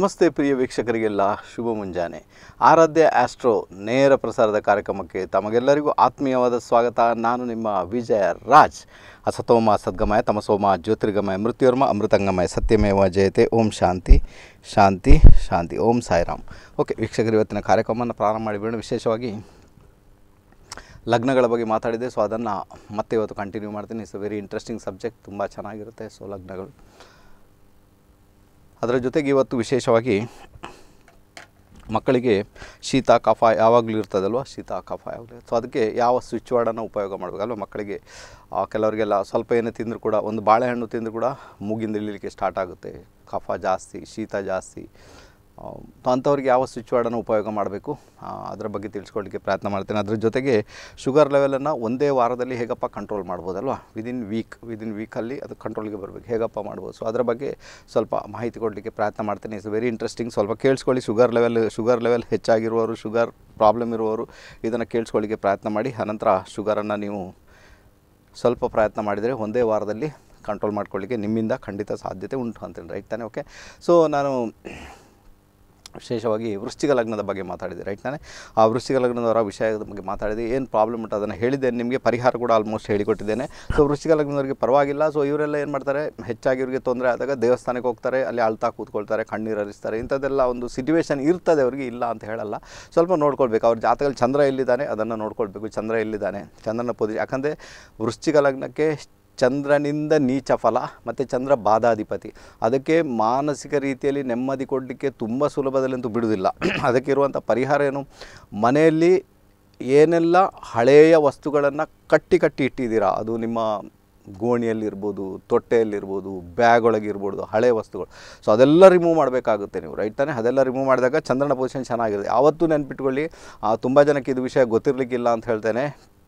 ನಮಸ್ತೆ ಪ್ರಿಯ ವೀಕ್ಷಕರಿಗೆಲ್ಲ ಶುಭ ಮುಂಜಾನೆ ಆರಾಧ್ಯ ಆಸ್ಟ್ರೋ ನೇರ ಪ್ರಸಾರದ ಕಾರ್ಯಕ್ರಮಕ್ಕೆ ತಮಗೆಲ್ಲರಿಗೂ ಆತ್ಮೀಯವಾದ ಸ್ವಾಗತ ನಾನು ನಿಮ್ಮ ವಿಜಯ ರಾಜ್ ಅಸತೋಮ ಸದ್ಗಮಯ ತಮಸೋಮ ಜ್ಯೋತಿರ್ಗಮಯ ಮೃತ್ಯುರ್ಮ ಅಮೃತಂಗಮಯ ಸತ್ಯಮೇವ ಜಯತೆ ಓಂ ಶಾಂತಿ ಶಾಂತಿ ಶಾಂತಿ ಓಂ ಸಾಯಿರಾಮ್ ಓಕೆ ವೀಕ್ಷಕರು ಇವತ್ತಿನ ಕಾರ್ಯಕ್ರಮವನ್ನು ಪ್ರಾರಂಭ ಮಾಡಿಬಿಡೋಣ ವಿಶೇಷವಾಗಿ ಲಗ್ನಗಳ ಬಗ್ಗೆ ಮಾತಾಡಿದೆ ಸೊ ಅದನ್ನು ಮತ್ತೆ ಇವತ್ತು ಕಂಟಿನ್ಯೂ ಮಾಡ್ತೀನಿ it's a very interesting subject ತುಂಬ ಚೆನ್ನಾಗಿರುತ್ತೆ ಸೊ ಲಗ್ನಗಳು ಅದರ ಜೊತೆಗೆ ಇವತ್ತು ವಿಶೇಷವಾಗಿ ಮಕ್ಕಳಿಗೆ ಶೀತ ಕಫ ಯಾವಾಗಲೂ ಇರ್ತದಲ್ವ ಶೀತ ಕಫ ಯಾವಾಗಲೂ ಸೊ ಅದಕ್ಕೆ ಯಾವ ಸ್ವಿಚ್ ವಾರ್ಡನ್ನು ಉಪಯೋಗ ಮಾಡಬೇಕು ಅಲ್ವಾ ಮಕ್ಕಳಿಗೆ ಕೆಲವರಿಗೆಲ್ಲ ಸ್ವಲ್ಪ ಏನೇ ತಿಂದರೂ ಕೂಡ ಒಂದು ಬಾಳೆಹಣ್ಣು ತಿಂದರೂ ಕೂಡ ಮೂಗಿಂದ ಇಳಿಲಿಕ್ಕೆ ಸ್ಟಾರ್ಟ್ ಆಗುತ್ತೆ ಕಫ ಜಾಸ್ತಿ ಶೀತ ಜಾಸ್ತಿ ಅಂಥವ್ರಿಗೆ ಯಾವ ಸ್ವಿಚ್ ವಾರ್ಡನ್ನು ಉಪಯೋಗ ಮಾಡಬೇಕು ಅದರ ಬಗ್ಗೆ ತಿಳಿಸ್ಕೊಳ್ಳಿಕ್ಕೆ ಪ್ರಯತ್ನ ಮಾಡ್ತೇನೆ ಅದ್ರ ಜೊತೆಗೆ ಶುಗರ್ ಲೆವೆಲನ್ನು ಒಂದೇ ವಾರದಲ್ಲಿ ಹೇಗಪ್ಪ ಕಂಟ್ರೋಲ್ ಮಾಡ್ಬೋದಲ್ವ ವಿದಿನ್ ವೀಕ್ ವಿದಿನ್ ವೀಕಲ್ಲಿ ಅದು ಕಂಟ್ರೋಲ್ಗೆ ಬರಬೇಕು ಹೇಗಪ್ಪ ಮಾಡ್ಬೋದು ಸೊ ಅದರ ಬಗ್ಗೆ ಸ್ವಲ್ಪ ಮಾಹಿತಿ ಕೊಡಲಿಕ್ಕೆ ಪ್ರಯತ್ನ ಮಾಡ್ತೇನೆ ಇಟ್ಸ್ ವೆರಿ ಇಂಟ್ರೆಸ್ಟಿಂಗ್ ಸ್ವಲ್ಪ ಕೇಳಿಸ್ಕೊಳ್ಳಿ ಶುಗರ್ ಲೆವೆಲ್ ಶುಗರ್ ಲೆವೆಲ್ ಹೆಚ್ಚಾಗಿರುವವರು ಶುಗರ್ ಪ್ರಾಬ್ಲಮ್ ಇರುವವರು ಇದನ್ನು ಕೇಳಿಸ್ಕೊಳ್ಳಿಕ್ಕೆ ಪ್ರಯತ್ನ ಮಾಡಿ ಅನಂತರ ಶುಗರನ್ನು ನೀವು ಸ್ವಲ್ಪ ಪ್ರಯತ್ನ ಮಾಡಿದರೆ ಒಂದೇ ವಾರದಲ್ಲಿ ಕಂಟ್ರೋಲ್ ಮಾಡ್ಕೊಳ್ಳಿಕ್ಕೆ ನಿಮ್ಮಿಂದ ಖಂಡಿತ ಸಾಧ್ಯತೆ ಉಂಟು ಅಂತೇಳಿ ರೈಟ್ ತಾನೆ ಓಕೆ ಸೊ ನಾನು ವಿಶೇಷವಾಗಿ ವೃಶ್ಚಿಕ ಲಗ್ನದ ಬಗ್ಗೆ ಮಾತಾಡಿದೆ ರೈಟ್ ನಾನೇ ಆ ವೃಶ್ಚಿಕ ಲಗ್ನದವರ ವಿಷಯದ ಬಗ್ಗೆ ಮಾತಾಡಿದೆ ಏನು ಪ್ರಾಬ್ಲಮ್ ಉಂಟು ಅದನ್ನು ಹೇಳಿದ್ದೇನೆ ನಿಮಗೆ ಪರಿಹಾರ ಕೂಡ ಆಲ್ಮೋಸ್ಟ್ ಹೇಳಿಕೊಟ್ಟಿದ್ದೇನೆ ಸೊ ವೃಶ್ಚಿಕ ಲಗ್ನದವರಿಗೆ ಪರವಾಗಿಲ್ಲ ಸೊ ಇವರೆಲ್ಲ ಏನು ಮಾಡ್ತಾರೆ ಹೆಚ್ಚಾಗಿ ಇವರಿಗೆ ತೊಂದರೆ ಆದಾಗ ದೇವಸ್ಥಾನಕ್ಕೆ ಹೋಗ್ತಾರೆ ಅಲ್ಲಿ ಅಳ್ತಾ ಕೂತ್ಕೊಳ್ತಾರೆ ಕಣ್ಣೀರು ಹರಿಸ್ತಾರೆ ಇಂಥದ್ದೆಲ್ಲ ಒಂದು ಸಿಚುವೇಶನ್ ಇರ್ತದೆ ಅವರಿಗೆ ಇಲ್ಲ ಅಂತ ಹೇಳಲ್ಲ ಸ್ವಲ್ಪ ನೋಡ್ಕೊಳ್ಬೇಕು ಅವ್ರ ಜಾತಕಲ್ಲಿ ಚಂದ್ರ ಎಲ್ಲಿದ್ದಾನೆ ಅದನ್ನು ನೋಡ್ಕೊಳ್ಬೇಕು ಚಂದ್ರ ಎಲ್ಲಿದ್ದಾನೆ ಚಂದ್ರನ ಪೂಜೆ ಯಾಕಂದರೆ ವೃಶ್ಚಿಕ ಲಗ್ನಕ್ಕೆ ಚಂದ್ರನಿಂದ ನೀಚ ಫಲ ಮತ್ತು ಚಂದ್ರ ಬಾಧಾಧಿಪತಿ ಅದಕ್ಕೆ ಮಾನಸಿಕ ರೀತಿಯಲ್ಲಿ ನೆಮ್ಮದಿ ಕೊಡಲಿಕ್ಕೆ ತುಂಬ ಬಿಡೋದಿಲ್ಲ ಬಿಡುವುದಿಲ್ಲ ಇರುವಂಥ ಪರಿಹಾರ ಏನು ಮನೆಯಲ್ಲಿ ಏನೆಲ್ಲ ಹಳೆಯ ವಸ್ತುಗಳನ್ನು ಕಟ್ಟಿ ಕಟ್ಟಿ ಇಟ್ಟಿದ್ದೀರಾ ಅದು ನಿಮ್ಮ ಗೋಣಿಯಲ್ಲಿರ್ಬೋದು ತೊಟ್ಟೆಯಲ್ಲಿರ್ಬೋದು ಬ್ಯಾಗ್ ಒಳಗಿರ್ಬೋದು ಹಳೆ ವಸ್ತುಗಳು ಸೊ ಅದೆಲ್ಲ ರಿಮೂವ್ ಮಾಡಬೇಕಾಗುತ್ತೆ ನೀವು ರೈಟ್ ತಾನೇ ಅದೆಲ್ಲ ರಿಮೂವ್ ಮಾಡಿದಾಗ ಚಂದ್ರನ ಪೊಸಿಷನ್ ಚೆನ್ನಾಗಿರುತ್ತೆ ಯಾವತ್ತೂ ನೆನ್ಪಿಟ್ಕೊಳ್ಳಿ ತುಂಬ ಜನಕ್ಕೆ ಇದು ವಿಷಯ ಗೊತ್ತಿರಲಿಕ್ಕಿಲ್ಲ ಅಂತ ಹೇಳ್ತೇನೆ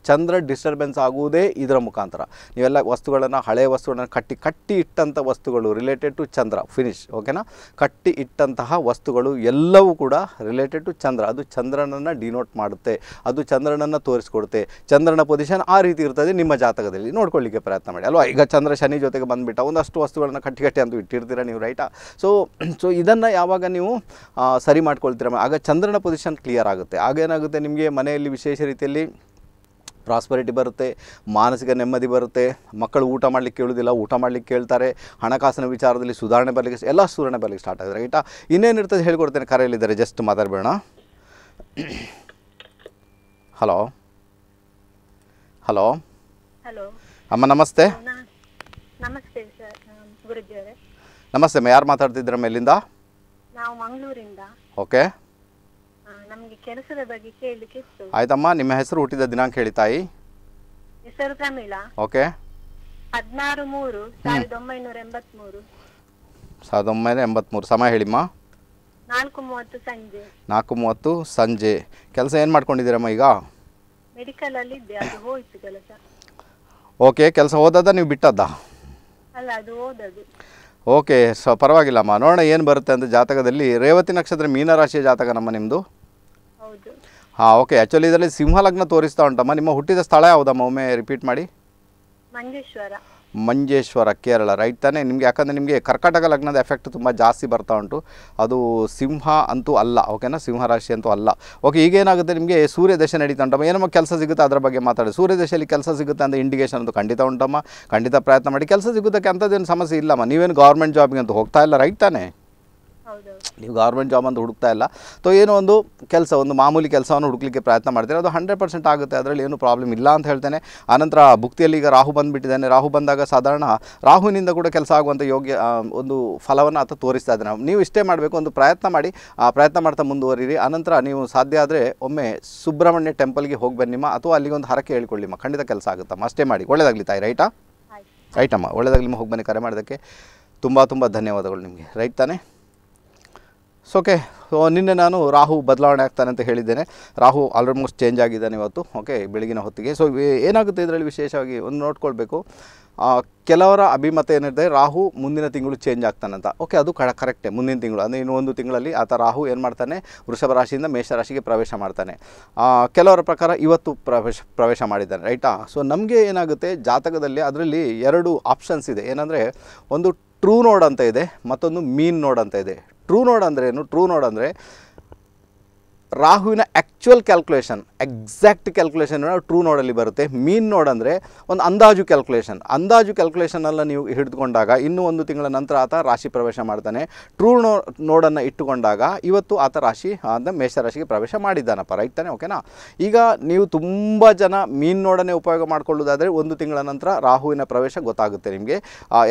ಚಂದ್ರ ಡಿಸ್ಟರ್ಬೆನ್ಸ್ ಆಗುವುದೇ ಇದರ ಮುಖಾಂತರ ನೀವೆಲ್ಲ ವಸ್ತುಗಳನ್ನು ಹಳೆಯ ವಸ್ತುಗಳನ್ನು ಕಟ್ಟಿ ಕಟ್ಟಿ ಇಟ್ಟಂಥ ವಸ್ತುಗಳು ರಿಲೇಟೆಡ್ ಟು ಚಂದ್ರ ಫಿನಿಶ್ ಓಕೆನಾ ಕಟ್ಟಿ ಇಟ್ಟಂತಹ ವಸ್ತುಗಳು ಎಲ್ಲವೂ ಕೂಡ ರಿಲೇಟೆಡ್ ಟು ಚಂದ್ರ ಅದು ಚಂದ್ರನನ್ನು ಡಿನೋಟ್ ಮಾಡುತ್ತೆ ಅದು ಚಂದ್ರನನ್ನು ತೋರಿಸ್ಕೊಡುತ್ತೆ ಚಂದ್ರನ ಪೊಸಿಷನ್ ಆ ರೀತಿ ಇರ್ತದೆ ನಿಮ್ಮ ಜಾತಕದಲ್ಲಿ ನೋಡ್ಕೊಳ್ಳಿಕ್ಕೆ ಪ್ರಯತ್ನ ಮಾಡಿ ಅಲ್ವಾ ಈಗ ಚಂದ್ರ ಶನಿ ಜೊತೆಗೆ ಬಂದುಬಿಟ್ಟ ಒಂದಷ್ಟು ವಸ್ತುಗಳನ್ನು ಕಟ್ಟಿ ಕಟ್ಟಿ ಅಂತ ಇಟ್ಟಿರ್ತೀರ ನೀವು ರೈಟಾ ಸೊ ಸೊ ಇದನ್ನು ಯಾವಾಗ ನೀವು ಸರಿ ಮಾಡ್ಕೊಳ್ತೀರ ಆಗ ಚಂದ್ರನ ಪೊಸಿಷನ್ ಕ್ಲಿಯರ್ ಆಗುತ್ತೆ ಆಗೇನಾಗುತ್ತೆ ನಿಮಗೆ ಮನೆಯಲ್ಲಿ ವಿಶೇಷ ರೀತಿಯಲ್ಲಿ ಪ್ರಾಸ್ಪರಿಟಿ ಬರುತ್ತೆ ಮಾನಸಿಕ ನೆಮ್ಮದಿ ಬರುತ್ತೆ ಮಕ್ಕಳು ಊಟ ಮಾಡಲಿಕ್ಕೆ ಕೇಳೋದಿಲ್ಲ ಊಟ ಮಾಡಲಿಕ್ಕೆ ಕೇಳ್ತಾರೆ ಹಣಕಾಸಿನ ವಿಚಾರದಲ್ಲಿ ಸುಧಾರಣೆ ಬರಲಿಕ್ಕೆ ಎಲ್ಲ ಸುಧಾರಣೆ ಬರಲಿಕ್ಕೆ ಸ್ಟಾರ್ಟ್ ಆದರೆ ಇನ್ನೇನು ಇರ್ತದೆ ಹೇಳ್ಕೊಡ್ತೇನೆ ಕರೆಯಲ್ಲಿದ್ದಾರೆ ಜಸ್ಟ್ ಮಾತಾಡಬೇಡ ಹಲೋ ಹಲೋ ಹಲೋ ಅಮ್ಮ ನಮಸ್ತೆ ನಮಸ್ತೆ ಸರ್ ನಮಸ್ತೆ ಅಮ್ಮ ಯಾರು ಮಾತಾಡ್ತಿದ್ದೀರಮ್ಮ ಎಲ್ಲಿಂದ ನಾವು ಮಂಗಳೂರಿಂದ ಓಕೆ ಕೆಲಸದ ಬಗ್ಗೆ ಕೇಳಲಿಕ್ಕೆ ಇತ್ತು ಆಯ್ತಮ್ಮ ನಿಮ್ಮ ಹೆಸರು ಹುಟ್ಟಿದ ದಿನಾಂಕ ಹೇಳಿ ತಾಯಿ ಹೆಸರು ಪ್ರಮೀಳಾ ಓಕೆ ಹದಿನಾರು ಮೂರು ಸಾವಿರದ ಒಂಬೈನೂರ ಎಂಬತ್ಮೂರು ಸಾವಿರದ ಒಂಬೈನೂರ ಎಂಬತ್ಮೂರು ಸಮಯ ಹೇಳಿಮ್ಮ ನಾಲ್ಕು ಮೂವತ್ತು ಸಂಜೆ ನಾಲ್ಕು ಮೂವತ್ತು ಸಂಜೆ ಕೆಲಸ ಏನು ಮಾಡ್ಕೊಂಡಿದ್ದೀರಮ್ಮ ಈಗ ಮೆಡಿಕಲ್ ಅಲ್ಲಿ ಇದ್ದೆ ಅದು ಹೋಯ್ತು ಕೆಲಸ ಓಕೆ ಕೆಲಸ ಓದದ ನೀವು ಬಿಟ್ಟದ್ದಾ ಅಲ್ಲ ಅದು ಓದದು ಓಕೆ ಸೊ ಪರವಾಗಿಲ್ಲಮ್ಮ ನೋಡೋಣ ಏನು ಬರುತ್ತೆ ಅಂತ ಜಾತಕದಲ್ಲಿ ರೇವತಿ ನಕ್ಷತ್ರ ಮೀನರಾಶಿಯ ಜಾತಕ ನಮ್ಮ ನಿಮ್ಮದು ಹಾಂ ಓಕೆ ಆ್ಯಕ್ಚುಲಿ ಇದರಲ್ಲಿ ಸಿಂಹ ಲಗ್ನ ತೋರಿಸ್ತಾ ಉಂಟಮ್ಮ ನಿಮ್ಮ ಹುಟ್ಟಿದ ಸ್ಥಳ ಯಾವುದಮ್ಮ ಒಮ್ಮೆ ರಿಪೀಟ್ ಮಾಡಿ ಮಂಜೇಶ್ವರ ಮಂಜೇಶ್ವರ ಕೇರಳ ರೈಟ್ ತಾನೇ ನಿಮಗೆ ಯಾಕಂದರೆ ನಿಮಗೆ ಕರ್ಕಾಟಕ ಲಗ್ನದ ಎಫೆಕ್ಟ್ ತುಂಬ ಜಾಸ್ತಿ ಬರ್ತಾ ಉಂಟು ಅದು ಸಿಂಹ ಅಂತೂ ಅಲ್ಲ ಓಕೆನಾ ಸಿಂಹ ರಾಶಿ ಅಂತೂ ಅಲ್ಲ ಓಕೆ ಈಗೇನಾಗುತ್ತೆ ನಿಮಗೆ ಸೂರ್ಯ ದಶೆ ನಡೀತಾ ಉಂಟಮ್ಮ ಏನಮ್ಮ ಕೆಲಸ ಸಿಗುತ್ತೆ ಅದರ ಬಗ್ಗೆ ಮಾತಾಡಿ ಸೂರ್ಯ ದಶೆಯಲ್ಲಿ ಕೆಲಸ ಸಿಗುತ್ತೆ ಅಂತ ಇಂಡಿಕೇಶನ್ ಅಂತೂ ಖಂಡಿತ ಉಂಟಮ್ಮ ಖಂಡಿತ ಪ್ರಯತ್ನ ಮಾಡಿ ಕೆಲಸ ಸಿಗುತ್ತಕ್ಕೆ ಅಂಥದ್ದೇನು ಸಮಸ್ಯೆ ಇಲ್ಲಮ್ಮ ನೀವೇನು ಗೌರ್ಮೆಂಟ್ ಜಾಬ್ಗೆ ಅಂತೂ ಹೋಗ್ತಾ ಇಲ್ಲ ರೈಟ್ ತಾನೇ ನೀವು ಗೌರ್ಮೆಂಟ್ ಜಾಬ್ ಅಂತ ಹುಡುಕ್ತಾ ಇಲ್ಲ ಸೊ ಏನೋ ಒಂದು ಕೆಲಸ ಒಂದು ಮಾಮೂಲಿ ಕೆಲಸವನ್ನು ಹುಡುಕ್ಲಿಕ್ಕೆ ಪ್ರಯತ್ನ ಮಾಡ್ತೀರಾ ಅದು ಹಂಡ್ರೆಡ್ ಪರ್ಸೆಂಟ್ ಆಗುತ್ತೆ ಅದರಲ್ಲಿ ಏನು ಪ್ರಾಬ್ಲಮ್ ಇಲ್ಲ ಅಂತ ಹೇಳ್ತೇನೆ ಆನಂತರ ಭುಕ್ತಿಯಲ್ಲಿ ಈಗ ರಾಹು ಬಂದುಬಿಟ್ಟಿದ್ದಾನೆ ರಾಹು ಬಂದಾಗ ಸಾಧಾರಣ ರಾಹುವಿನಿಂದ ಕೂಡ ಕೆಲಸ ಆಗುವಂಥ ಯೋಗ್ಯ ಒಂದು ಫಲವನ್ನು ಆತ ತೋರಿಸ್ತಾ ಇದ್ದಾನೆ ನೀವು ಇಷ್ಟೇ ಮಾಡಬೇಕು ಒಂದು ಪ್ರಯತ್ನ ಮಾಡಿ ಆ ಪ್ರಯತ್ನ ಮಾಡ್ತಾ ಮುಂದುವರಿರಿ ಆನಂತರ ನೀವು ಸಾಧ್ಯ ಆದರೆ ಒಮ್ಮೆ ಸುಬ್ರಹ್ಮಣ್ಯ ಟೆಂಪಲ್ಗೆ ಹೋಗಿ ಬನ್ನಿಮ್ಮ ಅಥವಾ ಅಲ್ಲಿಗೆ ಒಂದು ಹರಕೆ ಹೇಳ್ಕೊಳ್ಳಿಮ್ಮ ಖಂಡಿತ ಕೆಲಸ ಆಗುತ್ತಮ್ಮ ಅಷ್ಟೇ ಮಾಡಿ ಒಳ್ಳೆಯದಾಗಲಿ ತಾಯಿ ರೈಟಾ ರೈಟಮ್ಮ ಒಳ್ಳೆಯದಾಗಲಿಮ್ಮ ಹೋಗಿ ಬನ್ನಿ ಕರೆ ಮಾಡೋದಕ್ಕೆ ತುಂಬ ತುಂಬ ಧನ್ಯವಾದಗಳು ನಿಮಗೆ ರೈಟ್ ತಾನೇ ಸೊ ಓಕೆ ನಿನ್ನೆ ನಾನು ರಾಹು ಬದಲಾವಣೆ ಆಗ್ತಾನೆ ಅಂತ ಹೇಳಿದ್ದೇನೆ ರಾಹು ಆಲ್ಮೋಸ್ಟ್ ಚೇಂಜ್ ಆಗಿದ್ದಾನೆ ಇವತ್ತು ಓಕೆ ಬೆಳಗಿನ ಹೊತ್ತಿಗೆ ಸೊ ಏನಾಗುತ್ತೆ ಇದರಲ್ಲಿ ವಿಶೇಷವಾಗಿ ಒಂದು ನೋಡ್ಕೊಳ್ಬೇಕು ಕೆಲವರ ಅಭಿಮತ ಏನಿದೆ ರಾಹು ಮುಂದಿನ ತಿಂಗಳು ಚೇಂಜ್ ಆಗ್ತಾನಂತ ಓಕೆ ಅದು ಕಡ ಕರೆಕ್ಟೇ ಮುಂದಿನ ತಿಂಗಳು ಅಂದರೆ ಇನ್ನೊಂದು ಒಂದು ತಿಂಗಳಲ್ಲಿ ಆತ ರಾಹು ಏನು ಮಾಡ್ತಾನೆ ವೃಷಭ ರಾಶಿಯಿಂದ ಮೇಷರಾಶಿಗೆ ಪ್ರವೇಶ ಮಾಡ್ತಾನೆ ಕೆಲವರ ಪ್ರಕಾರ ಇವತ್ತು ಪ್ರವೇಶ ಪ್ರವೇಶ ಮಾಡಿದ್ದಾನೆ ರೈಟಾ ಸೊ ನಮಗೆ ಏನಾಗುತ್ತೆ ಜಾತಕದಲ್ಲಿ ಅದರಲ್ಲಿ ಎರಡು ಆಪ್ಷನ್ಸ್ ಇದೆ ಏನಂದರೆ ಒಂದು ಟ್ರೂ ನೋಡ್ ಅಂತ ಇದೆ ಮತ್ತೊಂದು ಮೀನ್ ನೋಡ್ ಅಂತ ಇದೆ ಟ್ರೂ ನೋಡ್ ಅಂದ್ರೇನು ಟ್ರೂ ನೋಡ್ ಅಂದರೆ ರಾಹುವಿನ act actual calculation exact calculation true ನೋಡಲ್ಲಿ ಬರುತ್ತೆ ಮೀನ್ ನೋಡ್ ಅಂದರೆ ಒಂದು ಅಂದಾಜು ಕ್ಯಾಲ್ಕುಲೇಷನ್ ಅಂದಾಜು ಕ್ಯಾಲ್ಕುಲೇಷನಲ್ಲ ನೀವು ಹಿಡಿದುಕೊಂಡಾಗ ಇನ್ನೂ ಒಂದು ತಿಂಗಳ ನಂತರ ಆತ ರಾಶಿ ಪ್ರವೇಶ ಮಾಡ್ತಾನೆ ಟ್ರೂ ನೋ ನೋಡನ್ನು ಇಟ್ಟುಕೊಂಡಾಗ ಇವತ್ತು ಆತ ರಾಶಿ ಅಂದರೆ ಮೇಷರಾಶಿಗೆ ಪ್ರವೇಶ ಮಾಡಿದ್ದಾನಪ್ಪ ರೈಟ್ ತಾನೆ ಓಕೆನಾ ಈಗ ನೀವು ತುಂಬ ಜನ ಮೀನ್ ನೋಡನ್ನೇ ಉಪಯೋಗ ಮಾಡಿಕೊಳ್ಳೋದಾದರೆ ಒಂದು ತಿಂಗಳ ನಂತರ ರಾಹುವಿನ ಪ್ರವೇಶ ಗೊತ್ತಾಗುತ್ತೆ ನಿಮಗೆ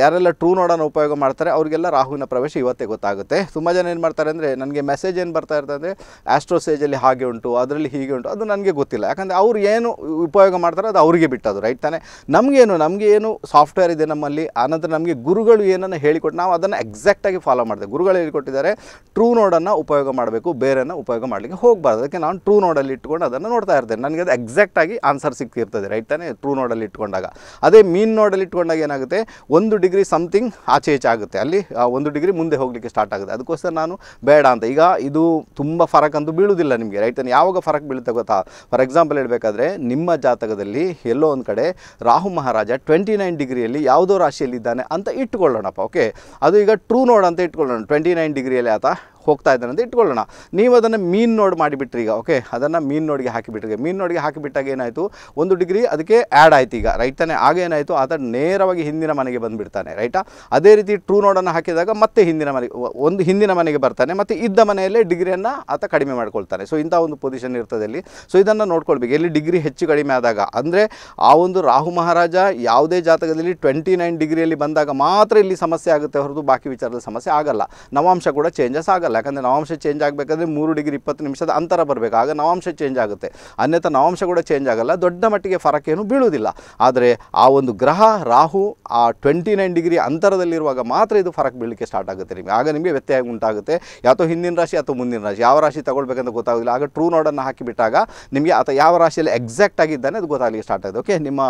ಯಾರೆಲ್ಲ ಟ್ರೂ ನೋಡನ್ನು ಉಪಯೋಗ ಮಾಡ್ತಾರೆ ಅವರಿಗೆಲ್ಲ ರಾಹುವಿನ ಪ್ರವೇಶ ಇವತ್ತೇ ಗೊತ್ತಾಗುತ್ತೆ ತುಂಬ ಜನ ಏನು ಮಾಡ್ತಾರೆ ಅಂದರೆ ನನಗೆ ಮೆಸೇಜ್ ಏನು ಬರ್ತಾ ಇರ್ತದೆ ಅಂದರೆ ಆಸ್ಟ್ರೋಸೇಜಲ್ಲಿ ಹಾಗೆ ಉಂಟು ಅದರಲ್ಲಿ ಹೀಗೆ ಉಂಟು ಅದು ನನಗೆ ಗೊತ್ತಿಲ್ಲ ಯಾಕಂದರೆ ಅವ್ರು ಏನು ಉಪಯೋಗ ಮಾಡ್ತಾರೋ ಅದು ಅವರಿಗೆ ಬಿಟ್ಟದು ರೈಟ್ ತಾನೇ ನಮಗೇನು ನಮಗೆ ಏನು ಸಾಫ್ಟ್ವೇರ್ ಇದೆ ನಮ್ಮಲ್ಲಿ ಆನಂತರ ನಮಗೆ ಗುರುಗಳು ಏನನ್ನು ಹೇಳಿಕೊಟ್ಟು ನಾವು ಅದನ್ನು ಎಕ್ಸಾಕ್ಟಾಗಿ ಫಾಲೋ ಮಾಡಿದೆ ಗುರುಗಳು ಹೇಳಿಕೊಟ್ಟಿದ್ದಾರೆ ಟ್ರೂ ನೋಡನ್ನು ಉಪಯೋಗ ಮಾಡಬೇಕು ಬೇರೆಯನ್ನು ಉಪಯೋಗ ಮಾಡಲಿಕ್ಕೆ ಹೋಗಬಾರ್ದು ಅದಕ್ಕೆ ನಾನು ಟ್ರೂ ನೋಡಲ್ಲಿ ಇಟ್ಕೊಂಡು ಅದನ್ನು ನೋಡ್ತಾ ಇರ್ತೇನೆ ನನಗೆ ಅದು ಎಕ್ಸಾಕ್ಟಾಗಿ ಆನ್ಸರ್ ಸಿಕ್ತಿರ್ತದೆ ರೈಟ್ ತಾನೇ ಟ್ರೂ ನೋಡಲ್ಲಿ ಇಟ್ಕೊಂಡಾಗ ಅದೇ ಮೀನ್ ನೋಡಲ್ಲಿ ಇಟ್ಕೊಂಡಾಗ ಏನಾಗುತ್ತೆ ಒಂದು ಡಿಗ್ರಿ ಸಮಥಿಂಗ್ ಆಚೆ ಈಚೆ ಆಗುತ್ತೆ ಅಲ್ಲಿ ಒಂದು ಡಿಗ್ರಿ ಮುಂದೆ ಹೋಗಲಿಕ್ಕೆ ಸ್ಟಾರ್ಟ್ ಆಗುತ್ತೆ ಅದಕ್ಕೋಸ್ಕರ ನಾನು ಬೇಡ ಅಂತ ಈಗ ಇದು ತುಂಬ ಫರಕ್ ಅಂತೂ ಬೀಳುವುದಿಲ್ಲ ನಿಮಗೆ ರೈಟ್ ತಾನೆ ಯಾವ ಯಾವಾಗ ಫರಕ್ ಬೀಳುತ್ತೆ ಗೊತ್ತಾ ಫಾರ್ ಎಕ್ಸಾಂಪಲ್ ಹೇಳಬೇಕಾದ್ರೆ ನಿಮ್ಮ ಜಾತಕದಲ್ಲಿ ಎಲ್ಲೋ ಒಂದು ಕಡೆ ರಾಹು ಮಹಾರಾಜ ಟ್ವೆಂಟಿ ನೈನ್ ಡಿಗ್ರಿಯಲ್ಲಿ ಯಾವುದೋ ರಾಶಿಯಲ್ಲಿ ಇದ್ದಾನೆ ಅಂತ ಇಟ್ಕೊಳ್ಳೋಣಪ್ಪ ಓಕೆ ಅದು ಈಗ ಟ್ರೂ ನೋಡ್ ಅಂತ ಇಟ್ಕೊಳ್ಳೋಣ ಟ್ವೆಂಟಿ ನೈನ್ ಡಿಗ್ರಿಯಲ್ಲಿ ಆತ ಹೋಗ್ತಾ ಇದ್ದಾನೆ ಅಂತ ಇಟ್ಕೊಳ್ಳೋಣ ನೀವು ಅದನ್ನು ಮೀನ್ ನೋಡ್ ಮಾಡಿಬಿಟ್ರಿ ಈಗ ಓಕೆ ಅದನ್ನು ಮೀನ್ ನೋಡಿಗೆ ಹಾಕಿಬಿಟ್ರಿ ಮೀನ್ ನೋಡಿಗೆ ಹಾಕಿಬಿಟ್ಟಾಗ ಏನಾಯಿತು ಒಂದು ಡಿಗ್ರಿ ಅದಕ್ಕೆ ಆ್ಯಡ್ ಆಯ್ತು ಈಗ ರೈಟ್ ತಾನೆ ಆಗ ಏನಾಯಿತು ಆತ ನೇರವಾಗಿ ಹಿಂದಿನ ಮನೆಗೆ ಬಂದುಬಿಡ್ತಾನೆ ರೈಟಾ ಅದೇ ರೀತಿ ಟ್ರೂ ನೋಡನ್ನು ಹಾಕಿದಾಗ ಮತ್ತೆ ಹಿಂದಿನ ಮನೆಗೆ ಒಂದು ಹಿಂದಿನ ಮನೆಗೆ ಬರ್ತಾನೆ ಮತ್ತು ಇದ್ದ ಮನೆಯಲ್ಲೇ ಡಿಗ್ರಿಯನ್ನು ಆತ ಕಡಿಮೆ ಮಾಡ್ಕೊಳ್ತಾನೆ ಸೊ ಇಂಥ ಒಂದು ಪೊಸಿಷನ್ ಇರ್ತದೆ ಅಲ್ಲಿ ಸೊ ಇದನ್ನು ನೋಡ್ಕೊಳ್ಬೇಕು ಎಲ್ಲಿ ಡಿಗ್ರಿ ಹೆಚ್ಚು ಕಡಿಮೆ ಆದಾಗ ಅಂದರೆ ಆ ಒಂದು ರಾಹು ಮಹಾರಾಜ ಯಾವುದೇ ಜಾತಕದಲ್ಲಿ ಟ್ವೆಂಟಿ ನೈನ್ ಡಿಗ್ರಿಯಲ್ಲಿ ಬಂದಾಗ ಮಾತ್ರ ಇಲ್ಲಿ ಸಮಸ್ಯೆ ಆಗುತ್ತೆ ಹೊರತು ಬಾಕಿ ವಿಚಾರದ ಸಮಸ್ಯೆ ಆಗಲ್ಲ ನವಾಂಶ ಕೂಡ ಚೇಂಜಸ್ ಆಗಲ್ಲ ಆಗಲ್ಲ ಯಾಕಂದರೆ ನವಾಂಶ ಚೇಂಜ್ ಆಗಬೇಕಾದ್ರೆ ಮೂರು ಡಿಗ್ರಿ ಇಪ್ಪತ್ತು ನಿಮಿಷದ ಅಂತರ ಬರಬೇಕು ಆಗ ನವಾಂಶ ಚೇಂಜ್ ಆಗುತ್ತೆ ಅನ್ಯಥ ನವಾಂಶ ಕೂಡ ಚೇಂಜ್ ಆಗಲ್ಲ ದೊಡ್ಡ ಮಟ್ಟಿಗೆ ಫರಕೇನು ಬೀಳುವುದಿಲ್ಲ ಆದರೆ ಆ ಒಂದು ಗ್ರಹ ರಾಹು ಆ ಟ್ವೆಂಟಿ ನೈನ್ ಡಿಗ್ರಿ ಅಂತರದಲ್ಲಿರುವಾಗ ಮಾತ್ರ ಇದು ಫರಕ್ ಬೀಳಲಿಕ್ಕೆ ಸ್ಟಾರ್ಟ್ ಆಗುತ್ತೆ ನಿಮಗೆ ಆಗ ನಿಮಗೆ ವ್ಯತ್ಯಯ ಉಂಟಾಗುತ್ತೆ ಯಾತೋ ಹಿಂದಿನ ರಾಶಿ ಅಥವಾ ಮುಂದಿನ ರಾಶಿ ಯಾವ ರಾಶಿ ತಗೊಳ್ಬೇಕಂತ ಗೊತ್ತಾಗೋದಿಲ್ಲ ಆಗ ಟ್ರೂ ನೋಡನ್ನು ಹಾಕಿಬಿಟ್ಟಾಗ ನಿಮಗೆ ಆತ ಯಾವ ರಾಶಿಯಲ್ಲಿ ಎಕ್ಸಾಕ್ಟ್ ಆಗಿದ್ದಾನೆ ಅದು ಗೊತ್ತಾಗಲಿಕ್ಕೆ ಸ್ಟಾರ್ಟ್ ಆಗುತ್ತೆ ಓಕೆ ನಿಮ್ಮ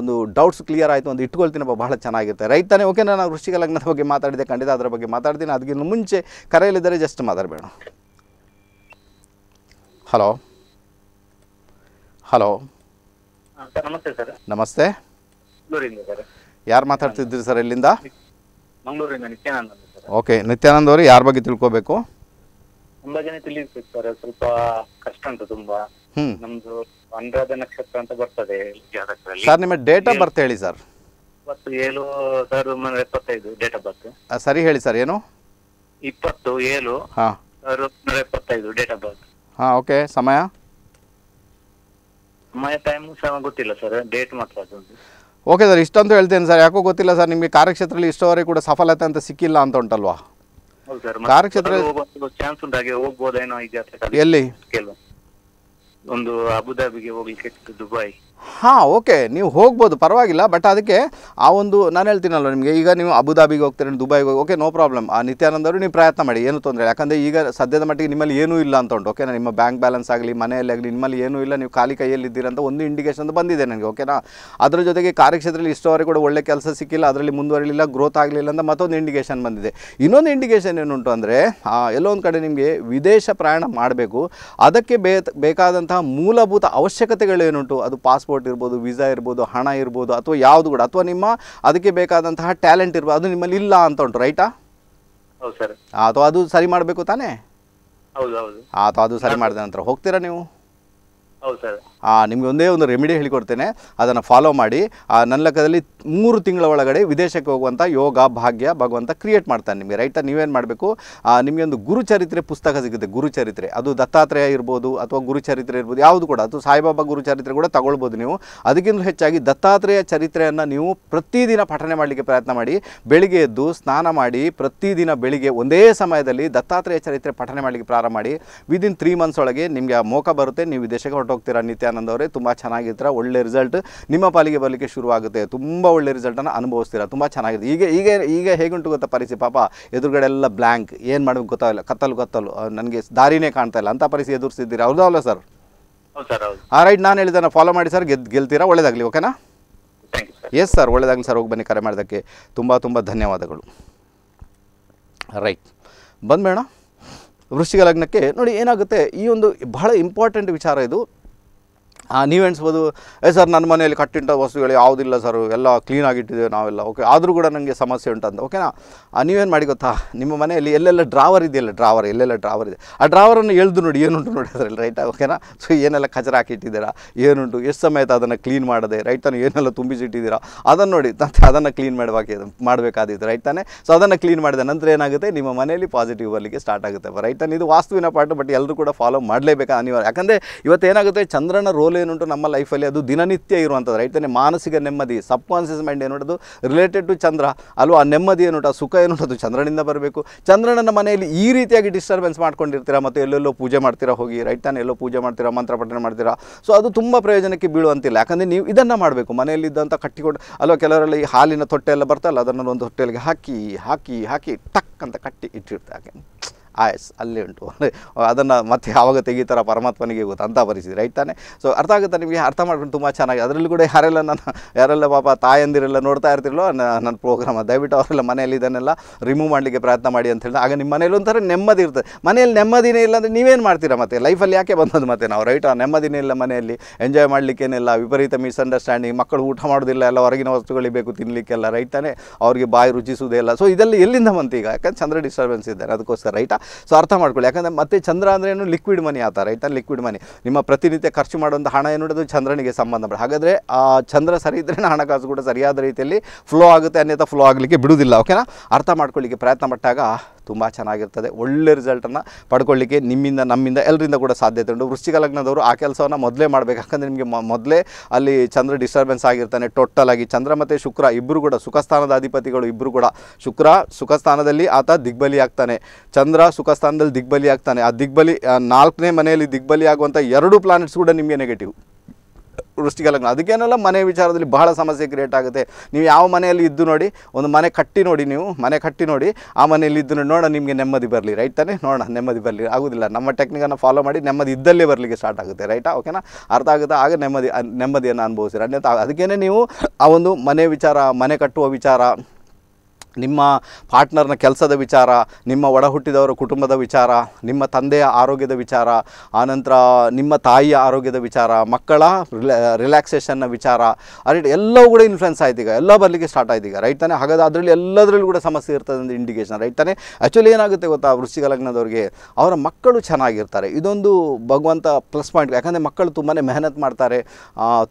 ಒಂದು ಡೌಟ್ಸ್ ಕ್ಲಿಯರ್ ಆಯಿತು ಒಂದು ಇಟ್ಕೊಳ್ತೀನಪ್ಪ ಬಹಳ ಚೆನ್ನಾಗಿರುತ್ತೆ ರೈತನೇ ಓಕೆ ನಾನು ವೃಷ್ಟಿಕ ಲಗ್ನದ ಬಗ್ಗೆ ಮಾತಾಡಿದೆ ಖಂಡಿತ ಅದರ ಬಗ್ಗೆ ಮಾತಾಡ್ತೀನಿ ಅದಕ್ಕಿಂತ ಮುಂಚೆ ಕರೆಯಲಿದ್ದ ಇಲ್ಲದ್ರೆ ಜಸ್ಟ್ ಮಾತಾಡಬೇಡ ಹಲೋ ಹಲೋ ನಮಸ್ತೆ ಸರ್ ನಮಸ್ತೆ ಯಾರು ಮಾತಾಡ್ತಿದ್ದೀರಿ ಸರ್ ಇಲ್ಲಿಂದ ಓಕೆ ನಿತ್ಯಾನಂದ್ ಅವರು ಯಾರ ಬಗ್ಗೆ ತಿಳ್ಕೋಬೇಕು ತುಂಬಾನೇ ತಿಳಿಬೇಕು ಸರ್ ಸ್ವಲ್ಪ ಕಷ್ಟ ಉಂಟು ತುಂಬಾ ನಮ್ದು ಅನುರಾಧ ನಕ್ಷತ್ರ ಅಂತ ಬರ್ತದೆ ಸರ್ ನಿಮ್ಮ ಡೇಟ್ ಆಫ್ ಬರ್ತ್ ಹೇಳಿ ಸರ್ ಏಳು ಸಾವಿರದ ಒಂಬೈನೂರ ಎಪ್ಪತ್ತೈದು ಡೇಟ್ ಆಫ್ ಬರ್ತ್ ಸರಿ ಹೇಳಿ ಸರ್ ಏನು ಇಪ್ಪತ್ತು ಏಳು ಸಾವಿರದ ಎಪ್ಪತ್ತೈದು ಡೇಟ್ ಆಫ್ ಬರ್ತ್ ಹಾ ಓಕೆ ಸಮಯ ಸಮಯ ಟೈಮ್ ಸಮಯ ಗೊತ್ತಿಲ್ಲ ಸರ್ ಡೇಟ್ ಮಾತ್ರ ಓಕೆ ಸರ್ ಇಷ್ಟಂತೂ ಹೇಳ್ತೇನೆ ಸರ್ ಯಾಕೋ ಗೊತ್ತಿಲ್ಲ ಸರ್ ನಿಮಗೆ ಕಾರ್ಯಕ್ಷೇತ್ರದಲ್ಲಿ ಇಷ್ಟವರೆಗೆ ಕೂಡ ಸಫಲತೆ ಅಂತ ಸಿಕ್ಕಿಲ್ಲ ಅಂತ ಉಂಟಲ್ವಾ ಕಾರ್ಯಕ್ಷೇತ್ರ ಚಾನ್ಸ್ ಉಂಟು ಹೋಗ್ಬೋದೇನೋ ಈ ಜಾತ್ರೆ ಎಲ್ಲಿ ಒಂದು ಅಬುದಾಬಿಗೆ ಹೋಗ್ಲಿಕ್ಕೆ ದುಬೈ ಹಾಂ ಓಕೆ ನೀವು ಹೋಗ್ಬೋದು ಪರವಾಗಿಲ್ಲ ಬಟ್ ಅದಕ್ಕೆ ಆ ಒಂದು ನಾನು ಹೇಳ್ತೀನಲ್ಲ ನಿಮಗೆ ಈಗ ನೀವು ಅಬುದಾಬಿಗೆ ಹೋಗ್ತೀರಿ ದುಬೈಗೆ ಹೋಗಿ ಓಕೆ ನೋ ಪ್ರಾಬ್ಲಮ್ ಆ ನಿತ್ಯಾನಂದ ಅವರು ನೀವು ಪ್ರಯತ್ನ ಮಾಡಿ ಏನು ತೊಂದರೆ ಯಾಕಂದರೆ ಈಗ ಸದ್ಯದ ಮಟ್ಟಿಗೆ ನಿಮ್ಮಲ್ಲಿ ಏನೂ ಇಲ್ಲ ಅಂತ ಉಂಟು ಓಕೆನಾ ನಿಮ್ಮ ಬ್ಯಾಂಕ್ ಬ್ಯಾಲೆನ್ಸ್ ಆಗಲಿ ಮನೆಯಲ್ಲಿ ಆಗಲಿ ನಿಮ್ಮಲ್ಲಿ ಏನೂ ಇಲ್ಲ ನೀವು ಖಾಲಿ ಅಂತ ಒಂದು ಇಂಡಿಕೇಷನ್ ಬಂದಿದೆ ನನಗೆ ಓಕೆನಾ ಅದರ ಜೊತೆಗೆ ಕಾರ್ಯಕ್ಷೇತ್ರದಲ್ಲಿ ಇಷ್ಟವರೆಗೆ ಕೂಡ ಒಳ್ಳೆ ಕೆಲಸ ಸಿಕ್ಕಿಲ್ಲ ಅದರಲ್ಲಿ ಮುಂದುವರಿಲಿಲ್ಲ ಗ್ರೋತ್ ಆಗಲಿಲ್ಲ ಅಂತ ಮತ್ತೊಂದು ಇಂಡಿಕೇಷನ್ ಬಂದಿದೆ ಇನ್ನೊಂದು ಇಂಡಿಕೇಷನ್ ಏನುಂಟು ಅಂದರೆ ಎಲ್ಲೋ ಒಂದು ಕಡೆ ನಿಮಗೆ ವಿದೇಶ ಪ್ರಯಾಣ ಮಾಡಬೇಕು ಅದಕ್ಕೆ ಬೇಕಾದಂತಹ ಮೂಲಭೂತ ಅವಶ್ಯಕತೆಗಳೇನುಂಟು ಅದು ಪಾಸ್ ಪಾಸ್ಪೋರ್ಟ್ ಇರ್ಬೋದು ವೀಸಾ ಇರ್ಬೋದು ಹಣ ಇರ್ಬೋದು ಅಥವಾ ಯಾವುದು ಕೂಡ ಅಥವಾ ನಿಮ್ಮ ಅದಕ್ಕೆ ಬೇಕಾದಂತಹ ಟ್ಯಾಲೆಂಟ್ ಇರ್ಬೋದು ಅದು ನಿಮ್ಮಲ್ಲಿ ಇಲ್ಲ ಅಂತ ಉಂಟು ರೈಟಾ ಅಥವಾ ಅದು ಸರಿ ಮಾಡಬೇಕು ತಾನೇ ಅಥವಾ ಅದು ಸರಿ ಮಾಡಿದ ನಂತರ ಹೋಗ್ತೀರಾ ನೀವು ಹೌದು ನಿಮಗೆ ಒಂದೇ ಒಂದು ರೆಮಿಡಿ ಹೇಳಿಕೊಡ್ತೇನೆ ಅದನ್ನು ಫಾಲೋ ಮಾಡಿ ನನ್ನ ಲೆಕ್ಕದಲ್ಲಿ ಮೂರು ತಿಂಗಳ ಒಳಗಡೆ ವಿದೇಶಕ್ಕೆ ಹೋಗುವಂಥ ಯೋಗ ಭಾಗ್ಯ ಭಗವಂತ ಕ್ರಿಯೇಟ್ ಮಾಡ್ತಾನೆ ನಿಮಗೆ ರೈಟ ನೀವೇನು ಮಾಡಬೇಕು ನಿಮಗೆ ಒಂದು ಗುರುಚರಿತ್ರೆ ಪುಸ್ತಕ ಸಿಗುತ್ತೆ ಗುರುಚರಿತ್ರೆ ಅದು ದತ್ತಾತ್ರೇಯ ಇರ್ಬೋದು ಅಥವಾ ಗುರುಚರಿತ್ರೆ ಇರ್ಬೋದು ಯಾವುದು ಕೂಡ ಅದು ಸಾಯಿಬಾಬಾ ಗುರುಚರಿತ್ರೆ ಕೂಡ ತಗೊಳ್ಬೋದು ನೀವು ಅದಕ್ಕಿಂತ ಹೆಚ್ಚಾಗಿ ದತ್ತಾತ್ರೇಯ ಚರಿತ್ರೆಯನ್ನು ನೀವು ಪ್ರತಿದಿನ ಪಠನೆ ಮಾಡಲಿಕ್ಕೆ ಪ್ರಯತ್ನ ಮಾಡಿ ಬೆಳಿಗ್ಗೆ ಎದ್ದು ಸ್ನಾನ ಮಾಡಿ ಪ್ರತಿದಿನ ಬೆಳಿಗ್ಗೆ ಒಂದೇ ಸಮಯದಲ್ಲಿ ದತ್ತಾತ್ರೇಯ ಚರಿತ್ರೆ ಪಠನೆ ಮಾಡಲಿಕ್ಕೆ ಪ್ರಾರಂಭ ಮಾಡಿ ವಿದಿನ್ ತ್ರೀ ಮಂತ್ಸ್ ಒಳಗೆ ನಿಮಗೆ ಆ ಮೋಕ ಬರುತ್ತೆ ನೀವು ವಿದೇಶಕ್ಕೆ ಹೊರಟೋಗ್ತೀರಾ ನಿತ್ಯ ನಿತ್ಯಾನಂದ ಅವರೇ ತುಂಬ ಚೆನ್ನಾಗಿರ್ತೀರಾ ಒಳ್ಳೆ ರಿಸಲ್ಟ್ ನಿಮ್ಮ ಪಾಲಿಗೆ ಬರಲಿಕ್ಕೆ ಶುರುವಾಗುತ್ತೆ ತುಂಬ ಒಳ್ಳೆ ರಿಸಲ್ಟನ್ನು ಅನುಭವಿಸ್ತೀರಾ ತುಂಬ ಚೆನ್ನಾಗಿದೆ ಈಗ ಈಗ ಈಗ ಹೇಗುಂಟು ಗೊತ್ತಾ ಪರಿಸ್ಥಿತಿ ಪಾಪ ಎದುರುಗಡೆ ಎಲ್ಲ ಬ್ಲ್ಯಾಂಕ್ ಏನು ಮಾಡಬೇಕು ಗೊತ್ತಾಗಲ್ಲ ಕತ್ತಲು ಕತ್ತಲು ನನಗೆ ದಾರಿನೇ ಕಾಣ್ತಾ ಇಲ್ಲ ಅಂತ ಪರಿಸ್ಥಿತಿ ಎದುರಿಸಿದ್ದೀರಾ ಹೌದಲ್ಲ ಸರ್ ಆ ರೈಟ್ ನಾನು ಹೇಳಿದ ಫಾಲೋ ಮಾಡಿ ಸರ್ ಗೆದ್ದು ಗೆಲ್ತೀರಾ ಒಳ್ಳೇದಾಗಲಿ ಓಕೆನಾ ಎಸ್ ಸರ್ ಒಳ್ಳೇದಾಗಲಿ ಸರ್ ಹೋಗಿ ಬನ್ನಿ ಕರೆ ಮಾಡೋದಕ್ಕೆ ತುಂಬ ತುಂಬ ಧನ್ಯವಾದಗಳು ರೈಟ್ ಬಂದ್ಬೇಡ ವೃಷಿ ಲಗ್ನಕ್ಕೆ ನೋಡಿ ಏನಾಗುತ್ತೆ ಈ ಒಂದು ಬಹಳ ಇಂಪಾರ್ಟೆಂಟ್ ವಿಚಾರ ಇದು ನೀವೆಣಿಸ್ಬೋದು ಏ ಸರ್ ನನ್ನ ಮನೆಯಲ್ಲಿ ಕಟ್ಟಿಂಟ ವಸ್ತುಗಳು ಯಾವುದಿಲ್ಲ ಸರ್ ಎಲ್ಲ ಕ್ಲೀನಾಗಿಟ್ಟಿದ್ದೇವೆ ನಾವೆಲ್ಲ ಓಕೆ ಆದರೂ ಕೂಡ ನನಗೆ ಸಮಸ್ಯೆ ಉಂಟಂತ ಓಕೆನಾ ನೀವೇನು ಮಾಡಿ ಗೊತ್ತಾ ನಿಮ್ಮ ಮನೆಯಲ್ಲಿ ಎಲ್ಲೆಲ್ಲ ಡ್ರಾವರ್ ಇದೆಯಲ್ಲ ಡ್ರಾವರ್ ಎಲ್ಲೆಲ್ಲ ಡ್ರಾವರ್ ಇದೆ ಆ ಡ್ರಾವರನ್ನು ಎಳ್ದು ನೋಡಿ ಏನುಂಟು ನೋಡಿ ಅದರಲ್ಲಿ ರೈಟಾ ಓಕೆನಾ ಸೊ ಏನೆಲ್ಲ ಕಚರ ಹಾಕಿಟ್ಟಿದ್ದೀರಾ ಏನುಂಟು ಎಷ್ಟು ಸಮಯದ ಅದನ್ನು ಕ್ಲೀನ್ ಮಾಡಿದೆ ರೈಟ್ ತಾನು ಏನೆಲ್ಲ ತುಂಬಿಸಿಟ್ಟಿದ್ದೀರಾ ಅದನ್ನು ನೋಡಿ ಅದನ್ನು ಕ್ಲೀನ್ ಮಾಡಬೇಕಾಗಿ ಮಾಡಬೇಕಾದಿತ್ತು ರೈಟ್ ತಾನೇ ಸೊ ಅದನ್ನು ಕ್ಲೀನ್ ಮಾಡಿದ ನಂತರ ಏನಾಗುತ್ತೆ ನಿಮ್ಮ ಮನೆಯಲ್ಲಿ ಪಾಸಿಟಿವ್ ಬರಲಿಕ್ಕೆ ಸ್ಟಾರ್ಟ್ ಆಗುತ್ತೆ ರೈಟ್ ತಾನೇ ಇದು ವಾಸ್ತುವಿನ ಪಾಠ ಬಟ್ ಎಲ್ಲರೂ ಕೂಡ ಫಾಲೋ ಮಾಡಲೇಬೇಕಾ ಅನಿವಾರ್ಯ ಯಾಕಂದರೆ ಇವತ್ತೇನಾಗುತ್ತೆ ಚಂದ್ರನ ರೋಲ್ ಏನುಂಟು ನಮ್ಮ ಲೈಫಲ್ಲಿ ಅದು ದಿನನಿತ್ಯ ಇರುವಂಥದ್ದು ರೈಟ್ ತಾನೇ ಮಾನಸಿಕ ನೆಮ್ಮದಿ subconscious mind related to Chandra ಅಲ್ವ ಆ ನೆಮ್ಮದಿ ಏನುಂಟು ಆ ಸುಖ ಉಂಟು ಚಂದ್ರನಿಂದ ಬರಬೇಕು ಚಂದ್ರನನ್ನ ಮನೆಯಲ್ಲಿ ಈ ರೀತಿಯಾಗಿ ಡಿಸ್ಟರ್ಬೆನ್ಸ್ ಮಾಡ್ಕೊಂಡಿರ್ತೀರಾ ಮತ್ತು ಎಲ್ಲೆಲ್ಲೋ ಪೂಜೆ ಮಾಡ್ತೀರಾ ಹೋಗಿ ರೈಟ್ ತಾನೇ ಎಲ್ಲೋ ಪೂಜೆ ಮಾಡ್ತೀರಾ ಮಂತ್ರ ಪಠನೆ ಮಾಡ್ತೀರಾ ಸೊ ಅದು ತುಂಬ ಪ್ರಯೋಜನಕ್ಕೆ ಬೀಳುವಂತಿಲ್ಲ ಯಾಕಂದರೆ ನೀವು ಇದನ್ನು ಮಾಡಬೇಕು ಮನೆಯಲ್ಲಿದ್ದಂಥ ಕಟ್ಟಿಕೊಂಡು ಅಲ್ವಾ ಕೆಲವರಲ್ಲಿ ಈ ಹಾಲಿನ ತೊಟ್ಟೆ ಎಲ್ಲ ಬರ್ತಲ್ಲ ಅದನ್ನು ಒಂದು ತೊಟ್ಟೆಯಲ್ಲಿ ಹಾಕಿ ಹಾಕಿ ಹಾಕಿ ಟಕ್ ಅಂತ ಕಟ್ಟಿ ಇಟ್ಟಿರ್ತಾರೆ ಹಾಗೆ ಆಯ್ಸ್ ಅಲ್ಲಿ ಉಂಟು ಅದನ್ನು ಮತ್ತೆ ಯಾವಾಗ ತೆಗೀತಾರ ಪರಮಾತ್ಮನಿಗೆ ಗೊತ್ತು ಅಂತ ಪರಿಸ್ಥಿತಿ ರೈಟ್ ತಾನೆ ಸೊ ಅರ್ಥ ಆಗುತ್ತೆ ನಿಮಗೆ ಅರ್ಥ ಮಾಡ್ಕೊಂಡು ತುಂಬ ಚೆನ್ನಾಗಿ ಅದರಲ್ಲಿ ಕೂಡ ಯಾರೆಲ್ಲ ನಾನು ಯಾರೆಲ್ಲ ಪಾಪ ತಾಯಂದಿರೆಲ್ಲ ನೋಡ್ತಾ ಇರ್ತಿರಲ್ಲೋ ನನ್ನ ಪ್ರೋಗ್ರಾಮ ದಯವಿಟ್ಟು ಅವರೆಲ್ಲ ಮನೆಯಲ್ಲಿ ಇದನ್ನೆಲ್ಲ ರಿಮೂವ್ ಮಾಡಲಿಕ್ಕೆ ಪ್ರಯತ್ನ ಮಾಡಿ ಅಂತ ಹೇಳಿದ ಆಗ ನಿಮ್ಮ ಮನೇಲಿ ಒಂಥರ ನೆಮ್ಮದಿ ಇರ್ತದೆ ಮನೆಯಲ್ಲಿ ನೆಮ್ಮದಿನೇ ಇಲ್ಲ ಅಂದರೆ ನೀವೇನು ಮಾಡ್ತೀರಾ ಮತ್ತೆ ಲೈಫಲ್ಲಿ ಯಾಕೆ ಬಂದದ್ದು ಮತ್ತೆ ನಾವು ರೈಟ್ ನೆಮ್ಮದಿನೇ ಇಲ್ಲ ಮನೆಯಲ್ಲಿ ಎಂಜಾಯ್ ಮಾಡಲಿಕ್ಕೇನಿಲ್ಲ ವಿಪರೀತ ಮಿಸ್ಅಂಡರ್ಸ್ಟ್ಯಾಂಡಿಂಗ್ ಮಕ್ಕಳು ಊಟ ಮಾಡೋದಿಲ್ಲ ಎಲ್ಲ ಹೊರಗಿನ ಬೇಕು ತಿನ್ನಲಿಕ್ಕೆಲ್ಲ ರೈಟ್ ತಾನೆ ಅವ್ರಿಗೆ ಬಾಯಿ ರುಚಿಸುವುದೇ ಇಲ್ಲ ಸೊ ಇದೆಲ್ಲ ಎಲ್ಲಿಂದ ಬಂತು ಈಗ ಯಾಕಂದ್ರೆ ಚಂದ್ರ ಡಿಸ್ಟರ್ಬೆನ್ಸ್ ಇದ್ದಾರೆ ಅದಕ್ಕೋಸ್ಕರ ರೈಟಾ ಸೊ ಅರ್ಥ ಮಾಡ್ಕೊಳ್ಳಿ ಯಾಕಂದರೆ ಮತ್ತೆ ಚಂದ್ರ ಅಂದರೆ ಏನು ಲಿಕ್ವಿಡ್ ಮನಿ ಆ ಥರ ಆಯಿತಾ ಲಿಕ್ವಿಡ್ ಮನಿ ನಿಮ್ಮ ಪ್ರತಿನಿತ್ಯ ಖರ್ಚು ಮಾಡುವಂಥ ಹಣ ಏನು ಅದು ಚಂದ್ರನಿಗೆ ಸಂಬಂಧಪಟ್ಟ ಹಾಗಾದರೆ ಆ ಚಂದ್ರ ಸರಿ ಇದ್ರೇ ಹಣಕಾಸು ಕೂಡ ಸರಿಯಾದ ರೀತಿಯಲ್ಲಿ ಫ್ಲೋ ಆಗುತ್ತೆ ಅನ್ಯಥ ಫ್ಲೋ ಆಗಲಿಕ್ಕೆ ಬಿಡುವುದಿಲ್ಲ ಓಕೆನಾ ಅರ್ಥ ಮಾಡ್ಕೊಳ್ಳಿಕ್ಕೆ ಪ್ರಯತ್ನ ಪಟ್ಟಾಗ ತುಂಬ ಚೆನ್ನಾಗಿರ್ತದೆ ಒಳ್ಳೆ ರಿಸಲ್ಟನ್ನು ಪಡ್ಕೊಳ್ಳಿಕ್ಕೆ ನಿಮ್ಮಿಂದ ನಮ್ಮಿಂದ ಎಲ್ಲರಿಂದ ಕೂಡ ಸಾಧ್ಯತೆ ಉಂಟು ವೃಷ್ಟಿಕ ಲಗ್ನದವರು ಆ ಕೆಲಸವನ್ನು ಮೊದಲೇ ಮಾಡಬೇಕು ಯಾಕಂದರೆ ನಿಮಗೆ ಮೊದಲೇ ಅಲ್ಲಿ ಚಂದ್ರ ಡಿಸ್ಟರ್ಬೆನ್ಸ್ ಆಗಿರ್ತಾನೆ ಟೋಟಲ್ ಆಗಿ ಚಂದ್ರ ಮತ್ತು ಶುಕ್ರ ಇಬ್ಬರು ಕೂಡ ಸುಖಸ್ಥಾನದ ಅಧಿಪತಿಗಳು ಇಬ್ಬರು ಕೂಡ ಶುಕ್ರ ಸುಖಸ್ಥಾನದಲ್ಲಿ ಆತ ದಿಗ್ಬಲಿ ಆಗ್ತಾನೆ ಚಂದ್ರ ಸುಖಸ್ಥಾನದಲ್ಲಿ ದಿಗ್ಬಲಿ ಆಗ್ತಾನೆ ಆ ದಿಗ್ಬಲಿ ನಾಲ್ಕನೇ ಮನೆಯಲ್ಲಿ ದಿಗ್ಬಲಿ ಆಗುವಂಥ ಎರಡು ಪ್ಲಾನೆಟ್ಸ್ ಕೂಡ ನಿಮಗೆ ನೆಗೆಟಿವ್ ವೃಷ್ಟಿಕ ಲಗ್ನ ಅದಕ್ಕೇನೆಲ್ಲ ಮನೆ ವಿಚಾರದಲ್ಲಿ ಬಹಳ ಸಮಸ್ಯೆ ಕ್ರಿಯೇಟ್ ಆಗುತ್ತೆ ನೀವು ಯಾವ ಮನೆಯಲ್ಲಿ ಇದ್ದು ನೋಡಿ ಒಂದು ಮನೆ ಕಟ್ಟಿ ನೋಡಿ ನೀವು ಮನೆ ಕಟ್ಟಿ ನೋಡಿ ಆ ಮನೆಯಲ್ಲಿ ಇದ್ದು ನೋಡಿ ನೋಡೋಣ ನಿಮಗೆ ನೆಮ್ಮದಿ ಬರಲಿ ರೈಟ್ ತಾನೇ ನೋಡೋಣ ನೆಮ್ಮದಿ ಬರಲಿ ಆಗೋದಿಲ್ಲ ನಮ್ಮ ಟೆಕ್ನಿಕನ್ನು ಫಾಲೋ ಮಾಡಿ ನೆಮ್ಮದಿ ಇದ್ದಲ್ಲೇ ಬರಲಿಕ್ಕೆ ಸ್ಟಾರ್ಟ್ ಆಗುತ್ತೆ ರೈಟಾ ಓಕೆನಾ ಅರ್ಥ ಆಗುತ್ತೆ ಆಗ ನೆಮ್ಮದಿ ನೆಮ್ಮದಿಯನ್ನು ಅನುಭವಿಸಿರಿ ಅನ್ಯತ ಅದಕ್ಕೇ ನೀವು ಆ ಒಂದು ಮನೆ ವಿಚಾರ ಮನೆ ಕಟ್ಟುವ ವಿಚಾರ ನಿಮ್ಮ ಪಾರ್ಟ್ನರ್ನ ಕೆಲಸದ ವಿಚಾರ ನಿಮ್ಮ ಒಡ ಹುಟ್ಟಿದವರ ಕುಟುಂಬದ ವಿಚಾರ ನಿಮ್ಮ ತಂದೆಯ ಆರೋಗ್ಯದ ವಿಚಾರ ಆನಂತರ ನಿಮ್ಮ ತಾಯಿಯ ಆರೋಗ್ಯದ ವಿಚಾರ ಮಕ್ಕಳ ರಿಲ್ಯಾಕ್ಸೇಷನ್ನ ವಿಚಾರ ರೈಟ್ ಎಲ್ಲವೂ ಕೂಡ ಇನ್ಫ್ಲುಯೆನ್ಸ್ ಆಯ್ತು ಈಗ ಎಲ್ಲ ಬರಲಿಕ್ಕೆ ಸ್ಟಾರ್ಟ್ ಆಯ್ತು ಈಗ ರೈಟ್ ತಾನೆ ಹಾಗಾದ ಅದರಲ್ಲಿ ಎಲ್ಲದರಲ್ಲೂ ಕೂಡ ಸಮಸ್ಯೆ ಇರ್ತದೆ ಅಂತ ಇಂಡಿಕೇಶನ್ ರೈಟ್ ತಾನೆ ಆ್ಯಕ್ಚುಲಿ ಏನಾಗುತ್ತೆ ಗೊತ್ತಾ ವೃಶ್ಚಿಕ ಅವರ ಮಕ್ಕಳು ಚೆನ್ನಾಗಿರ್ತಾರೆ ಇದೊಂದು ಭಗವಂತ ಪ್ಲಸ್ ಪಾಯಿಂಟ್ ಯಾಕಂದರೆ ಮಕ್ಕಳು ತುಂಬಾ ಮೆಹನತ್ ಮಾಡ್ತಾರೆ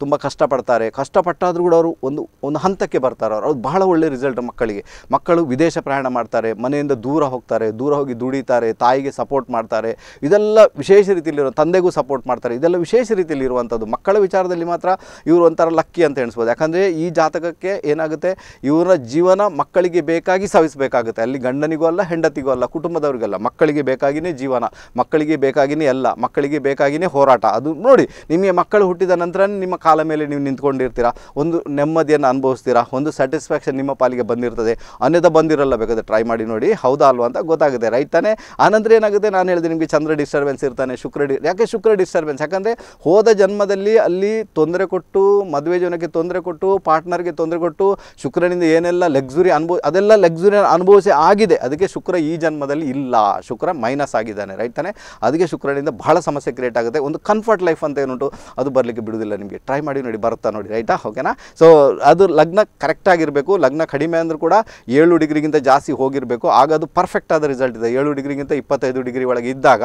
ತುಂಬ ಕಷ್ಟಪಡ್ತಾರೆ ಕಷ್ಟಪಟ್ಟಾದರೂ ಕೂಡ ಅವರು ಒಂದು ಒಂದು ಹಂತಕ್ಕೆ ಬರ್ತಾರೆ ಅವರು ಬಹಳ ಒಳ್ಳೆಯ ರಿಸಲ್ಟ್ ಮಕ್ಕಳಿಗೆ ಮಕ್ಕಳು ವಿದೇಶ ಪ್ರಯಾಣ ಮಾಡ್ತಾರೆ ಮನೆಯಿಂದ ದೂರ ಹೋಗ್ತಾರೆ ದೂರ ಹೋಗಿ ದುಡಿತಾರೆ ತಾಯಿಗೆ ಸಪೋರ್ಟ್ ಮಾಡ್ತಾರೆ ಇದೆಲ್ಲ ವಿಶೇಷ ರೀತಿಯಲ್ಲಿರೋ ತಂದೆಗೂ ಸಪೋರ್ಟ್ ಮಾಡ್ತಾರೆ ಇದೆಲ್ಲ ವಿಶೇಷ ರೀತಿಯಲ್ಲಿ ಇರುವಂಥದ್ದು ಮಕ್ಕಳ ವಿಚಾರದಲ್ಲಿ ಮಾತ್ರ ಇವರು ಒಂಥರ ಲಕ್ಕಿ ಅಂತ ಎಣಿಸ್ಬೋದು ಯಾಕಂದರೆ ಈ ಜಾತಕಕ್ಕೆ ಏನಾಗುತ್ತೆ ಇವರ ಜೀವನ ಮಕ್ಕಳಿಗೆ ಬೇಕಾಗಿ ಸವಿಸಬೇಕಾಗುತ್ತೆ ಅಲ್ಲಿ ಗಂಡನಿಗೂ ಅಲ್ಲ ಹೆಂಡತಿಗೂ ಅಲ್ಲ ಕುಟುಂಬದವರಿಗಲ್ಲ ಮಕ್ಕಳಿಗೆ ಬೇಕಾಗಿನೇ ಜೀವನ ಮಕ್ಕಳಿಗೆ ಬೇಕಾಗಿಯೇ ಅಲ್ಲ ಮಕ್ಕಳಿಗೆ ಬೇಕಾಗಿನೇ ಹೋರಾಟ ಅದು ನೋಡಿ ನಿಮಗೆ ಮಕ್ಕಳು ಹುಟ್ಟಿದ ನಂತರ ನಿಮ್ಮ ಕಾಲ ಮೇಲೆ ನೀವು ನಿಂತ್ಕೊಂಡಿರ್ತೀರ ಒಂದು ನೆಮ್ಮದಿಯನ್ನು ಅನುಭವಿಸ್ತೀರಾ ಒಂದು ಸ್ಯಾಟಿಸ್ಫ್ಯಾಕ್ಷನ್ ನಿಮ್ಮ ಪಾಲಿಗೆ ಬಂದಿರ್ತದೆ ಅನ್ಯದ ಬಂದಿರಲ್ಲ ಬೇಕಾದ್ರೆ ಟ್ರೈ ಮಾಡಿ ನೋಡಿ ಹೌದಾ ಅಲ್ವಾ ಅಂತ ಗೊತ್ತಾಗುತ್ತೆ ರೈಟ್ ತಾನೆ ಆನಂದ್ರೆ ಏನಾಗುತ್ತೆ ನಾನು ಹೇಳಿದೆ ನಿಮಗೆ ಚಂದ್ರ ಡಿಸ್ಟರ್ಬೆನ್ಸ್ ಇರ್ತಾನೆ ಶುಕ್ರ ಡಿ ಯಾಕೆ ಶುಕ್ರ ಡಿಸ್ಟರ್ಬೆನ್ಸ್ ಯಾಕಂದರೆ ಹೋದ ಜನ್ಮದಲ್ಲಿ ಅಲ್ಲಿ ತೊಂದರೆ ಕೊಟ್ಟು ಮದುವೆ ಜನಕ್ಕೆ ತೊಂದರೆ ಕೊಟ್ಟು ಪಾರ್ಟ್ನರ್ಗೆ ತೊಂದರೆ ಕೊಟ್ಟು ಶುಕ್ರನಿಂದ ಏನೆಲ್ಲ ಲಗ್ಸುರಿ ಅನುಭವ ಅದೆಲ್ಲ ಲಗ್ಸುರಿ ಅನುಭವಿಸಿ ಆಗಿದೆ ಅದಕ್ಕೆ ಶುಕ್ರ ಈ ಜನ್ಮದಲ್ಲಿ ಇಲ್ಲ ಶುಕ್ರ ಮೈನಸ್ ಆಗಿದ್ದಾನೆ ರೈಟ್ ತಾನೆ ಅದಕ್ಕೆ ಶುಕ್ರನಿಂದ ಬಹಳ ಸಮಸ್ಯೆ ಕ್ರಿಯೇಟ್ ಆಗುತ್ತೆ ಒಂದು ಕಂಫರ್ಟ್ ಲೈಫ್ ಅಂತ ಏನುಂಟು ಅದು ಬರಲಿಕ್ಕೆ ಬಿಡುವುದಿಲ್ಲ ನಿಮಗೆ ಟ್ರೈ ಮಾಡಿ ನೋಡಿ ಬರುತ್ತಾ ನೋಡಿ ರೈಟಾ ಓಕೆನಾ ಸೊ ಅದು ಲಗ್ನ ಕರೆಕ್ಟಾಗಿರಬೇಕು ಲಗ್ನ ಕಡಿಮೆ ಅಂದರೂ ಕೂಡ ಏಳು ಡಿಗ್ರಿಗಿಂತ ಜಾಸ್ತಿ ಹೋಗಿರಬೇಕು ಆಗ ಅದು ಪರ್ಫೆಕ್ಟ್ ಆದ ರಿಸಲ್ಟ್ ಇದೆ ಏಳು ಡಿಗ್ರಿಗಿಂತ ಇಪ್ಪತ್ತೈದು ಡಿಗ್ರಿ ಒಳಗೆ ಇದ್ದಾಗ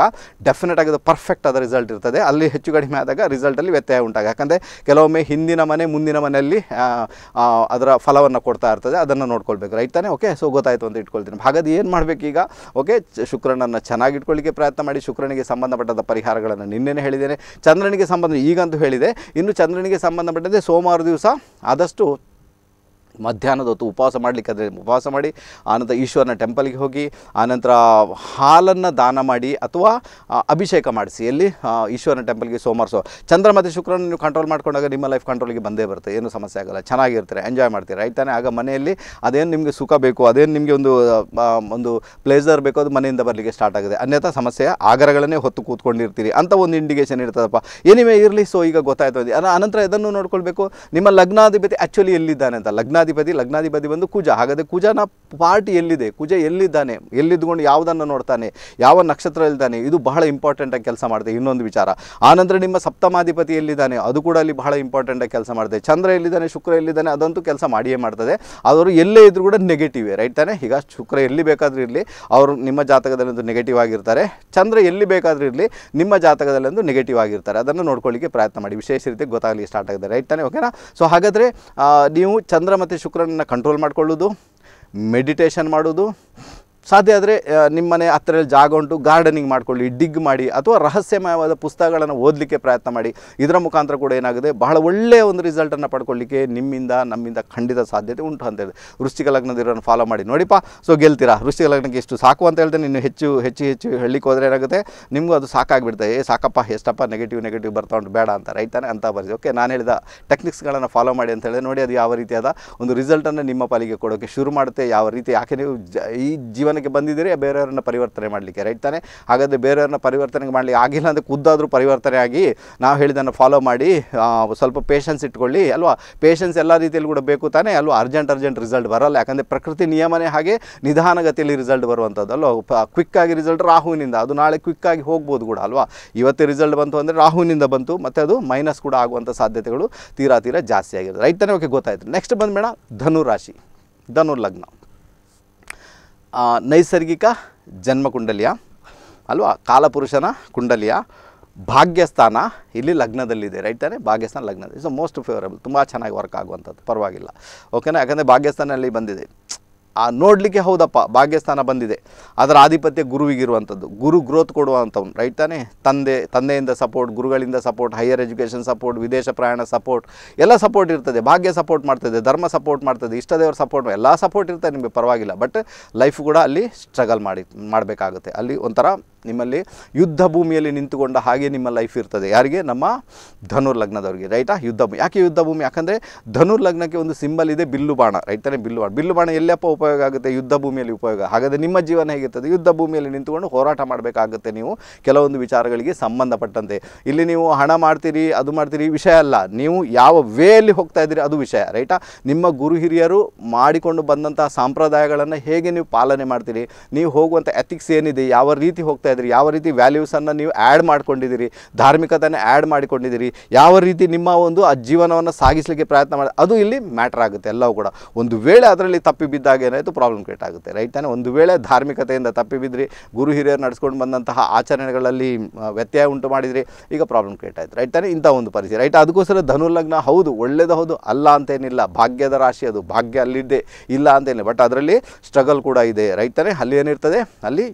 ಡೆಫಿನೆಟ್ ಆಗಿ ಅದು ಪರ್ಫೆಕ್ಟ್ ಆದ ರಿಸಲ್ಟ್ ಇರ್ತದೆ ಅಲ್ಲಿ ಹೆಚ್ಚು ಕಡಿಮೆ ಆದಾಗ ರಿಸಲ್ಟಲ್ಲಿ ವ್ಯತ್ಯಯ ಉಂಟಾಗ ಯಾಕಂದರೆ ಕೆಲವೊಮ್ಮೆ ಹಿಂದಿನ ಮನೆ ಮುಂದಿನ ಮನೆಯಲ್ಲಿ ಅದರ ಫಲವನ್ನು ಕೊಡ್ತಾ ಇರ್ತದೆ ಅದನ್ನು ನೋಡ್ಕೊಳ್ಬೇಕು ರೈಟ್ ತಾನೇ ಓಕೆ ಸೊ ಗೊತ್ತಾಯಿತು ಅಂತ ಇಟ್ಕೊಳ್ತೀನಿ ಹಾಗಾದ್ರೆ ಏನು ಮಾಡಬೇಕೀಗ ಈಗ ಓಕೆ ಶುಕ್ರನನ್ನು ಚೆನ್ನಾಗಿ ಇಟ್ಕೊಳ್ಳಿಕ್ಕೆ ಪ್ರಯತ್ನ ಮಾಡಿ ಶುಕ್ರನಿಗೆ ಸಂಬಂಧಪಟ್ಟದ ಪರಿಹಾರಗಳನ್ನು ನಿನ್ನೆನೇ ಹೇಳಿದ್ದೇನೆ ಚಂದ್ರನಿಗೆ ಸಂಬಂಧ ಈಗಂತೂ ಹೇಳಿದೆ ಇನ್ನು ಚಂದ್ರನಿಗೆ ಸಂಬಂಧಪಟ್ಟಂತೆ ಸೋಮವಾರ ದಿವಸ ಆದಷ್ಟು ಮಧ್ಯಾಹ್ನದ ಹೊತ್ತು ಉಪವಾಸ ಮಾಡಲಿಕ್ಕಾದರೆ ಉಪವಾಸ ಮಾಡಿ ಆನಂತರ ಈಶ್ವರನ ಟೆಂಪಲ್ಗೆ ಹೋಗಿ ಆನಂತರ ಹಾಲನ್ನು ದಾನ ಮಾಡಿ ಅಥವಾ ಅಭಿಷೇಕ ಮಾಡಿಸಿ ಎಲ್ಲಿ ಈಶ್ವರನ ಟೆಂಪಲ್ಗೆ ಸೋಮವಾರ ಸೋ ಚಂದ್ರ ಮತ್ತು ಶುಕ್ರನ ನೀವು ಕಂಟ್ರೋಲ್ ಮಾಡ್ಕೊಂಡಾಗ ನಿಮ್ಮ ಲೈಫ್ ಕಂಟ್ರೋಲ್ಗೆ ಬಂದೇ ಬರುತ್ತೆ ಏನು ಸಮಸ್ಯೆ ಆಗೋಲ್ಲ ಚೆನ್ನಾಗಿರ್ತಾರೆ ಎಂಜಾಯ್ ಮಾಡ್ತೀರಿ ರೈಟ್ ತಾನೇ ಆಗ ಮನೆಯಲ್ಲಿ ಅದೇನು ನಿಮಗೆ ಸುಖ ಬೇಕು ಅದೇನು ನಿಮಗೆ ಒಂದು ಒಂದು ಪ್ಲೇಸರ್ ಬೇಕು ಅದು ಮನೆಯಿಂದ ಬರಲಿಕ್ಕೆ ಸ್ಟಾರ್ಟ್ ಆಗಿದೆ ಅನ್ಯಥಾ ಸಮಸ್ಯೆ ಆಗರಗಳನ್ನೇ ಹೊತ್ತು ಕೂತ್ಕೊಂಡಿರ್ತೀರಿ ಅಂತ ಒಂದು ಇಂಡಿಕೇಷನ್ ಇರ್ತದಪ್ಪ ಏನಿವೆ ಇರಲಿ ಸೊ ಈಗ ಗೊತ್ತಾಯ್ತು ಅನಂತರ ಇದನ್ನು ನೋಡ್ಕೊಳ್ಬೇಕು ನಿಮ್ಮ ಲಗ್ನಾಧಿಪತಿ ಆ್ಯಕ್ಚುಲಿ ಎಲ್ಲಿದ್ದಾನೆ ಅಂತ ಲಗ್ನ ಲಗ್ನಾಧಿಪತಿ ಲಗ್ನಾಧಿಪತಿ ಬಂದು ಕುಜ ಹಾಗಾದರೆ ಕುಜನ ಪಾರ್ಟಿ ಎಲ್ಲಿದೆ ಕುಜ ಎಲ್ಲಿದ್ದಾನೆ ಎಲ್ಲಿದ್ದುಕೊಂಡು ಯಾವುದನ್ನು ನೋಡ್ತಾನೆ ಯಾವ ನಕ್ಷತ್ರ ಇಲ್ದಾನೆ ಇದು ಬಹಳ ಇಂಪಾರ್ಟೆಂಟ್ ಆಗಿ ಕೆಲಸ ಮಾಡುತ್ತೆ ಇನ್ನೊಂದು ವಿಚಾರ ಆನಂತರ ನಿಮ್ಮ ಸಪ್ತಮಾಧಿಪತಿ ಎಲ್ಲಿದ್ದಾನೆ ಅದು ಕೂಡ ಅಲ್ಲಿ ಬಹಳ ಇಂಪಾರ್ಟೆಂಟ್ ಇಂಪಾರ್ಟೆಂಟಾಗಿ ಕೆಲಸ ಮಾಡುತ್ತೆ ಚಂದ್ರ ಎಲ್ಲಿದ್ದಾನೆ ಶುಕ್ರ ಎಲ್ಲಿದ್ದಾನೆ ಅದಂತೂ ಕೆಲಸ ಮಾಡಿಯೇ ಮಾಡ್ತದೆ ಆದರೂ ಎಲ್ಲೇ ಇದ್ರೂ ಕೂಡ ನೆಗೆಟಿವೇ ರೈಟ್ ತಾನೆ ಈಗ ಶುಕ್ರ ಎಲ್ಲಿ ಬೇಕಾದರೂ ಇರಲಿ ಅವರು ನಿಮ್ಮ ಜಾತಕದಲ್ಲಿ ಒಂದು ನೆಗೆಟಿವ್ ಆಗಿರ್ತಾರೆ ಚಂದ್ರ ಎಲ್ಲಿ ಬೇಕಾದರೂ ಇರಲಿ ನಿಮ್ಮ ಜಾತಕದಲ್ಲಿ ಒಂದು ನೆಗೆಟಿವ್ ಆಗಿರ್ತಾರೆ ಅದನ್ನು ನೋಡ್ಕೊಳ್ಳಿಕ್ಕೆ ಪ್ರಯತ್ನ ಮಾಡಿ ವಿಶೇಷ ರೀತಿ ಗೊತ್ತಾಗಲಿ ಸ್ಟಾರ್ಟ್ ಆಗಿದೆ ರೈಟ್ ತಾನೆ ಓಕೆನಾ ಸೊ ಹಾಗಾದರೆ ನೀವು ಚಂದ್ರ ಮತ್ತು ಮತ್ತು ಶುಕ್ರನನ್ನು ಕಂಟ್ರೋಲ್ ಮಾಡಿಕೊಳ್ಳೋದು ಮೆಡಿಟೇಷನ್ ಮಾಡೋದು ಸಾಧ್ಯ ಆದರೆ ನಿಮ್ಮನೆ ಹತ್ತಿರಲ್ಲಿ ಜಾಗ ಉಂಟು ಗಾರ್ಡನಿಂಗ್ ಮಾಡಿಕೊಳ್ಳಿ ಡಿಗ್ ಮಾಡಿ ಅಥವಾ ರಹಸ್ಯಮಯವಾದ ಪುಸ್ತಕಗಳನ್ನು ಓದಲಿಕ್ಕೆ ಪ್ರಯತ್ನ ಮಾಡಿ ಇದರ ಮುಖಾಂತರ ಕೂಡ ಏನಾಗುತ್ತೆ ಬಹಳ ಒಳ್ಳೆಯ ಒಂದು ರಿಸಲ್ಟನ್ನು ಪಡ್ಕೊಳ್ಳಿಕ್ಕೆ ನಿಮ್ಮಿಂದ ನಮ್ಮಿಂದ ಖಂಡಿತ ಸಾಧ್ಯತೆ ಉಂಟು ಅಂತ ಹೇಳಿದೆ ವೃಷ್ಟಿಕ ಲಗ್ನದಿರೋನ್ನು ಫಾಲೋ ಮಾಡಿ ನೋಡಿಪ್ಪ ಸೊ ಗೆಲ್ತೀರಾ ವೃಷ್ಟಿಕ ಲಗ್ನಕ್ಕೆ ಎಷ್ಟು ಸಾಕು ಅಂತ ಹೇಳ್ದೆ ನೀನು ಹೆಚ್ಚು ಹೆಚ್ಚು ಹೆಚ್ಚು ಹೇಳಲಿಕ್ಕೆ ಹೋದರೆ ಏನಾಗುತ್ತೆ ನಿಮಗೂ ಅದು ಸಾಕಾಗಿಬಿಡ್ತದೆ ಏ ಸಾಕಪ್ಪ ಎಷ್ಟಪ್ಪ ನೆಗೆಟಿವ್ ನೆಗೆಟಿವ್ ಬರ್ತಾ ಉಂಟು ಬೇಡ ಅಂತ ರೈತಾನೆ ಅಂತ ಬರ್ತೀವಿ ಓಕೆ ನಾನು ಹೇಳಿದ ಟೆಕ್ನಿಕ್ಸ್ಗಳನ್ನು ಫಾಲೋ ಮಾಡಿ ಅಂತ ಹೇಳಿದೆ ನೋಡಿ ಅದು ಯಾವ ರೀತಿಯಾದ ಒಂದು ರಿಸಲ್ಟನ್ನು ನಿಮ್ಮ ಪಾಲಿಗೆ ಕೊಡೋಕ್ಕೆ ಶುರು ಮಾಡುತ್ತೆ ಯಾವ ರೀತಿ ಯಾಕೆ ನೀವು ಈ ಜೀವನ ಜೀವನಕ್ಕೆ ಬಂದಿದ್ದೀರಿ ಬೇರೆಯವ್ರನ್ನ ಪರಿವರ್ತನೆ ಮಾಡಲಿಕ್ಕೆ ರೈಟ್ ತಾನೆ ಹಾಗಾದರೆ ಬೇರೆಯವ್ರನ್ನ ಪರಿವರ್ತನೆ ಮಾಡಲಿಕ್ಕೆ ಆಗಿಲ್ಲ ಅಂದರೆ ಖುದ್ದಾದರೂ ಪರಿವರ್ತನೆ ಆಗಿ ನಾವು ಹೇಳಿದ್ದನ್ನು ಫಾಲೋ ಮಾಡಿ ಸ್ವಲ್ಪ ಪೇಷನ್ಸ್ ಇಟ್ಕೊಳ್ಳಿ ಅಲ್ವಾ ಪೇಷನ್ಸ್ ಎಲ್ಲ ರೀತಿಯಲ್ಲಿ ಕೂಡ ಬೇಕು ತಾನೆ ಅಲ್ವಾ ಅರ್ಜೆಂಟ್ ಅರ್ಜೆಂಟ್ ರಿಸಲ್ಟ್ ಬರಲ್ಲ ಯಾಕಂದರೆ ಪ್ರಕೃತಿ ನಿಯಮನೇ ಹಾಗೆ ನಿಧಾನಗತಿಯಲ್ಲಿ ರಿಸಲ್ಟ್ ಬರುವಂಥದ್ದು ಅಲ್ವಾ ಕ್ವಿಕ್ಕಾಗಿ ರಿಸಲ್ಟ್ ರಾಹುವಿನಿಂದ ಅದು ನಾಳೆ ಕ್ವಿಕ್ಕಾಗಿ ಹೋಗ್ಬೋದು ಕೂಡ ಅಲ್ವಾ ಇವತ್ತೇ ರಿಸಲ್ಟ್ ಬಂತು ಅಂದರೆ ರಾಹುವಿನಿಂದ ಬಂತು ಮತ್ತು ಅದು ಮೈನಸ್ ಕೂಡ ಆಗುವಂಥ ಸಾಧ್ಯತೆಗಳು ತೀರಾ ತೀರಾ ಜಾಸ್ತಿ ಆಗಿರುತ್ತೆ ರೈತನೇ ಓಕೆ ಗೊತ್ತಾಯಿತು ನೆಕ್ಸ್ಟ್ ಬಂದ್ಬೇಡ ಧನು ರಾಶಿ ಧನು ಲಗ್ನ ನೈಸರ್ಗಿಕ ಜನ್ಮಕುಂಡಲಿಯ ಅಲ್ವಾ ಕಾಲಪುರುಷನ ಕುಂಡಲಿಯ ಭಾಗ್ಯಸ್ಥಾನ ಇಲ್ಲಿ ಲಗ್ನದಲ್ಲಿದೆ ರೈಟ್ ತಾನೇ ಭಾಗ್ಯಸ್ಥಾನ ಲಗ್ನದಲ್ಲಿ ಅ ಮೋಸ್ಟ್ ಫೇವರೇಬಲ್ ತುಂಬ ಚೆನ್ನಾಗಿ ವರ್ಕ್ ಆಗುವಂಥದ್ದು ಪರವಾಗಿಲ್ಲ ಓಕೆನಾ ಯಾಕಂದರೆ ಅಲ್ಲಿ ಬಂದಿದೆ ಆ ನೋಡಲಿಕ್ಕೆ ಹೌದಪ್ಪ ಭಾಗ್ಯಸ್ಥಾನ ಬಂದಿದೆ ಅದರ ಆಧಿಪತ್ಯ ಗುರುವಿಗಿರುವಂಥದ್ದು ಗುರು ಗ್ರೋತ್ ಕೊಡುವಂಥವ್ನು ರೈಟ್ ತಾನೇ ತಂದೆ ತಂದೆಯಿಂದ ಸಪೋರ್ಟ್ ಗುರುಗಳಿಂದ ಸಪೋರ್ಟ್ ಹೈಯರ್ ಎಜುಕೇಷನ್ ಸಪೋರ್ಟ್ ವಿದೇಶ ಪ್ರಯಾಣ ಸಪೋರ್ಟ್ ಎಲ್ಲ ಸಪೋರ್ಟ್ ಇರ್ತದೆ ಭಾಗ್ಯ ಸಪೋರ್ಟ್ ಮಾಡ್ತದೆ ಧರ್ಮ ಸಪೋರ್ಟ್ ಮಾಡ್ತದೆ ಇಷ್ಟದೇವ್ರ ಸಪೋರ್ಟ್ ಎಲ್ಲ ಸಪೋರ್ಟ್ ಇರ್ತದೆ ನಿಮಗೆ ಪರವಾಗಿಲ್ಲ ಬಟ್ ಲೈಫ್ ಕೂಡ ಅಲ್ಲಿ ಸ್ಟ್ರಗಲ್ ಮಾಡಿ ಮಾಡಬೇಕಾಗುತ್ತೆ ಅಲ್ಲಿ ಒಂಥರ ನಿಮ್ಮಲ್ಲಿ ಯುದ್ಧ ಭೂಮಿಯಲ್ಲಿ ನಿಂತುಕೊಂಡ ಹಾಗೆ ನಿಮ್ಮ ಲೈಫ್ ಇರ್ತದೆ ಯಾರಿಗೆ ನಮ್ಮ ಧನುರ್ ಲಗ್ನದವರಿಗೆ ರೈಟಾ ಯುದ್ಧ ಭೂಮಿ ಯಾಕೆ ಯುದ್ಧ ಭೂಮಿ ಯಾಕಂದರೆ ಧನುರ್ ಲಗ್ನಕ್ಕೆ ಒಂದು ಸಿಂಬಲ್ ಇದೆ ಬಿಲ್ಲು ಬಾಣ ರೈತನೇ ಬಿಲ್ಲು ಬಾಣ ಬಿಲ್ಲು ಬಾಣ ಎಲ್ಲಪ್ಪ ಉಪಯೋಗ ಆಗುತ್ತೆ ಯುದ್ಧ ಭೂಮಿಯಲ್ಲಿ ಉಪಯೋಗ ಹಾಗಾದರೆ ನಿಮ್ಮ ಜೀವನ ಹೇಗಿರ್ತದೆ ಯುದ್ಧ ಭೂಮಿಯಲ್ಲಿ ನಿಂತುಕೊಂಡು ಹೋರಾಟ ಮಾಡಬೇಕಾಗುತ್ತೆ ನೀವು ಕೆಲವೊಂದು ವಿಚಾರಗಳಿಗೆ ಸಂಬಂಧಪಟ್ಟಂತೆ ಇಲ್ಲಿ ನೀವು ಹಣ ಮಾಡ್ತೀರಿ ಅದು ಮಾಡ್ತೀರಿ ವಿಷಯ ಅಲ್ಲ ನೀವು ಯಾವ ವೇಯಲ್ಲಿ ಹೋಗ್ತಾ ಇದ್ದೀರಿ ಅದು ವಿಷಯ ರೈಟಾ ನಿಮ್ಮ ಗುರು ಹಿರಿಯರು ಮಾಡಿಕೊಂಡು ಬಂದಂಥ ಸಂಪ್ರದಾಯಗಳನ್ನು ಹೇಗೆ ನೀವು ಪಾಲನೆ ಮಾಡ್ತೀರಿ ನೀವು ಹೋಗುವಂಥ ಎಥಿಕ್ಸ್ ಏನಿದೆ ಯಾವ ರೀತಿ ಹೋಗ್ತಾ ಇದ್ರಿ ಯಾವ ರೀತಿ ವ್ಯಾಲ್ಯೂಸನ್ನು ನೀವು ಆ್ಯಡ್ ಮಾಡ್ಕೊಂಡಿದ್ದೀರಿ ಧಾರ್ಮಿಕತೆಯನ್ನು ಆ್ಯಡ್ ಮಾಡಿಕೊಂಡಿದ್ದೀರಿ ಯಾವ ರೀತಿ ನಿಮ್ಮ ಒಂದು ಆ ಜೀವನವನ್ನು ಸಾಗಿಸಲಿಕ್ಕೆ ಪ್ರಯತ್ನ ಮಾಡಿ ಅದು ಇಲ್ಲಿ ಮ್ಯಾಟ್ರ್ ಆಗುತ್ತೆ ಎಲ್ಲವೂ ಕೂಡ ಒಂದು ವೇಳೆ ಅದರಲ್ಲಿ ತಪ್ಪಿ ಬಿದ್ದಾಗ ಏನಾಯಿತು ಪ್ರಾಬ್ಲಮ್ ಕ್ರಿಯೇಟ್ ಆಗುತ್ತೆ ರೈಟ್ ಒಂದು ವೇಳೆ ಧಾರ್ಮಿಕತೆಯಿಂದ ತಪ್ಪಿ ಬಿದ್ರಿ ಗುರು ಹಿರಿಯರು ನಡೆಸ್ಕೊಂಡು ಬಂದಂತಹ ಆಚರಣೆಗಳಲ್ಲಿ ವ್ಯತ್ಯಯ ಉಂಟು ಮಾಡಿದ್ರಿ ಈಗ ಪ್ರಾಬ್ಲಮ್ ಕ್ರಿಯೇಟ್ ಆಯಿತು ರೈಟ್ ಇಂಥ ಒಂದು ಪರಿಸ್ಥಿತಿ ರೈಟ್ ಅದಕ್ಕೋಸ್ಕರ ಧನುರ್ಲಗ್ನ ಹೌದು ಒಳ್ಳೇದು ಹೌದು ಅಲ್ಲ ಅಂತೇನಿಲ್ಲ ಭಾಗ್ಯದ ರಾಶಿ ಅದು ಭಾಗ್ಯ ಅಲ್ಲಿದ್ದೆ ಇಲ್ಲ ಅಂತೇನಿಲ್ಲ ಬಟ್ ಅದರಲ್ಲಿ ಸ್ಟ್ರಗಲ್ ಕೂಡ ಇದೆ ರೈತನೇ ಅಲ್ಲಿ ಏನಿರ್ತದೆ ಅಲ್ಲಿ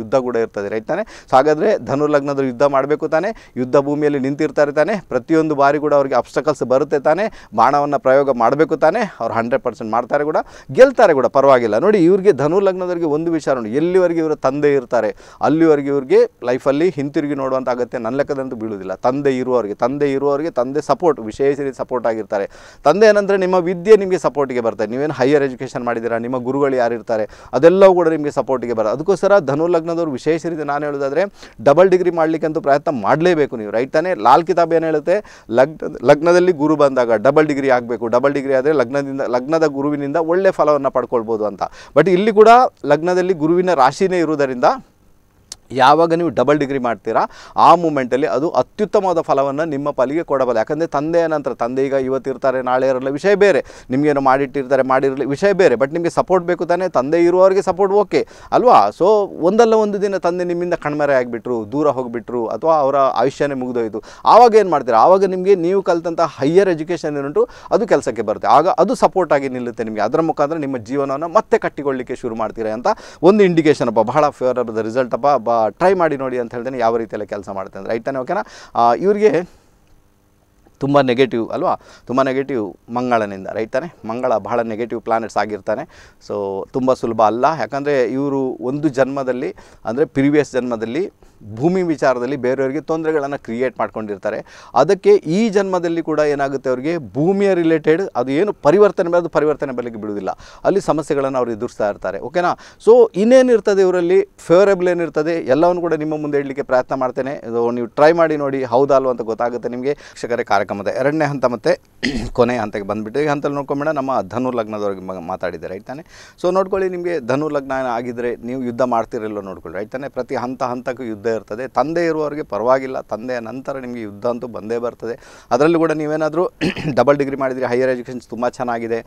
ಯುದ್ಧ ಕೂಡ ಇರ್ತದೆ ಇದೆ ರೈಟ್ ತಾನೆ ಸೊ ಹಾಗಾದರೆ ಧನು ಯುದ್ಧ ಮಾಡಬೇಕು ತಾನೆ ಯುದ್ಧ ಭೂಮಿಯಲ್ಲಿ ನಿಂತಿರ್ತಾರೆ ತಾನೆ ಪ್ರತಿಯೊಂದು ಬಾರಿ ಕೂಡ ಅವರಿಗೆ ಅಪ್ಸ್ಟಕಲ್ಸ್ ಬರುತ್ತೆ ತಾನೆ ಬಾಣವನ್ನು ಪ್ರಯೋಗ ಮಾಡಬೇಕು ತಾನೆ ಅವ್ರು ಹಂಡ್ರೆಡ್ ಪರ್ಸೆಂಟ್ ಮಾಡ್ತಾರೆ ಕೂಡ ಗೆಲ್ತಾರೆ ಕೂಡ ಪರವಾಗಿಲ್ಲ ನೋಡಿ ಇವರಿಗೆ ಧನುರ್ಲಗ್ನದವರಿಗೆ ಒಂದು ವಿಚಾರ ನೋಡಿ ಎಲ್ಲಿವರೆಗೆ ಇವರ ತಂದೆ ಇರ್ತಾರೆ ಅಲ್ಲಿವರೆಗೆ ಇವರಿಗೆ ಲೈಫಲ್ಲಿ ಹಿಂತಿರುಗಿ ನೋಡುವಂಥ ಅಗತ್ಯ ನನ್ನ ಲೆಕ್ಕದಂತೂ ಬೀಳುವುದಿಲ್ಲ ತಂದೆ ಇರುವವರಿಗೆ ತಂದೆ ಇರುವವರಿಗೆ ತಂದೆ ಸಪೋರ್ಟ್ ವಿಶೇಷ ರೀತಿ ಸಪೋರ್ಟ್ ಆಗಿರ್ತಾರೆ ತಂದೆ ಏನಂದರೆ ನಿಮ್ಮ ವಿದ್ಯೆ ನಿಮಗೆ ಸಪೋರ್ಟಿಗೆ ಬರ್ತಾರೆ ನೀವೇನು ಹೈಯರ್ ಎಜುಕೇಷನ್ ಮಾಡಿದ್ದೀರಾ ನಿಮ್ಮ ಗುರುಗಳು ಯಾರಿರ್ತಾರೆ ಅದೆಲ್ಲವೂ ಕೂಡ ನಿಮಗೆ ಸಪೋರ್ಟಿಗೆ ಬರ ಅದಕ್ಕೋಸ್ಕರ ಧನುರ್ಲಗ್ನದವರು ಲಗ್ನದವರು ವಿಶೇಷ ಇದು ನಾನು ಹೇಳೋದಾದರೆ ಡಬಲ್ ಡಿಗ್ರಿ ಮಾಡಲಿಕ್ಕಂತೂ ಪ್ರಯತ್ನ ಮಾಡಲೇಬೇಕು ನೀವು ರೈಟ್ ತಾನೇ ಲಾಲ್ ಕಿತಾಬ್ ಏನು ಹೇಳುತ್ತೆ ಲಗ್ನ ಲಗ್ನದಲ್ಲಿ ಗುರು ಬಂದಾಗ ಡಬಲ್ ಡಿಗ್ರಿ ಆಗಬೇಕು ಡಬಲ್ ಡಿಗ್ರಿ ಆದರೆ ಲಗ್ನದಿಂದ ಲಗ್ನದ ಗುರುವಿನಿಂದ ಒಳ್ಳೆ ಫಲವನ್ನು ಪಡ್ಕೊಳ್ಬೋದು ಅಂತ ಬಟ್ ಇಲ್ಲಿ ಕೂಡ ಲಗ್ನದಲ್ಲಿ ಗುರುವಿನ ರಾಶಿನೇ ಇರುವುದರಿಂದ ಯಾವಾಗ ನೀವು ಡಬಲ್ ಡಿಗ್ರಿ ಮಾಡ್ತೀರಾ ಆ ಮೂಮೆಂಟಲ್ಲಿ ಅದು ಅತ್ಯುತ್ತಮವಾದ ಫಲವನ್ನು ನಿಮ್ಮ ಪಾಲಿಗೆ ಕೊಡಬಲ್ಲ ಯಾಕಂದರೆ ತಂದೆಯ ನಂತರ ತಂದೆ ಈಗ ಇವತ್ತಿರ್ತಾರೆ ನಾಳೆ ಇರಲ್ಲ ವಿಷಯ ಬೇರೆ ನಿಮಗೇನು ಮಾಡಿಟ್ಟಿರ್ತಾರೆ ಮಾಡಿರಲಿ ವಿಷಯ ಬೇರೆ ಬಟ್ ನಿಮಗೆ ಸಪೋರ್ಟ್ ಬೇಕು ತಾನೇ ತಂದೆ ಇರುವವರಿಗೆ ಸಪೋರ್ಟ್ ಓಕೆ ಅಲ್ವಾ ಸೊ ಒಂದಲ್ಲ ಒಂದು ದಿನ ತಂದೆ ನಿಮ್ಮಿಂದ ಕಣ್ಮರೆ ಆಗಿಬಿಟ್ರು ದೂರ ಹೋಗಿಬಿಟ್ರು ಅಥವಾ ಅವರ ಆಯುಷ್ಯನೇ ಮುಗಿದೋಯಿತು ಆವಾಗ ಏನು ಮಾಡ್ತೀರಾ ಆವಾಗ ನಿಮಗೆ ನೀವು ಕಲಿತಂಥ ಹೈಯರ್ ಎಜುಕೇಷನ್ ಏನುಂಟು ಅದು ಕೆಲಸಕ್ಕೆ ಬರುತ್ತೆ ಆಗ ಅದು ಸಪೋರ್ಟ್ ಆಗಿ ನಿಲ್ಲುತ್ತೆ ನಿಮಗೆ ಅದರ ಮುಖಾಂತರ ನಿಮ್ಮ ಜೀವನವನ್ನು ಮತ್ತೆ ಕಟ್ಟಿಕೊಳ್ಳಲಿಕ್ಕೆ ಶುರು ಮಾಡ್ತೀರಾ ಅಂತ ಒಂದು ಇಂಡಿಕೇಶನ್ ಅಪ್ಪ ಬಹಳ ಫೇವರಬಲ್ ರಿಸಲ್ಟ್ ಅಪ್ಪ ಟ್ರೈ ಮಾಡಿ ನೋಡಿ ಅಂತ ಹೇಳ್ತೇನೆ ಯಾವ ರೀತಿಯಲ್ಲಿ ಕೆಲಸ ಮಾಡ್ತೇನೆ ಅಂದರೆ ರೈಟ್ ತಾನೆ ಓಕೆನಾ ಇವರಿಗೆ ತುಂಬ ನೆಗೆಟಿವ್ ಅಲ್ವಾ ತುಂಬ ನೆಗೆಟಿವ್ ಮಂಗಳನಿಂದ ರೈಟ್ ತಾನೆ ಮಂಗಳ ಬಹಳ ನೆಗೆಟಿವ್ ಪ್ಲಾನೆಟ್ಸ್ ಆಗಿರ್ತಾನೆ ಸೊ ತುಂಬ ಸುಲಭ ಅಲ್ಲ ಯಾಕಂದರೆ ಇವರು ಒಂದು ಜನ್ಮದಲ್ಲಿ ಅಂದರೆ ಪ್ರಿವಿಯಸ್ ಜನ್ಮದಲ್ಲಿ ಭೂಮಿ ವಿಚಾರದಲ್ಲಿ ಬೇರೆಯವರಿಗೆ ತೊಂದರೆಗಳನ್ನು ಕ್ರಿಯೇಟ್ ಮಾಡ್ಕೊಂಡಿರ್ತಾರೆ ಅದಕ್ಕೆ ಈ ಜನ್ಮದಲ್ಲಿ ಕೂಡ ಏನಾಗುತ್ತೆ ಅವರಿಗೆ ಭೂಮಿಯ ರಿಲೇಟೆಡ್ ಅದು ಏನು ಪರಿವರ್ತನೆ ಅದು ಪರಿವರ್ತನೆ ಬೆಲೆಗೆ ಬಿಡುವುದಿಲ್ಲ ಅಲ್ಲಿ ಸಮಸ್ಯೆಗಳನ್ನು ಅವರು ಎದುರಿಸ್ತಾ ಇರ್ತಾರೆ ಓಕೆನಾ ಸೊ ಇನ್ನೇನಿರ್ತದೆ ಇವರಲ್ಲಿ ಫೇವರೇಬಲ್ ಏನಿರ್ತದೆ ಎಲ್ಲವನ್ನು ಕೂಡ ನಿಮ್ಮ ಮುಂದೆ ಇಡಲಿಕ್ಕೆ ಪ್ರಯತ್ನ ಮಾಡ್ತೇನೆ ನೀವು ಟ್ರೈ ಮಾಡಿ ನೋಡಿ ಹೌದಲ್ವ ಅಂತ ಗೊತ್ತಾಗುತ್ತೆ ನಿಮಗೆ ಶಿಕ್ಷಕರ ಕಾರ್ಯಕ್ರಮದ ಎರಡನೇ ಹಂತ ಮತ್ತು ಕೊನೆಯ ಹಂತಕ್ಕೆ ಬಂದುಬಿಟ್ಟು ಈ ಹಂತಲ್ಲಿ ನೋಡ್ಕೊಂಬೇಡ ನಮ್ಮ ಧನು ಲಗ್ನದವ್ರಿಗೆ ಮಾತಾಡಿದ್ದಾರೆ ರೈಟ್ ತಾನೆ ಸೊ ನೋಡ್ಕೊಳ್ಳಿ ನಿಮಗೆ ಧನು ಲಗ್ನ ಆಗಿದ್ದರೆ ನೀವು ಯುದ್ಧ ಮಾಡ್ತಿರಲ್ಲೋ ನೋಡ್ಕೊಳ್ಳಿ ರೈಟ್ ತಾನೆ ಪ್ರತಿ ಹಂತ ಹಂತಕ್ಕೂ ಯುದ್ಧ ಇರ್ತದೆ ತಂದೆ ಇರುವವರಿಗೆ ಪರವಾಗಿಲ್ಲ ತಂದೆಯ ನಂತರ ನಿಮಗೆ ಯುದ್ಧ ಅಂತೂ ಬಂದೇ ಬರ್ತದೆ ಅದರಲ್ಲೂ ಕೂಡ ನೀವೇನಾದರೂ ಡಬಲ್ ಡಿಗ್ರಿ ಮಾಡಿದಿರಿ ಹೈಯರ್ ಎಜುಕೇಷನ್ಸ್ ತುಂಬ ಚೆನ್ನಾಗಿದೆ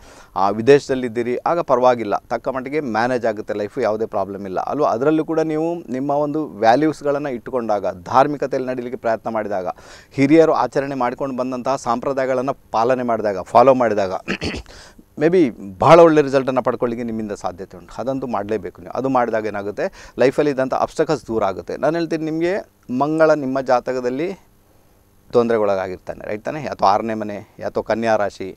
ಆ ವಿದೇಶದಲ್ಲಿದ್ದೀರಿ ಆಗ ಪರವಾಗಿಲ್ಲ ತಕ್ಕ ಮಟ್ಟಿಗೆ ಮ್ಯಾನೇಜ್ ಆಗುತ್ತೆ ಲೈಫು ಯಾವುದೇ ಪ್ರಾಬ್ಲಮ್ ಇಲ್ಲ ಅಲ್ವಾ ಅದರಲ್ಲೂ ಕೂಡ ನೀವು ನಿಮ್ಮ ಒಂದು ವ್ಯಾಲ್ಯೂಸ್ಗಳನ್ನು ಇಟ್ಟುಕೊಂಡಾಗ ಧಾರ್ಮಿಕತೆಯಲ್ಲಿ ನಡೀಲಿಕ್ಕೆ ಪ್ರಯತ್ನ ಮಾಡಿದಾಗ ಹಿರಿಯರು ಆಚರಣೆ ಮಾಡಿಕೊಂಡು ಬಂದಂತಹ ಸಂಪ್ರದಾಯಗಳನ್ನು ಪಾಲನೆ ಮಾಡಿದಾಗ ಫಾಲೋ ಮಾಡಿದಾಗ ಮೇ ಬಿ ಬಹಳ ಒಳ್ಳೆ ರಿಸಲ್ಟನ್ನು ಪಡ್ಕೊಳ್ಳಿಕ್ಕೆ ನಿಮ್ಮಿಂದ ಸಾಧ್ಯತೆ ಉಂಟು ಅದಂತೂ ಮಾಡಲೇಬೇಕು ನೀವು ಅದು ಮಾಡಿದಾಗ ಏನಾಗುತ್ತೆ ಲೈಫಲ್ಲಿ ಇದ್ದಂಥ ಅಬ್ಸ್ಟಕಲ್ಸ್ ದೂರ ಆಗುತ್ತೆ ನಾನು ಹೇಳ್ತೀನಿ ನಿಮಗೆ ಮಂಗಳ ನಿಮ್ಮ ಜಾತಕದಲ್ಲಿ ತೊಂದರೆಗೊಳಗಾಗಿರ್ತಾನೆ ರೈಟ್ ತಾನೆ ಅಥವಾ ಆರನೇ ಮನೆ ಯಾತೋ ಕನ್ಯಾ ರಾಶಿ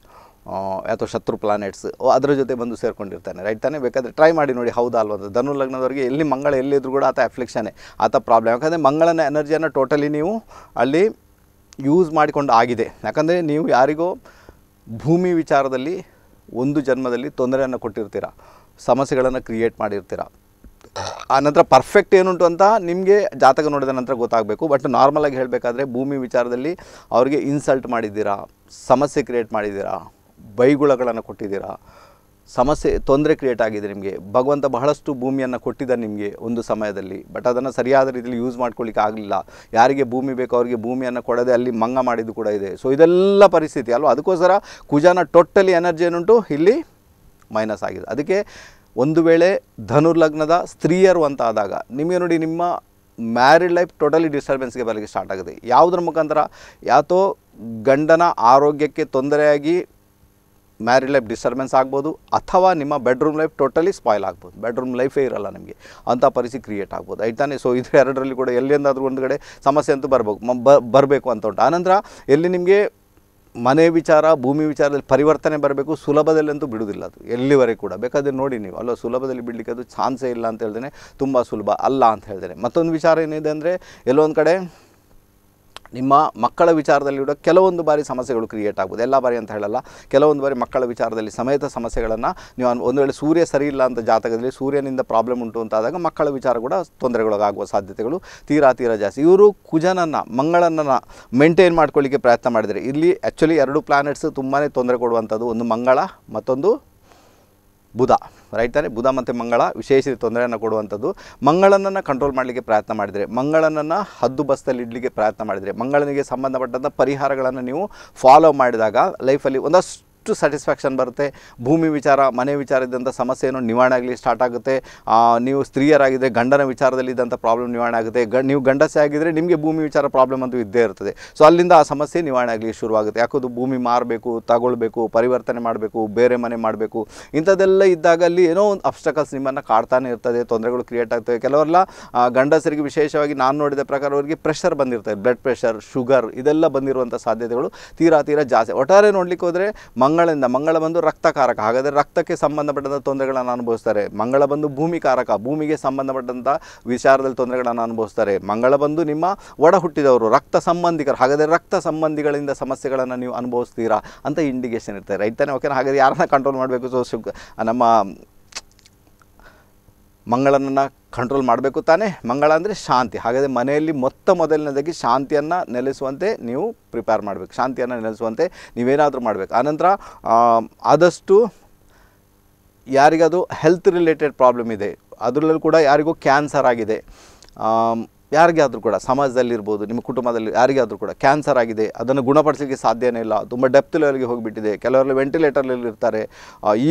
ಯಾತೋ ಶತ್ರು ಪ್ಲಾನೆಟ್ಸ್ ಅದರ ಜೊತೆ ಬಂದು ಸೇರ್ಕೊಂಡಿರ್ತಾನೆ ರೈಟ್ ತಾನೆ ಬೇಕಾದರೆ ಟ್ರೈ ಮಾಡಿ ನೋಡಿ ಹೌದಾ ಅಲ್ವಾ ಧನು ಲಗ್ನದವರಿಗೆ ಎಲ್ಲಿ ಮಂಗಳ ಎಲ್ಲಿದ್ರು ಕೂಡ ಆತ ಅಫ್ಲಿಕ್ಷನೇ ಆತ ಪ್ರಾಬ್ಲಮ್ ಯಾಕಂದರೆ ಮಂಗಳನ ಎನರ್ಜಿಯನ್ನು ಟೋಟಲಿ ನೀವು ಅಲ್ಲಿ ಯೂಸ್ ಮಾಡಿಕೊಂಡು ಆಗಿದೆ ಯಾಕಂದರೆ ನೀವು ಯಾರಿಗೋ ಭೂಮಿ ವಿಚಾರದಲ್ಲಿ ಒಂದು ಜನ್ಮದಲ್ಲಿ ತೊಂದರೆಯನ್ನು ಕೊಟ್ಟಿರ್ತೀರ ಸಮಸ್ಯೆಗಳನ್ನು ಕ್ರಿಯೇಟ್ ಮಾಡಿರ್ತೀರ ನಂತರ ಪರ್ಫೆಕ್ಟ್ ಏನುಂಟು ಅಂತ ನಿಮಗೆ ಜಾತಕ ನೋಡಿದ ನಂತರ ಗೊತ್ತಾಗಬೇಕು ಬಟ್ ನಾರ್ಮಲಾಗಿ ಹೇಳಬೇಕಾದ್ರೆ ಭೂಮಿ ವಿಚಾರದಲ್ಲಿ ಅವರಿಗೆ ಇನ್ಸಲ್ಟ್ ಮಾಡಿದ್ದೀರಾ ಸಮಸ್ಯೆ ಕ್ರಿಯೇಟ್ ಮಾಡಿದ್ದೀರಾ ಬೈಗುಳಗಳನ್ನು ಕೊಟ್ಟಿದ್ದೀರಾ ಸಮಸ್ಯೆ ತೊಂದರೆ ಕ್ರಿಯೇಟ್ ಆಗಿದೆ ನಿಮಗೆ ಭಗವಂತ ಬಹಳಷ್ಟು ಭೂಮಿಯನ್ನು ಕೊಟ್ಟಿದ್ದ ನಿಮಗೆ ಒಂದು ಸಮಯದಲ್ಲಿ ಬಟ್ ಅದನ್ನು ಸರಿಯಾದ ರೀತಿಯಲ್ಲಿ ಯೂಸ್ ಮಾಡ್ಕೊಳ್ಳಿಕ್ಕೆ ಆಗಲಿಲ್ಲ ಯಾರಿಗೆ ಭೂಮಿ ಬೇಕೋ ಅವರಿಗೆ ಭೂಮಿಯನ್ನು ಕೊಡದೆ ಅಲ್ಲಿ ಮಂಗ ಮಾಡಿದ್ದು ಕೂಡ ಇದೆ ಸೊ ಇದೆಲ್ಲ ಪರಿಸ್ಥಿತಿ ಅಲ್ವಾ ಅದಕ್ಕೋಸ್ಕರ ಕುಜಾನ ಟೋಟಲಿ ಎನರ್ಜಿ ಏನುಂಟು ಇಲ್ಲಿ ಮೈನಸ್ ಆಗಿದೆ ಅದಕ್ಕೆ ಒಂದು ವೇಳೆ ಧನುರ್ಲಗ್ನದ ಸ್ತ್ರೀಯರು ಅಂತ ಆದಾಗ ನಿಮಗೆ ನೋಡಿ ನಿಮ್ಮ ಮ್ಯಾರಿಡ್ ಲೈಫ್ ಟೋಟಲಿ ಡಿಸ್ಟರ್ಬೆನ್ಸ್ಗೆ ಬರಲಿಕ್ಕೆ ಸ್ಟಾರ್ಟ್ ಆಗಿದೆ ಯಾವುದ್ರ ಮುಖಾಂತರ ಯಾತೋ ಗಂಡನ ಆರೋಗ್ಯಕ್ಕೆ ತೊಂದರೆಯಾಗಿ ಮ್ಯಾರಿಡ್ ಲೈಫ್ ಡಿಸ್ಟರ್ಬೆನ್ಸ್ ಆಗ್ಬೋದು ಅಥವಾ ನಿಮ್ಮ ಬೆಡ್ರೂಮ್ ಲೈಫ್ ಟೋಟಲಿ ಸ್ಪಾಯ್ಲ್ ಆಗ್ಬೋದು ಬೆಡ್ರೂಮ್ ಲೈಫೇ ಇರಲ್ಲ ನಿಮಗೆ ಅಂಥ ಪರಿಸ್ಥಿತಿ ಕ್ರಿಯೇಟ್ ಆಗ್ಬೋದು ಆಯ್ತಾನೆ ಸೊ ಇದು ಎರಡರಲ್ಲಿ ಕೂಡ ಎಲ್ಲಿಂದಾದರೂ ಒಂದು ಕಡೆ ಸಮಸ್ಯೆ ಅಂತೂ ಬರಬೇಕು ಬರಬೇಕು ಅಂತ ಉಂಟು ಆನಂತರ ಎಲ್ಲಿ ನಿಮಗೆ ಮನೆ ವಿಚಾರ ಭೂಮಿ ವಿಚಾರದಲ್ಲಿ ಪರಿವರ್ತನೆ ಬರಬೇಕು ಸುಲಭದಲ್ಲಂತೂ ಬಿಡುವುದಿಲ್ಲ ಅದು ಎಲ್ಲಿವರೆಗೆ ಕೂಡ ಬೇಕಾದರೆ ನೋಡಿ ನೀವು ಅಲ್ಲ ಸುಲಭದಲ್ಲಿ ಬಿಡಲಿಕ್ಕೆ ಅದು ಚಾನ್ಸೇ ಇಲ್ಲ ಅಂತ ಹೇಳಿದ್ರೆ ತುಂಬ ಸುಲಭ ಅಲ್ಲ ಅಂತ ಹೇಳಿದರೆ ಮತ್ತೊಂದು ವಿಚಾರ ಏನಿದೆ ಅಂದರೆ ಎಲ್ಲೊಂದು ಕಡೆ ನಿಮ್ಮ ಮಕ್ಕಳ ವಿಚಾರದಲ್ಲಿ ಕೂಡ ಕೆಲವೊಂದು ಬಾರಿ ಸಮಸ್ಯೆಗಳು ಕ್ರಿಯೇಟ್ ಆಗ್ಬೋದು ಎಲ್ಲ ಬಾರಿ ಅಂತ ಹೇಳಲ್ಲ ಕೆಲವೊಂದು ಬಾರಿ ಮಕ್ಕಳ ವಿಚಾರದಲ್ಲಿ ಸಮೇತ ಸಮಸ್ಯೆಗಳನ್ನು ನೀವು ಒಂದು ವೇಳೆ ಸೂರ್ಯ ಸರಿ ಇಲ್ಲ ಅಂತ ಜಾತಕದಲ್ಲಿ ಸೂರ್ಯನಿಂದ ಪ್ರಾಬ್ಲಮ್ ಉಂಟು ಅಂತಾದಾಗ ಮಕ್ಕಳ ವಿಚಾರ ಕೂಡ ತೊಂದರೆಗೊಳಗಾಗುವ ಸಾಧ್ಯತೆಗಳು ತೀರಾ ತೀರಾ ಜಾಸ್ತಿ ಇವರು ಕುಜನನ್ನು ಮಂಗಳನನ್ನು ಮೇಂಟೈನ್ ಮಾಡ್ಕೊಳ್ಳಿಕ್ಕೆ ಪ್ರಯತ್ನ ಮಾಡಿದರೆ ಇಲ್ಲಿ ಆ್ಯಕ್ಚುಲಿ ಎರಡು ಪ್ಲಾನೆಟ್ಸ್ ತುಂಬಾ ತೊಂದರೆ ಕೊಡುವಂಥದ್ದು ಒಂದು ಮಂಗಳ ಮತ್ತೊಂದು ಬುಧ ರೈಟ್ ತಾನೆ ಬುಧ ಮತ್ತು ಮಂಗಳ ವಿಶೇಷ ತೊಂದರೆಯನ್ನು ಕೊಡುವಂಥದ್ದು ಮಂಗಳನನ್ನು ಕಂಟ್ರೋಲ್ ಮಾಡಲಿಕ್ಕೆ ಪ್ರಯತ್ನ ಮಾಡಿದರೆ ಮಂಗಳನನ್ನು ಹದ್ದು ಬಸ್ತಲ್ಲಿ ಇಡಲಿಕ್ಕೆ ಪ್ರಯತ್ನ ಮಾಡಿದರೆ ಮಂಗಳನಿಗೆ ಸಂಬಂಧಪಟ್ಟಂಥ ಪರಿಹಾರಗಳನ್ನು ನೀವು ಫಾಲೋ ಮಾಡಿದಾಗ ಲೈಫಲ್ಲಿ ಒಂದಷ್ಟು ಎಷ್ಟು ಸ್ಯಾಟಿಸ್ಫ್ಯಾಕ್ಷನ್ ಬರುತ್ತೆ ಭೂಮಿ ವಿಚಾರ ಮನೆ ವಿಚಾರ ಇದ್ದಂಥ ಸಮಸ್ಯೆ ಏನೋ ನಿವಾರಣೆ ಆಗಲಿ ಸ್ಟಾರ್ಟ್ ಆಗುತ್ತೆ ನೀವು ಸ್ತ್ರೀಯರಾಗಿದ್ದರೆ ಗಂಡನ ವಿಚಾರದಲ್ಲಿ ಇದ್ದಂಥ ಪ್ರಾಬ್ಲಮ್ ನಿವಾರಣೆ ಆಗುತ್ತೆ ಗ ನೀವು ಗಂಡಸೆ ಆಗಿದ್ದರೆ ನಿಮಗೆ ಭೂಮಿ ವಿಚಾರ ಪ್ರಾಬ್ಲಮ್ ಅಂತೂ ಇದ್ದೇ ಇರ್ತದೆ ಸೊ ಅಲ್ಲಿಂದ ಆ ಸಮಸ್ಯೆ ನಿವಾರಣೆ ಆಗಲಿ ಶುರುವಾಗುತ್ತೆ ಯಾಕೋದು ಭೂಮಿ ಮಾರಬೇಕು ತಗೊಳ್ಬೇಕು ಪರಿವರ್ತನೆ ಮಾಡಬೇಕು ಬೇರೆ ಮನೆ ಮಾಡಬೇಕು ಇಂಥದ್ದೆಲ್ಲ ಇದ್ದಾಗ ಅಲ್ಲಿ ಏನೋ ಒಂದು ಅಬ್ಸ್ಟಕಲ್ಸ್ ನಿಮ್ಮನ್ನು ಕಾಡ್ತಾನೆ ಇರ್ತದೆ ತೊಂದರೆಗಳು ಕ್ರಿಯೇಟ್ ಆಗ್ತವೆ ಕೆಲವರೆಲ್ಲ ಗಂಡಸರಿಗೆ ವಿಶೇಷವಾಗಿ ನಾನು ನೋಡಿದ ಪ್ರಕಾರ ಅವರಿಗೆ ಪ್ರೆಷರ್ ಬಂದಿರ್ತದೆ ಬ್ಲಡ್ ಪ್ರೆಷರ್ ಶುಗರ್ ಇದೆಲ್ಲ ಬಂದಿರುವಂಥ ಸಾಧ್ಯತೆಗಳು ತೀರಾ ತೀರಾ ಜಾಸ್ತಿ ಒಟ್ಟಾರೆ ನೋಡ್ಲಿಕ್ಕೆ ಹೋದರೆ ಮಂಗಳದಿಂದ ಮಂಗಳ ಬಂದು ರಕ್ತಕಾರಕ ಹಾಗಾದರೆ ರಕ್ತಕ್ಕೆ ಸಂಬಂಧಪಟ್ಟಂಥ ತೊಂದರೆಗಳನ್ನು ಅನುಭವಿಸ್ತಾರೆ ಮಂಗಳ ಬಂದು ಭೂಮಿಕಾರಕ ಭೂಮಿಗೆ ಸಂಬಂಧಪಟ್ಟಂಥ ವಿಚಾರದಲ್ಲಿ ತೊಂದರೆಗಳನ್ನು ಅನುಭವಿಸ್ತಾರೆ ಮಂಗಳ ಬಂದು ನಿಮ್ಮ ಒಡ ಹುಟ್ಟಿದವರು ರಕ್ತ ಸಂಬಂಧಿಕರು ಹಾಗಾದರೆ ರಕ್ತ ಸಂಬಂಧಿಗಳಿಂದ ಸಮಸ್ಯೆಗಳನ್ನು ನೀವು ಅನುಭವಿಸ್ತೀರಾ ಅಂತ ಇಂಡಿಕೇಶನ್ ಇರ್ತಾರೆ ರೈತನೇ ಓಕೆನಾ ಹಾಗಾದರೆ ಯಾರನ್ನ ಕಂಟ್ರೋಲ್ ಮಾಡಬೇಕು ಸೊ ನಮ್ಮ ಮಂಗಳನನ್ನು ಕಂಟ್ರೋಲ್ ಮಾಡಬೇಕು ತಾನೇ ಮಂಗಳ ಅಂದರೆ ಶಾಂತಿ ಹಾಗಾದರೆ ಮನೆಯಲ್ಲಿ ಮೊತ್ತ ಮೊದಲನೇದಾಗಿ ಶಾಂತಿಯನ್ನು ನೆಲೆಸುವಂತೆ ನೀವು ಪ್ರಿಪೇರ್ ಮಾಡಬೇಕು ಶಾಂತಿಯನ್ನು ನೆಲೆಸುವಂತೆ ನೀವೇನಾದರೂ ಮಾಡಬೇಕು ಆನಂತರ ಆದಷ್ಟು ಯಾರಿಗದು ಹೆಲ್ತ್ ರಿಲೇಟೆಡ್ ಪ್ರಾಬ್ಲಮ್ ಇದೆ ಅದರಲ್ಲೂ ಕೂಡ ಯಾರಿಗೂ ಕ್ಯಾನ್ಸರ್ ಆಗಿದೆ ಯಾರಿಗೆ ಆದರೂ ಕೂಡ ಸಮಾಜದಲ್ಲಿರ್ಬೋದು ನಿಮ್ಮ ಕುಟುಂಬದಲ್ಲಿ ಯಾರಿಗಾದರೂ ಕೂಡ ಕ್ಯಾನ್ಸರ್ ಆಗಿದೆ ಅದನ್ನು ಗುಣಪಡಿಸಲಿಕ್ಕೆ ಸಾಧ್ಯನೇ ಇಲ್ಲ ತುಂಬ ಡೆಪ್ತ್ ಲೆವೆಲ್ಗೆ ಹೋಗಿಬಿಟ್ಟಿದೆ ಕೆಲವರಲ್ಲಿ ವೆಂಟಿಲೇಟರ್ನಲ್ಲಿ ಇರ್ತಾರೆ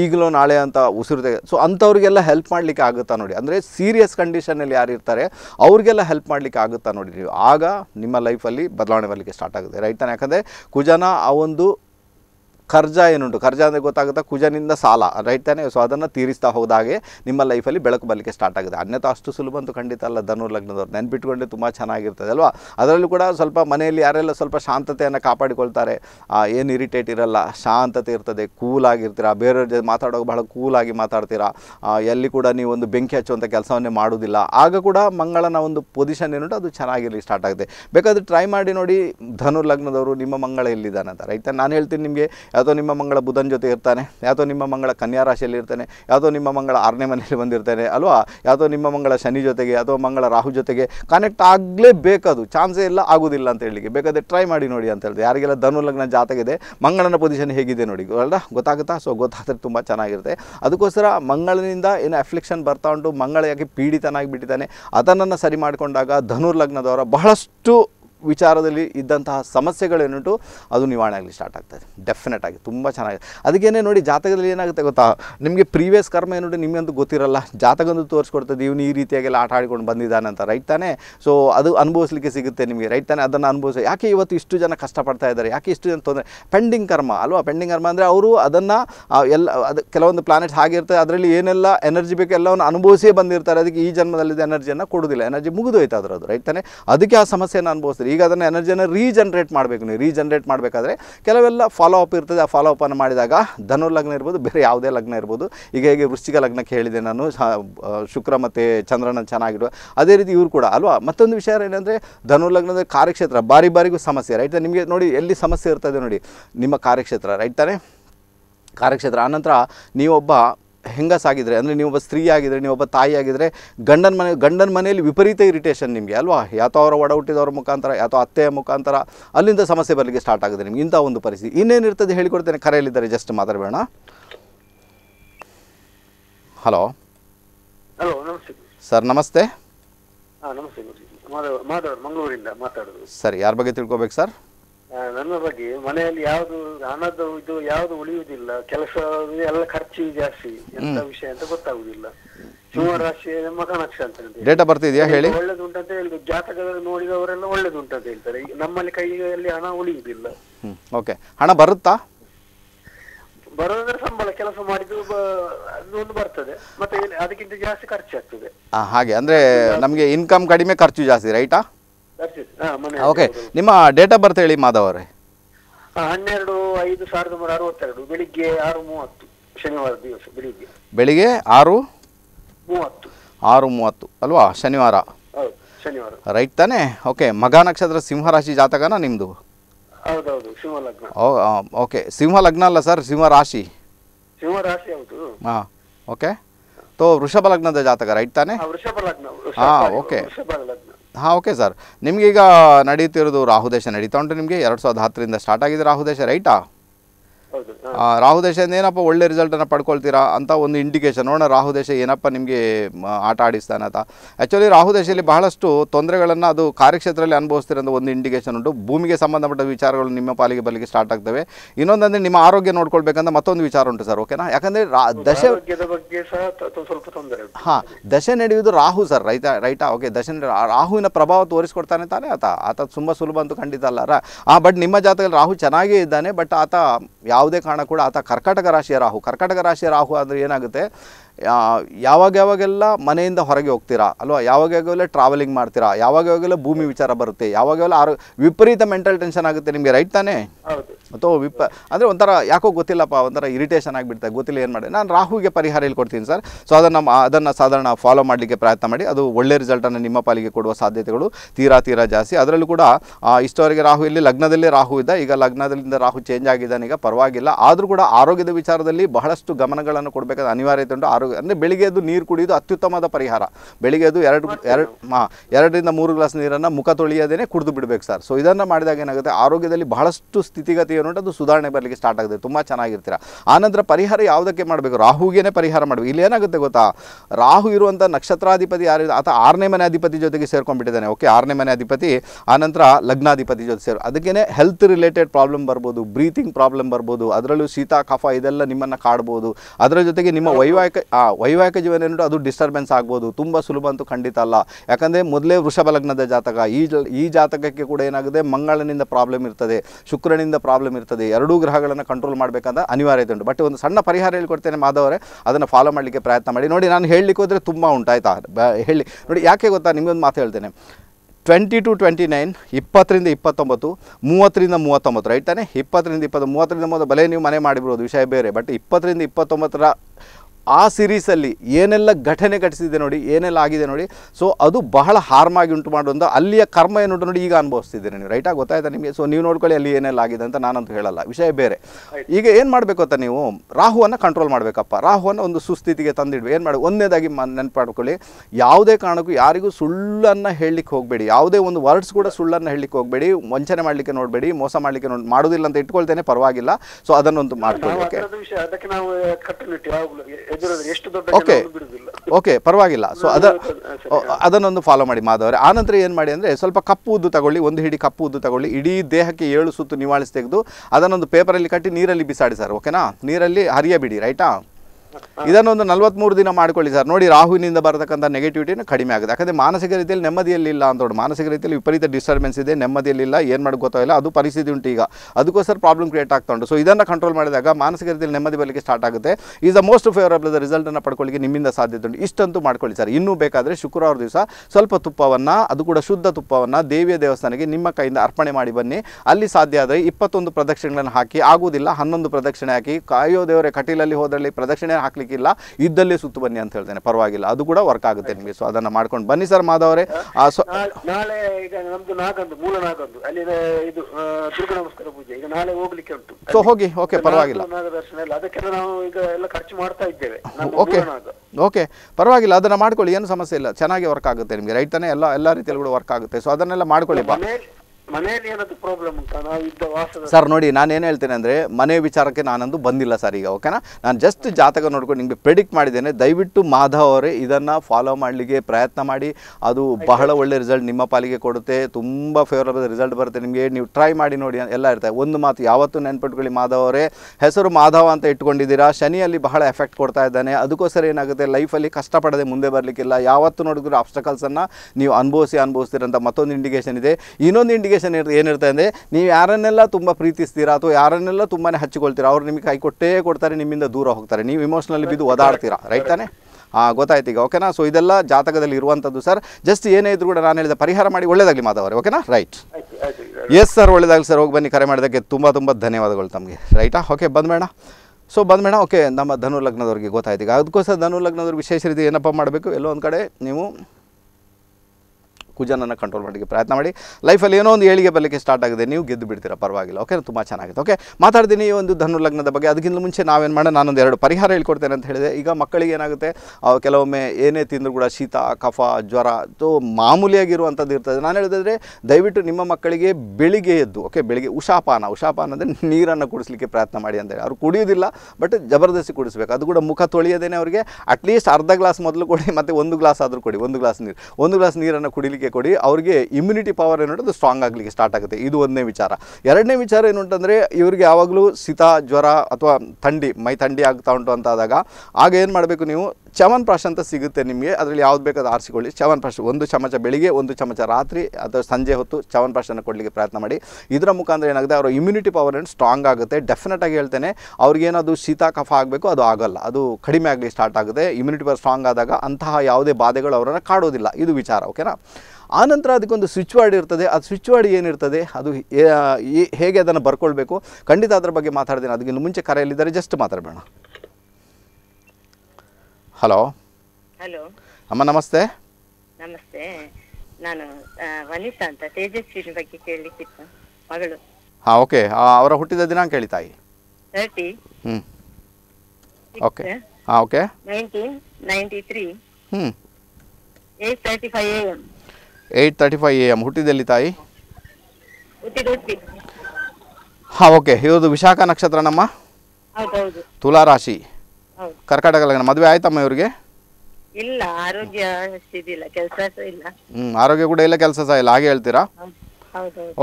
ಈಗಲೂ ನಾಳೆ ಅಂತ ಉಸಿರುತ್ತೆ ಸೊ ಅಂಥವ್ರಿಗೆಲ್ಲ ಹೆಲ್ಪ್ ಮಾಡಲಿಕ್ಕೆ ಆಗುತ್ತಾ ನೋಡಿ ಅಂದರೆ ಸೀರಿಯಸ್ ಕಂಡೀಷನಲ್ಲಿ ಯಾರು ಇರ್ತಾರೆ ಅವ್ರಿಗೆಲ್ಲ ಹೆಲ್ಪ್ ಮಾಡಲಿಕ್ಕೆ ಆಗುತ್ತಾ ನೋಡಿ ನೀವು ಆಗ ನಿಮ್ಮ ಲೈಫಲ್ಲಿ ಬದಲಾವಣೆ ಬರಲಿಕ್ಕೆ ಸ್ಟಾರ್ಟ್ ಆಗುತ್ತೆ ರೈತನ ಯಾಕಂದರೆ ಕುಜನ ಆ ಒಂದು ಕರ್ಜ ಏನುಂಟು ಕರ್ಜ ಅಂದರೆ ಗೊತ್ತಾಗುತ್ತಾ ಕುಜನಿಂದ ಸಾಲ ರೈಟ್ ತಾನೆ ಸೊ ಅದನ್ನು ತೀರಿಸ್ತಾ ಹೋದಾಗೆ ನಿಮ್ಮ ಲೈಫಲ್ಲಿ ಬೆಳಕು ಬಲಿಕೆ ಸ್ಟಾರ್ಟ್ ಆಗುತ್ತೆ ಅನ್ಯತ ಅಷ್ಟು ಸುಲಭ ಅಂತೂ ಖಂಡಿತ ಅಲ್ಲ ಧನುರ್ ಲಗ್ನದವ್ರು ತುಂಬ ಚೆನ್ನಾಗಿರ್ತದೆ ಅಲ್ವಾ ಅದರಲ್ಲೂ ಕೂಡ ಸ್ವಲ್ಪ ಮನೆಯಲ್ಲಿ ಯಾರೆಲ್ಲ ಸ್ವಲ್ಪ ಶಾಂತತೆಯನ್ನು ಕಾಪಾಡಿಕೊಳ್ತಾರೆ ಏನು ಇರಿಟೇಟ್ ಇರಲ್ಲ ಶಾಂತತೆ ಇರ್ತದೆ ಕೂಲಾಗಿರ್ತೀರ ಬೇರೆಯವ್ರ ಜೊತೆ ಮಾತಾಡೋಕೆ ಬಹಳ ಕೂಲಾಗಿ ಮಾತಾಡ್ತೀರಾ ಎಲ್ಲಿ ಕೂಡ ನೀವು ಒಂದು ಬೆಂಕಿ ಹಚ್ಚುವಂಥ ಕೆಲಸವನ್ನೇ ಮಾಡೋದಿಲ್ಲ ಆಗ ಕೂಡ ಮಂಗಳನ ಒಂದು ಪೊಸಿಷನ್ ಏನುಂಟು ಅದು ಚೆನ್ನಾಗಿರಲಿ ಸ್ಟಾರ್ಟ್ ಆಗುತ್ತೆ ಬೇಕಾದ್ರೆ ಟ್ರೈ ಮಾಡಿ ನೋಡಿ ಧನುರ್ ಲಗ್ನದವರು ನಿಮ್ಮ ಮಂಗಳ ಎಲ್ಲಿದ್ದಾನಂತ ರೈತ ನಾನು ಹೇಳ್ತೀನಿ ನಿಮಗೆ ಯಾವುದೋ ನಿಮ್ಮ ಮಂಗಳ ಬುಧನ ಜೊತೆ ಇರ್ತಾನೆ ಯಾವುದೋ ನಿಮ್ಮ ಮಂಗಳ ಕನ್ಯಾ ರಾಶಿಯಲ್ಲಿ ಇರ್ತಾನೆ ಯಾವುದೋ ನಿಮ್ಮ ಮಂಗಳ ಆರನೇ ಮನೆಯಲ್ಲಿ ಬಂದಿರ್ತಾನೆ ಅಲ್ವಾ ಯಾವುದೋ ನಿಮ್ಮ ಮಂಗಳ ಶನಿ ಜೊತೆಗೆ ಅಥವಾ ಮಂಗಳ ರಾಹು ಜೊತೆಗೆ ಕನೆಕ್ಟ್ ಆಗಲೇಬೇಕದು ಚಾನ್ಸೇ ಇಲ್ಲ ಆಗೋದಿಲ್ಲ ಅಂತ ಹೇಳಿ ಬೇಕಾದರೆ ಟ್ರೈ ಮಾಡಿ ನೋಡಿ ಅಂತ ಹೇಳಿದೆ ಯಾರಿಗೆಲ್ಲ ಧನು ಲಗ್ನ ಜಾತಕಿದೆ ಮಂಗಳನ ಪೊಸಿಷನ್ ಹೇಗಿದೆ ನೋಡಿ ಅಲ್ಲ ಗೊತ್ತಾಗುತ್ತಾ ಸೊ ಗೊತ್ತಾದರೆ ತುಂಬ ಚೆನ್ನಾಗಿರುತ್ತೆ ಅದಕ್ಕೋಸ್ಕರ ಮಂಗಳನಿಂದ ಏನು ಅಫ್ಲಿಕ್ಷನ್ ಬರ್ತಾ ಉಂಟು ಮಂಗಳ ಯಾಕೆ ಪೀಡಿತನಾಗಿ ಬಿಟ್ಟಿದ್ದಾನೆ ಅದನ್ನು ಸರಿ ಮಾಡಿಕೊಂಡಾಗ ಧನುರ್ ಲಗ್ನದವರ ಬಹಳಷ್ಟು ವಿಚಾರದಲ್ಲಿ ಇದ್ದಂತಹ ಸಮಸ್ಯೆಗಳೇನುಂಟು ಅದು ನಿವಾರಣೆ ಆಗಲಿ ಸ್ಟಾರ್ಟ್ ಆಗ್ತದೆ ಡೆಫಿನೆಟ್ ಆಗಿ ತುಂಬ ಚೆನ್ನಾಗಿದೆ ಅದಕ್ಕೇನೆ ನೋಡಿ ಜಾತಕದಲ್ಲಿ ಏನಾಗುತ್ತೆ ಗೊತ್ತಾ ನಿಮಗೆ ಪ್ರೀವಿಯಸ್ ಕರ್ಮ ನಿಮಗೆ ನಿಮಗಂತೂ ಗೊತ್ತಿರಲ್ಲ ಜಾತಕಂದು ತೋರಿಸ್ಕೊಡ್ತದೆ ಇವನು ಈ ರೀತಿಯಾಗೆಲ್ಲ ಆಟ ಆಡಿಕೊಂಡು ಬಂದಿದ್ದಾನೆ ಅಂತ ರೈಟ್ ತಾನೇ ಸೊ ಅದು ಅನುಭವಿಸಲಿಕ್ಕೆ ಸಿಗುತ್ತೆ ನಿಮಗೆ ರೈಟ್ ತಾನೇ ಅದನ್ನು ಅನುಭವಿಸ ಯಾಕೆ ಇವತ್ತು ಇಷ್ಟು ಜನ ಕಷ್ಟಪಡ್ತಾ ಇದ್ದಾರೆ ಯಾಕೆ ಇಷ್ಟು ಜನ ತೊಂದರೆ ಪೆಂಡಿಂಗ್ ಕರ್ಮ ಅಲ್ವಾ ಪೆಂಡಿಂಗ್ ಕರ್ಮ ಅಂದರೆ ಅವರು ಅದನ್ನು ಎಲ್ಲ ಅದು ಕೆಲವೊಂದು ಪ್ಲಾನೆಟ್ ಆಗಿರ್ತದೆ ಅದರಲ್ಲಿ ಏನೆಲ್ಲ ಎನರ್ಜಿ ಬೇಕು ಎಲ್ಲವನ್ನು ಅನುಭವಿಸೇ ಬಂದಿರ್ತಾರೆ ಅದಕ್ಕೆ ಈ ಜನ್ಮದಲ್ಲಿ ಎನರ್ಜಿಯನ್ನು ಕೊಡೋದಿಲ್ಲ ಎನರ್ಜಿ ಮುಗಿದೋಯ್ತು ಅದರದು ರೈಟ್ ತಾನೇ ಅದಕ್ಕೆ ಆ ಸಮಸ್ಯೆಯನ್ನು ಅನುಭವಿಸ್ತಾರೆ ಈಗ ಅದನ್ನು ಎನರ್ಜಿಯನ್ನು ರೀಜನ್ರೇಟ್ ಮಾಡಬೇಕು ನೀವು ರೀಜನ್ರೇಟ್ ಮಾಡಬೇಕಾದ್ರೆ ಕೆಲವೆಲ್ಲ ಫಾಲೋ ಅಪ್ ಇರ್ತದೆ ಆ ಫಾಲೋ ಅಪನ್ನು ಮಾಡಿದಾಗ ಧನು ಲಗ್ನ ಇರ್ಬೋದು ಬೇರೆ ಯಾವುದೇ ಲಗ್ನ ಇರ್ಬೋದು ಈಗ ಹೇಗೆ ವೃಶ್ಚಿಕ ಲಗ್ನಕ್ಕೆ ಹೇಳಿದೆ ನಾನು ಶುಕ್ರ ಮತ್ತು ಚಂದ್ರನ ಚೆನ್ನಾಗಿರುವ ಅದೇ ರೀತಿ ಇವರು ಕೂಡ ಅಲ್ವಾ ಮತ್ತೊಂದು ವಿಷಯ ಏನಂದರೆ ಧನು ಲಗ್ನದ ಕಾರ್ಯಕ್ಷೇತ್ರ ಬಾರಿ ಬಾರಿಗೂ ಸಮಸ್ಯೆ ರೈಟ್ ನಿಮಗೆ ನೋಡಿ ಎಲ್ಲಿ ಸಮಸ್ಯೆ ಇರ್ತದೆ ನೋಡಿ ನಿಮ್ಮ ಕಾರ್ಯಕ್ಷೇತ್ರ ರೈಟ್ ತಾನೇ ಕಾರ್ಯಕ್ಷೇತ್ರ ಆನಂತರ ನೀವೊಬ್ಬ ಹೆಂಗಸಾಗಿದ್ದರೆ ಅಂದರೆ ನೀವೊಬ್ಬ ಸ್ತ್ರೀ ಆಗಿದ್ದರೆ ನೀವೊಬ್ಬ ತಾಯಿ ಆಗಿದ್ದರೆ ಗಂಡನ ಮನೆ ಗಂಡನ ಮನೆಯಲ್ಲಿ ವಿಪರೀತ ಇರಿಟೇಷನ್ ನಿಮಗೆ ಅಲ್ವಾ ಯಾತೋ ಅವರ ಒಡ ಹುಟ್ಟಿದವರ ಮುಖಾಂತರ ಯಾತೋ ಅತ್ತೆಯ ಮುಖಾಂತರ ಅಲ್ಲಿಂದ ಸಮಸ್ಯೆ ಬರಲಿಕ್ಕೆ ಸ್ಟಾರ್ಟ್ ಆಗಿದೆ ನಿಮ್ಗೆ ಇಂಥ ಒಂದು ಪರಿಸ್ಥಿತಿ ಇನ್ನೇನಿರ್ತದೆ ಹೇಳಿಕೊಡ್ತೇನೆ ಕರೆಯಲಿದ್ದಾರೆ ಜಸ್ಟ್ ಮಾತಾಡಬೇಡ ಹಲೋ ಹಲೋ ನಮಸ್ತೆ ಸರ್ ನಮಸ್ತೆ ನಮಸ್ತೆ ಮಂಗಳೂರಿಂದ ಮಾತಾಡೋದು ಸರಿ ಯಾರ ಬಗ್ಗೆ ತಿಳ್ಕೊಬೇಕು ಸರ್ ನನ್ನ ಬಗ್ಗೆ ಮನೆಯಲ್ಲಿ ಯಾವ್ದು ಹಣದ ಇದು ಯಾವ್ದು ಉಳಿಯುವುದಿಲ್ಲ ಕೆಲಸ ಎಲ್ಲ ಖರ್ಚು ಜಾಸ್ತಿ ಎಂತ ವಿಷಯ ಅಂತ ಗೊತ್ತಾಗುದಿಲ್ಲ ಸಿಂಹ ರಾಶಿ ನಮ್ಮ ಅಂತ ಡೇಟಾ ಬರ್ತಿದ್ಯಾ ಹೇಳಿ ಒಳ್ಳೇದುಂಟು ಅಂತ ಹೇಳಿ ಜಾತಕದಲ್ಲಿ ನೋಡಿದವರೆಲ್ಲ ಒಳ್ಳೇದುಂಟು ಅಂತ ಹೇಳ್ತಾರೆ ನಮ್ಮಲ್ಲಿ ಕೈಯಲ್ಲಿ ಹಣ ಉಳಿಯುವುದಿಲ್ಲ ಓಕೆ ಹಣ ಬರುತ್ತಾ ಬರೋದ್ರೆ ಸಂಬಳ ಕೆಲಸ ಮಾಡಿದ್ರು ಅದೊಂದು ಬರ್ತದೆ ಮತ್ತೆ ಅದಕ್ಕಿಂತ ಜಾಸ್ತಿ ಖರ್ಚು ಖರ್ಚಾಗ್ತದೆ ಹಾಗೆ ಅಂದ್ರೆ ನಮ್ಗೆ ಇನ್ಕಮ್ ಕಡಿಮೆ ಖರ್ಚು ಜಾಸ್ತಿ ರೈಟಾ ಓಕೆ ನಿಮ್ಮ ಡೇಟ್ ಆಫ್ ಬರ್ತ್ ಹೇಳಿ ಮಾಧವ್ ಅವರೇ ಹನ್ನೆರಡು ಐದು ಸಾವಿರದ ಒಂಬೈನೂರ ಅರವತ್ತೆರಡು ಬೆಳಿಗ್ಗೆ ಆರು ಮೂವತ್ತು ಶನಿವಾರ ದಿವಸ ಬೆಳಿಗ್ಗೆ ಬೆಳಿಗ್ಗೆ ಆರು ಮೂವತ್ತು ಆರು ಮೂವತ್ತು ಅಲ್ವಾ ಶನಿವಾರ ಶನಿವಾರ ರೈಟ್ ತಾನೇ ಓಕೆ ಮಗ ನಕ್ಷತ್ರ ಸಿಂಹರಾಶಿ ಜಾತಕನ ನಿಮ್ಮದು ಹೌದೌದು ಸಿಂಹ ಲಗ್ನ ಓಕೆ ಸಿಂಹ ಲಗ್ನ ಅಲ್ಲ ಸರ್ ಸಿಂಹ ರಾಶಿ ಸಿಂಹ ರಾಶಿ ಹೌದು ಹಾಂ ಓಕೆ ತೋ ವೃಷಭ ಲಗ್ನದ ಜಾತಕ ರೈಟ್ ತಾನೆ ವೃಷಭ ಲಗ್ನ ಹಾಂ ಓಕೆ ವೃಷಭ ಲಗ್ನ ಹಾಂ ಓಕೆ ಸರ್ ನಿಮಗೀಗ ನಡೀತಿರೋದು ರಾಹುದೇಶ ನಡೀತಾ ಉಂಟು ನಿಮಗೆ ಎರಡು ಸಾವಿರದ ಹತ್ತರಿಂದ ಸ್ಟಾರ್ಟ್ ಆಗಿದೆ ರಾಹುದೇಶ ರೈಟಾ ರಾಹು ದೇಶದಿಂದ ಏನಪ್ಪ ಒಳ್ಳೆ ರಿಸಲ್ಟನ್ನು ಪಡ್ಕೊಳ್ತೀರಾ ಅಂತ ಒಂದು ಇಂಡಿಕೇಶನ್ ನೋಡೋಣ ರಾಹು ದೇಶ ಏನಪ್ಪ ನಿಮಗೆ ಆಟ ಆಡಿಸ್ತಾನೆ ಅಂತ ಆ್ಯಕ್ಚುಲಿ ರಾಹು ದೇಶದಲ್ಲಿ ಬಹಳಷ್ಟು ತೊಂದರೆಗಳನ್ನು ಅದು ಕಾರ್ಯಕ್ಷೇತ್ರದಲ್ಲಿ ಅನುಭವಿಸ್ತಿರೋ ಒಂದು ಇಂಡಿಕೇಶನ್ ಉಂಟು ಭೂಮಿಗೆ ಸಂಬಂಧಪಟ್ಟ ವಿಚಾರಗಳು ನಿಮ್ಮ ಪಾಲಿಗೆ ಬಲಿಗೆ ಸ್ಟಾರ್ಟ್ ಆಗ್ತವೆ ಇನ್ನೊಂದಂದರೆ ನಿಮ್ಮ ಆರೋಗ್ಯ ನೋಡ್ಕೊಳ್ಬೇಕಂತ ಮತ್ತೊಂದು ವಿಚಾರ ಉಂಟು ಸರ್ ಓಕೆನಾ ಯಾಕಂದರೆ ದಶೆ ಹಾಂ ದಶೆ ನಡೆಯುವುದು ರಾಹು ಸರ್ ರೈತ ರೈಟಾ ಓಕೆ ದಶೆ ರಾಹುವಿನ ಪ್ರಭಾವ ತೋರಿಸ್ಕೊಡ್ತಾನೆ ತಾನೇ ಆತ ಆತ ತುಂಬ ಸುಲಭ ಅಂತೂ ಖಂಡಿತ ಅಲ್ಲ ಆ ಬಟ್ ನಿಮ್ಮ ಜಾತಕದಲ್ಲಿ ರಾಹು ಚೆನ್ನಾಗೇ ಇದ್ದಾನೆ ಬಟ್ ಆತ ಯಾವ ಯಾವುದೇ ಕಾರಣ ಕೂಡ ಆತ ಕರ್ಕಾಟಕ ರಾಶಿಯ ರಾಹು ಕರ್ಕಾಟಕ ರಾಶಿಯ ರಾಹು ಆದರೆ ಏನಾಗುತ್ತೆ ಯಾವಾಗ ಯಾವಾಗೆಲ್ಲ ಮನೆಯಿಂದ ಹೊರಗೆ ಹೋಗ್ತೀರಾ ಅಲ್ವಾ ಯಾವಾಗ ಯಾವಾಗೆಲ್ಲ ಟ್ರಾವೆಲಿಂಗ್ ಮಾಡ್ತೀರಾ ಯಾವಾಗ ಯಾವಾಗೆಲ್ಲ ಭೂಮಿ ವಿಚಾರ ಬರುತ್ತೆ ಯಾವಾಗೆಲ್ಲ ಆರೋ ವಿಪರೀತ ಮೆಂಟಲ್ ಟೆನ್ಷನ್ ಆಗುತ್ತೆ ನಿಮಗೆ ರೈಟ್ ತಾನೇ ಅಥವಾ ವಿಪ ಅಂದರೆ ಒಂಥರ ಯಾಕೋ ಗೊತ್ತಿಲ್ಲಪ್ಪ ಒಂಥರ ಇರಿಟೇಷನ್ ಆಗಿಬಿಡ್ತಾ ಗೊತ್ತಿಲ್ಲ ಏನು ಮಾಡಿ ನಾನು ರಾಹುಗೆ ಪರಿಹಾರ ಹೇಳ್ಕೊಡ್ತೀನಿ ಸರ್ ಸೊ ಅದನ್ನು ನಮ್ಮ ಅದನ್ನು ಸಾಧಾರಣ ಫಾಲೋ ಮಾಡಲಿಕ್ಕೆ ಪ್ರಯತ್ನ ಮಾಡಿ ಅದು ಒಳ್ಳೆ ರಿಸಲ್ಟನ್ನು ನಿಮ್ಮ ಪಾಲಿಗೆ ಕೊಡುವ ಸಾಧ್ಯತೆಗಳು ತೀರಾ ತೀರಾ ಜಾಸ್ತಿ ಅದರಲ್ಲೂ ಕೂಡ ಇಷ್ಟವರೆಗೆ ರಾಹು ಇಲ್ಲಿ ಲಗ್ನದಲ್ಲೇ ರಾಹು ಇದ್ದ ಈಗ ಲಗ್ನದಿಂದ ರಾಹು ಚೇಂಜ್ ಆಗಿದ್ದಾನೀಗ ಈಗ ಪರವಾಗಿಲ್ಲ ಆದರೂ ಕೂಡ ಆರೋಗ್ಯದ ವಿಚಾರದಲ್ಲಿ ಬಹಳಷ್ಟು ಗಮನಗಳನ್ನು ಕೊಡಬೇಕಾದ ಅನಿವಾರ್ಯತೆ ಉಂಟು ಆರೋಗ್ಯ ಮಾಡಬೇಕು ಅಂದರೆ ಬೆಳಿಗ್ಗೆ ಎದ್ದು ನೀರು ಕುಡಿಯೋದು ಅತ್ಯುತ್ತಮವಾದ ಪರಿಹಾರ ಬೆಳಿಗ್ಗೆ ಎದ್ದು ಎರಡು ಎರಡು ಹಾಂ ಎರಡರಿಂದ ಮೂರು ಗ್ಲಾಸ್ ನೀರನ್ನು ಮುಖ ತೊಳೆಯೋದೇ ಕುಡಿದು ಬಿಡಬೇಕು ಸರ್ ಸೊ ಇದನ್ನು ಮಾಡಿದಾಗ ಏನಾಗುತ್ತೆ ಆರೋಗ್ಯದಲ್ಲಿ ಬಹಳಷ್ಟು ಸ್ಥಿತಿಗತಿ ಏನು ಅದು ಸುಧಾರಣೆ ಬರಲಿಕ್ಕೆ ಸ್ಟಾರ್ಟ್ ಆಗುತ್ತೆ ತುಂಬ ಚೆನ್ನಾಗಿರ್ತೀರ ಆನಂತರ ಪರಿಹಾರ ಯಾವುದಕ್ಕೆ ಮಾಡಬೇಕು ರಾಹುಗೇನೆ ಪರಿಹಾರ ಮಾಡಬೇಕು ಇಲ್ಲಿ ಏನಾಗುತ್ತೆ ಗೊತ್ತಾ ರಾಹು ಇರುವಂಥ ನಕ್ಷತ್ರಾಧಿಪತಿ ಯಾರು ಆತ ಆರನೇ ಮನೆ ಅಧಿಪತಿ ಜೊತೆಗೆ ಸೇರ್ಕೊಂಡ್ಬಿಟ್ಟಿದ್ದಾನೆ ಓಕೆ ಆರನೇ ಮನೆ ಅಧಿಪತಿ ಆನಂತರ ಲಗ್ನಾಧಿಪತಿ ಜೊತೆ ಸೇರು ಅದಕ್ಕೇ ಹೆಲ್ತ್ ರಿಲೇಟೆಡ್ ಪ್ರಾಬ್ಲಮ್ ಬರ್ಬೋದು ಬ್ರೀತಿಂಗ್ ಪ್ರಾಬ್ಲಮ್ ಬರ್ಬೋದು ಅದರಲ್ಲೂ ಶೀತ ಕಫ ಇದೆಲ್ಲ ನಿಮ್ಮನ್ನು ಕಾಡ್ಬೋದು ಅದರ ಜೊತೆಗೆ ನಿಮ್ಮ ವೈವಾಹಿಕ ಆ ವೈವಾಹಿಕ ಜೀವನ ಏನು ಅದು ಡಿಸ್ಟರ್ಬೆನ್ಸ್ ಆಗ್ಬೋದು ತುಂಬ ಸುಲಭ ಅಂತೂ ಖಂಡಿತ ಅಲ್ಲ ಯಾಕಂದರೆ ಮೊದಲೇ ವೃಷಭ ಲಗ್ನದ ಜಾತಕ ಈ ಈ ಜಾತಕಕ್ಕೆ ಕೂಡ ಏನಾಗುತ್ತೆ ಮಂಗಳನಿಂದ ಪ್ರಾಬ್ಲಮ್ ಇರ್ತದೆ ಶುಕ್ರನಿಂದ ಪ್ರಾಬ್ಲಮ್ ಇರ್ತದೆ ಎರಡೂ ಗ್ರಹಗಳನ್ನು ಕಂಟ್ರೋಲ್ ಮಾಡಬೇಕಂತ ಅನಿವಾರ್ಯತೆ ಉಂಟು ಬಟ್ ಒಂದು ಸಣ್ಣ ಪರಿಹಾರ ಹೇಳ್ಕೊಡ್ತೇನೆ ಮಾಧವರೇ ಅದನ್ನು ಫಾಲೋ ಮಾಡಲಿಕ್ಕೆ ಪ್ರಯತ್ನ ಮಾಡಿ ನೋಡಿ ನಾನು ಹೇಳಲಿಕ್ಕೆ ಹೋದರೆ ತುಂಬ ಉಂಟಾಯ್ತಾ ಹೇಳಿ ನೋಡಿ ಯಾಕೆ ಗೊತ್ತಾ ನಿಮಗೊಂದು ಮಾತು ಹೇಳ್ತೇನೆ ಟ್ವೆಂಟಿ ಟು ಟ್ವೆಂಟಿ ನೈನ್ ಇಪ್ಪತ್ತರಿಂದ ಇಪ್ಪತ್ತೊಂಬತ್ತು ಮೂವತ್ತರಿಂದ ಮೂವತ್ತೊಂಬತ್ತು ರೈಟ್ ತಾನೆ ಇಪ್ಪತ್ತರಿಂದ ಇಪ್ಪತ್ತು ಮೂವತ್ತರಿಂದ ಮೂವತ್ತು ಬಲೆ ನೀವು ಮನೆ ಮಾಡಿಬಿಡೋದು ವಿಷಯ ಬೇರೆ ಬಟ್ ಇಪ್ಪತ್ತರಿಂದ ಇಪ್ಪತ್ತೊಂಬತ್ತರ ಆ ಸಿರೀಸಲ್ಲಿ ಏನೆಲ್ಲ ಘಟನೆ ಘಟಿಸಿದೆ ನೋಡಿ ಏನೆಲ್ಲ ಆಗಿದೆ ನೋಡಿ ಸೊ ಅದು ಬಹಳ ಹಾರ್ಮಾಗಿ ಉಂಟು ಮಾಡುವಂಥ ಅಲ್ಲಿಯ ಕರ್ಮ ಏನು ನೋಡಿ ಈಗ ಅನುಭವಿಸ್ತಿದ್ದೀರಿ ನೀವು ರೈಟಾಗಿ ಗೊತ್ತಾಯ್ತಾ ನಿಮಗೆ ಸೊ ನೀವು ನೋಡ್ಕೊಳ್ಳಿ ಅಲ್ಲಿ ಏನೆಲ್ಲ ಆಗಿದೆ ಅಂತ ನಾನಂತೂ ಹೇಳಲ್ಲ ವಿಷಯ ಬೇರೆ ಈಗ ಏನು ಮಾಡಬೇಕು ಅಂತ ನೀವು ರಾಹುವನ್ನು ಕಂಟ್ರೋಲ್ ಮಾಡಬೇಕಪ್ಪ ರಾಹುವನ್ನು ಒಂದು ಸುಸ್ಥಿತಿಗೆ ತಂದಿಡ್ಬೇಕು ಏನು ಮಾಡಿ ಒಂದನೇದಾಗಿ ಮ ನೆನ್ಪಾಡ್ಕೊಳ್ಳಿ ಯಾವುದೇ ಕಾರಣಕ್ಕೂ ಯಾರಿಗೂ ಸುಳ್ಳನ್ನು ಹೇಳಲಿಕ್ಕೆ ಹೋಗಬೇಡಿ ಯಾವುದೇ ಒಂದು ವರ್ಡ್ಸ್ ಕೂಡ ಸುಳ್ಳನ್ನು ಹೇಳಲಿಕ್ಕೆ ಹೋಗಬೇಡಿ ವಂಚನೆ ಮಾಡಲಿಕ್ಕೆ ನೋಡಬೇಡಿ ಮೋಸ ಮಾಡಲಿಕ್ಕೆ ನೋಡಿ ಮಾಡೋದಿಲ್ಲ ಅಂತ ಇಟ್ಕೊಳ್ತೇನೆ ಪರವಾಗಿಲ್ಲ ಸೊ ಅದನ್ನೊಂದು ಮಾಡ್ಕೊಳ್ಳಿ ಓಕೆ ಓಕೆ ಪರವಾಗಿಲ್ಲ ಸೊ ಅದ ಅದನ್ನೊಂದು ಫಾಲೋ ಮಾಡಿ ಮಾದವ್ರೆ ಆನಂತರ ಏನು ಮಾಡಿ ಅಂದರೆ ಸ್ವಲ್ಪ ಕಪ್ಪು ಉದ್ದು ತಗೊಳ್ಳಿ ಒಂದು ಹಿಡಿ ಕಪ್ಪು ಉದ್ದು ತಗೊಳ್ಳಿ ಇಡೀ ದೇಹಕ್ಕೆ ಏಳು ಸುತ್ತು ನಿವಾಳಿಸಿ ತೆಗೆದು ಅದನ್ನೊಂದು ಪೇಪರಲ್ಲಿ ಕಟ್ಟಿ ನೀರಲ್ಲಿ ಬಿಸಾಡಿ ಸರ್ ಓಕೆನಾ ನೀರಲ್ಲಿ ಹರಿಯಬಿಡಿ ರೈಟಾ ಇದನ್ನೊಂದು ಮೂರು ದಿನ ಮಾಡ್ಕೊಳ್ಳಿ ಸರ್ ನೋಡಿ ರಾಹುವಿನಿಂದ ಬರತಕ್ಕಂಥ ನೆಗೆಟಿವಿಟಿನ ಕಡಿಮೆ ಆಗುತ್ತೆ ಯಾಕಂದರೆ ಮಾನಸಿಕ ರೀತಿಯಲ್ಲಿ ನೆಮ್ಮದಿಯಲ್ಲಿಲ್ಲ ಅಂತ ನೋಡಿ ಮಾನಸಿಕ ರೀತಿಯಲ್ಲಿ ವಿಪರೀತ ಡಿಸ್ಟರ್ಬೆನ್ಸ್ ಇದೆ ನೆಮ್ಮದಿಯಲ್ಲಿಲ್ಲ ಏನು ಮಾಡಿ ಇಲ್ಲ ಅದು ಪರಿಸ್ಥಿತಿ ಉಂಟು ಈಗ ಅದಕ್ಕೋಸ್ಕರ ಪ್ರಾಬ್ಲಮ್ ಕ್ರಿಯೇಟ್ ಆಗ್ತಾ ಉಂಟು ಸೊ ಇದನ್ನು ಕಂಟ್ರೋಲ್ ಮಾಡಿದಾಗ ಮಾನಸಿಕ ರೀತಿಯಲ್ಲಿ ನೆಮ್ಮದಿ ಬರಲಿಕ್ಕೆ ಸ್ಟಾರ್ಟ್ ಆಗುತ್ತೆ ಈಸ್ ದ ಮೋಸ್ಟ್ ಫೇವರಬಲ್ ರಿಸಲ್ಟನ್ನು ಪಡ್ಕೊಳ್ಳಿಕ್ಕೆ ನಿಮ್ಮಿಂದ ಸಾಧ್ಯತೆ ಉಂಟು ಇಷ್ಟಂತೂ ಮಾಡ್ಕೊಳ್ಳಿ ಸರ್ ಇನ್ನೂ ಬೇಕಾದರೆ ಶುಕ್ರವಾರ ದಿವಸ ಸ್ವಲ್ಪ ತುಪ್ಪವನ್ನು ಅದು ಕೂಡ ಶುದ್ಧ ತುಪ್ಪವನ್ನು ದೇವಿಯ ದೇವಸ್ಥಾನಕ್ಕೆ ನಿಮ್ಮ ಕೈಯಿಂದ ಅರ್ಪಣೆ ಮಾಡಿ ಬನ್ನಿ ಅಲ್ಲಿ ಸಾಧ್ಯ ಆದರೆ ಇಪ್ಪತ್ತೊಂದು ಪ್ರದಕ್ಷಿಣೆಗಳನ್ನು ಹಾಕಿ ಆಗುವುದಿಲ್ಲ ಹನ್ನೊಂದು ಪ್ರದಕ್ಷಿಣೆ ಹಾಕಿ ಕಾಯೋ ದೇವರೇ ಕಟೀಲಲ್ಲಿ ಹೋದರಲ್ಲಿ ಪ್ರದಕ್ಷಿಣೆ ಹಾಕ್ಲಿಕ್ಕಿಲ್ಲ ಇದ್ದಲ್ಲೇ ಸುತ್ತು ಬನ್ನಿ ಅಂತ ಹೇಳ್ತೇನೆ ಪರವಾಗಿಲ್ಲ ಅದು ಕೂಡ ವರ್ಕ್ ಆಗುತ್ತೆ ನಿಮಗೆ ಸೊ ಅದನ್ನ ಮಾಡ್ಕೊಂಡು ಬನ್ನಿ ಸರ್ ಮಾಧವರೇ ನಾಳೆ ಈಗ ನಮ್ದು ನಾಗಂದು ಮೂಲ ಅಲ್ಲಿ ಇದು ದುರ್ಗ ನಮಸ್ಕಾರ ಪೂಜೆ ಈಗ ನಾಳೆ ಹೋಗ್ಲಿಕ್ಕೆ ಉಂಟು ಸೊ ಹೋಗಿ ಓಕೆ ಪರವಾಗಿಲ್ಲ ನಾಗದರ್ಶನ ಎಲ್ಲ ಅದಕ್ಕೆಲ್ಲ ನಾವು ಈಗ ಎಲ್ಲ ಖರ್ಚು ಮಾಡ್ತಾ ಇದ್ದೇವೆ ಓಕೆ ಓಕೆ ಪರವಾಗಿಲ್ಲ ಅದನ್ನ ಮಾಡ್ಕೊಳ್ಳಿ ಏನು ಸಮಸ್ಯೆ ಇಲ್ಲ ಚೆನ್ನಾಗಿ ವರ್ಕ್ ಆಗುತ್ತೆ ನಿಮಗೆ ರೈಟ್ ತಾನೇ ಎಲ್ಲ ಎಲ್ಲ ರೀತಿಯಲ್ಲಿ ಕೂಡ ವರ್ಕ್ ಆಗುತ್ತೆ ಸೊ ಅದನ್ನೆಲ್ಲ ಮಾಡ್ಕೊಳ್ಳಿ ಬಾ ಸರ್ ನೋಡಿ ನಾನು ಏನು ಹೇಳ್ತೇನೆ ಅಂದರೆ ಮನೆ ವಿಚಾರಕ್ಕೆ ನಾನಂದು ಬಂದಿಲ್ಲ ಸರ್ ಈಗ ಓಕೆನಾ ನಾನು ಜಸ್ಟ್ ಜಾತಕ ನೋಡ್ಕೊಂಡು ನಿಮಗೆ ಪ್ರೆಡಿಕ್ಟ್ ಮಾಡಿದ್ದೇನೆ ದಯವಿಟ್ಟು ಮಾಧವ್ ಅವರೇ ಇದನ್ನು ಫಾಲೋ ಮಾಡಲಿಕ್ಕೆ ಪ್ರಯತ್ನ ಮಾಡಿ ಅದು ಬಹಳ ಒಳ್ಳೆ ರಿಸಲ್ಟ್ ನಿಮ್ಮ ಪಾಲಿಗೆ ಕೊಡುತ್ತೆ ತುಂಬ ಫೇವರಬಲ್ ರಿಸಲ್ಟ್ ಬರುತ್ತೆ ನಿಮಗೆ ನೀವು ಟ್ರೈ ಮಾಡಿ ನೋಡಿ ಎಲ್ಲ ಇರ್ತದೆ ಒಂದು ಮಾತು ಯಾವತ್ತೂ ನೆನ್ಪಿಟ್ಕೊಳ್ಳಿ ಮಾಧವ್ ಅವರೇ ಹೆಸರು ಮಾಧವ ಅಂತ ಇಟ್ಕೊಂಡಿದ್ದೀರಾ ಶನಿಯಲ್ಲಿ ಬಹಳ ಎಫೆಕ್ಟ್ ಕೊಡ್ತಾ ಇದ್ದಾನೆ ಅದಕ್ಕೋಸ್ಕರ ಏನಾಗುತ್ತೆ ಲೈಫಲ್ಲಿ ಕಷ್ಟಪಡದೆ ಮುಂದೆ ಬರಲಿಕ್ಕಿಲ್ಲ ಯಾವತ್ತು ನೋಡಿದ್ರು ಆಬ್ಸ್ಟಕಲ್ಸನ್ನು ನೀವು ಅನುಭವಿಸಿ ಅನುಭವಿಸ್ತೀರಂತ ಮತ್ತೊಂದು ಇಂಡಿಕೇಶನ್ ಇದೆ ಇನ್ನೊಂದು ಇಂಡಿಕೇಶನ್ ಸಿಚುವೇಶನ್ ಇರ್ ಏನಿರ್ತದೆ ಅಂದರೆ ನೀವು ಯಾರನ್ನೆಲ್ಲ ತುಂಬ ಪ್ರೀತಿಸ್ತೀರಾ ಅಥವಾ ಯಾರನ್ನೆಲ್ಲ ತುಂಬಾ ಹಚ್ಚಿಕೊಳ್ತೀರಾ ಅವ್ರು ನಿಮಗೆ ಕೈ ಕೊಟ್ಟೇ ಕೊಡ್ತಾರೆ ನಿಮ್ಮಿಂದ ದೂರ ಹೋಗ್ತಾರೆ ನೀವು ಇಮೋಷನಲ್ಲಿ ಬಿದ್ದು ಓದಾಡ್ತೀರಾ ರೈಟ್ ತಾನೆ ಹಾಂ ಗೊತ್ತಾಯ್ತು ಈಗ ಓಕೆನಾ ಸೊ ಇದೆಲ್ಲ ಜಾತಕದಲ್ಲಿ ಇರುವಂಥದ್ದು ಸರ್ ಜಸ್ಟ್ ಏನೇ ಇದ್ರು ಕೂಡ ನಾನು ಹೇಳಿದ ಪರಿಹಾರ ಮಾಡಿ ಒಳ್ಳೇದಾಗಲಿ ಮಾತಾವ್ರೆ ಓಕೆನಾ ರೈಟ್ ಎಸ್ ಸರ್ ಒಳ್ಳೇದಾಗಲಿ ಸರ್ ಹೋಗಿ ಬನ್ನಿ ಕರೆ ಮಾಡಿದಕ್ಕೆ ತುಂಬ ತುಂಬ ಧನ್ಯವಾದಗಳು ತಮಗೆ ರೈಟಾ ಓಕೆ ಬಂದ್ಬೇಡ ಸೊ ಬಂದ್ಮೇಡ ಓಕೆ ನಮ್ಮ ಧನು ಲಗ್ನದವ್ರಿಗೆ ಗೊತ್ತಾಯ್ತು ಈಗ ಅದಕ್ಕೋಸ್ಕರ ಧನು ಲಗ್ನದವ್ರಿಗೆ ವಿಶೇಷ ರೀತಿ ಏನಪ್ಪ ಮಾಡಬೇಕು ಎಲ್ಲೋ ಒಂದು ಕಡೆ ನೀವು ಕುಜನನ್ನು ಕಂಟ್ರೋಲ್ ಮಾಡಲಿಕ್ಕೆ ಪ್ರಯತ್ನ ಮಾಡಿ ಲೈಫಲ್ಲಿ ಏನೋ ಒಂದು ಏಳಿಗೆ ಬರಲಿಕ್ಕೆ ಸ್ಟಾರ್ಟ್ ಆಗಿದೆ ನೀವು ಗೆದ್ದು ಬಿಡ್ತೀರಾ ಪರವಾಗಿಲ್ಲ ಓಕೆ ತುಂಬ ಚೆನ್ನಾಗಿದೆ ಓಕೆ ಮಾತಾಡ್ತೀನಿ ಈ ಒಂದು ಧನು ಲಗ್ನದ ಬಗ್ಗೆ ಅದಕ್ಕಿಂತ ಮುಂಚೆ ನಾವೇನು ಮಾಡೋಣ ನಾನೊಂದು ಎರಡು ಪರಿಹಾರ ಹೇಳ್ಕೊಡ್ತೇನೆ ಅಂತ ಹೇಳಿದೆ ಈಗ ಮಕ್ಕಳಿಗೆ ಏನಾಗುತ್ತೆ ಕೆಲವೊಮ್ಮೆ ಏನೇ ತಿಂದರೂ ಕೂಡ ಶೀತ ಕಫ ಜ್ವರ ತೋ ಮಾಮೂಲಿಯಾಗಿರುವಂಥದ್ದು ಇರ್ತದೆ ನಾನು ಹೇಳಿದ್ರೆ ದಯವಿಟ್ಟು ನಿಮ್ಮ ಮಕ್ಕಳಿಗೆ ಬೆಳಿಗ್ಗೆ ಎದ್ದು ಓಕೆ ಬೆಳಿಗ್ಗೆ ಉಷಾಪಾನ ಉಷಾಪಾನ ಅಂದರೆ ನೀರನ್ನು ಕುಡಿಸ್ಲಿಕ್ಕೆ ಪ್ರಯತ್ನ ಮಾಡಿ ಅಂತೇಳಿ ಅವರು ಕುಡಿಯೋದಿಲ್ಲ ಬಟ್ ಜಬರ್ದಸ್ತಿ ಕುಡಿಸ್ಬೇಕು ಅದು ಕೂಡ ಮುಖ ತೊಳೆಯದೇನೆ ಅವರಿಗೆ ಅಟ್ಲೀಸ್ಟ್ ಅರ್ಧ ಗ್ಲಾಸ್ ಮೊದಲು ಕೊಡಿ ಮತ್ತು ಒಂದು ಗ್ಲಾಸ್ ಆದರೂ ಕೊಡಿ ಒಂದು ಗ್ಲಾಸ್ ನೀರು ಒಂದು ಗ್ಲಾಸ್ ನೀರನ್ನು ಕುಡಿಲಿಕ್ಕೆ ಕೊಡಿ ಅವರಿಗೆ ಇಮ್ಯುನಿಟಿ ಪವರ್ ಏನು ಸ್ಟ್ರಾಂಗ್ ಆಗಲಿಕ್ಕೆ ಸ್ಟಾರ್ಟ್ ಆಗುತ್ತೆ ಇದು ಒಂದನೇ ವಿಚಾರ ಎರಡನೇ ವಿಚಾರ ಏನು ಅಂತಂದರೆ ಇವರಿಗೆ ಯಾವಾಗಲೂ ಶೀತ ಜ್ವರ ಅಥವಾ ಥಂಡಿ ಮೈ ಥಂಡಿ ಆಗ್ತಾ ಉಂಟು ಅಂತ ಆದಾಗ ಆಗ ಏನು ಮಾಡಬೇಕು ನೀವು ಚವನ್ಪ್ರಾಶ್ ಅಂತ ಸಿಗುತ್ತೆ ನಿಮಗೆ ಅದರಲ್ಲಿ ಯಾವ್ದು ಬೇಕಾದ ಆರಿಸಿಕೊಳ್ಳಿ ಪ್ರಾಶ್ ಒಂದು ಚಮಚ ಬೆಳಿಗ್ಗೆ ಒಂದು ಚಮಚ ರಾತ್ರಿ ಅಥವಾ ಸಂಜೆ ಹೊತ್ತು ಚವನ್ಪ್ರಾಶನ್ನು ಕೊಡಲಿಕ್ಕೆ ಪ್ರಯತ್ನ ಮಾಡಿ ಇದರ ಮುಖಾಂತರ ಏನಾಗುತ್ತೆ ಅವರ ಇಮ್ಯುನಿಟಿ ಪವರ್ ಏನು ಸ್ಟ್ರಾಂಗ್ ಆಗುತ್ತೆ ಆಗಿ ಹೇಳ್ತೇನೆ ಅವ್ರಿಗೇನದು ಶೀತ ಕಫ ಆಗಬೇಕು ಅದು ಆಗಲ್ಲ ಅದು ಕಡಿಮೆ ಆಗಲಿ ಸ್ಟಾರ್ಟ್ ಆಗುತ್ತೆ ಇಮ್ಯುನಿಟಿ ಪವರ್ ಸ್ಟ್ರಾಂಗ್ ಆದಾಗ ಅಂತಹ ಯಾವುದೇ ಬಾಧೆಗಳು ಅವರನ್ನು ಕಾಡೋದಿಲ್ಲ ಇದು ವಿಚಾರ ಓಕೆನಾ ಆನಂತರ ಅದಕ್ಕೊಂದು ಸ್ವಿಚ್ ವರ್ಡ್ ಇರ್ತದೆ ಅದು ಸ್ವಿಚ್ ವರ್ಡ್ ಏನಿರ್ತದೆ ಅದು ಹೇಗೆ ಅದನ್ನು ಬರ್ಕೊಳ್ಬೇಕು ಖಂಡಿತ ಅದರ ಬಗ್ಗೆ ಮಾತಾಡ್ತೀನಿ ಅದಕ್ಕಿಂತ ಮುಂಚೆ ಕರೆಯಲ್ಲಿದ್ದಾರೆ ಜಸ್ಟ್ ಮಾತಾಡಬೇಡ ಹಲೋ ಹಲೋ ಅಮ್ಮ ನಮಸ್ತೆ ನಮಸ್ತೆ ನಾನು ವನಿತಾ ಅಂತ ತೇಜಸ್ವಿನಿ ಬಗ್ಗೆ ಕೇಳಲಿಕ್ಕಿತ್ತು ಮಗಳು ಹಾ ಓಕೆ ಅವರ ಹುಟ್ಟಿದ ದಿನಾಂಕ ಹೇಳಿ ತಾಯಿ ತರ್ಟಿ ಹ್ಞೂ ಓಕೆ ಹಾ ಓಕೆ ನೈನ್ಟೀನ್ ನೈಂಟಿ ತ್ರೀ ಹ್ಞೂ thirty five A eight thirty five A M ಹುಟ್ಟಿದ್ದೆಲ್ಲಿ ತಾಯಿ ಹಾಂ ಓಕೆ ಇವ್ರದ್ದು ವಿಶಾಖ ನಕ್ಷತ್ರನಮ್ಮ ತುಲಾ ರಾಶಿ ಕರ್ಕಾಟಕ ಲಗ್ನ ಮದುವೆ ಆಯ್ತಮ್ಮ ಇವ್ರಿಗೆ ಇಲ್ಲ ಆರೋಗ್ಯ ಕೆಲಸ ಇಲ್ಲ ಆರೋಗ್ಯ ಕೂಡ ಇಲ್ಲ ಕೆಲಸ ಸಹ ಇಲ್ಲ ಹಾಗೆ ಹೇಳ್ತೀರಾ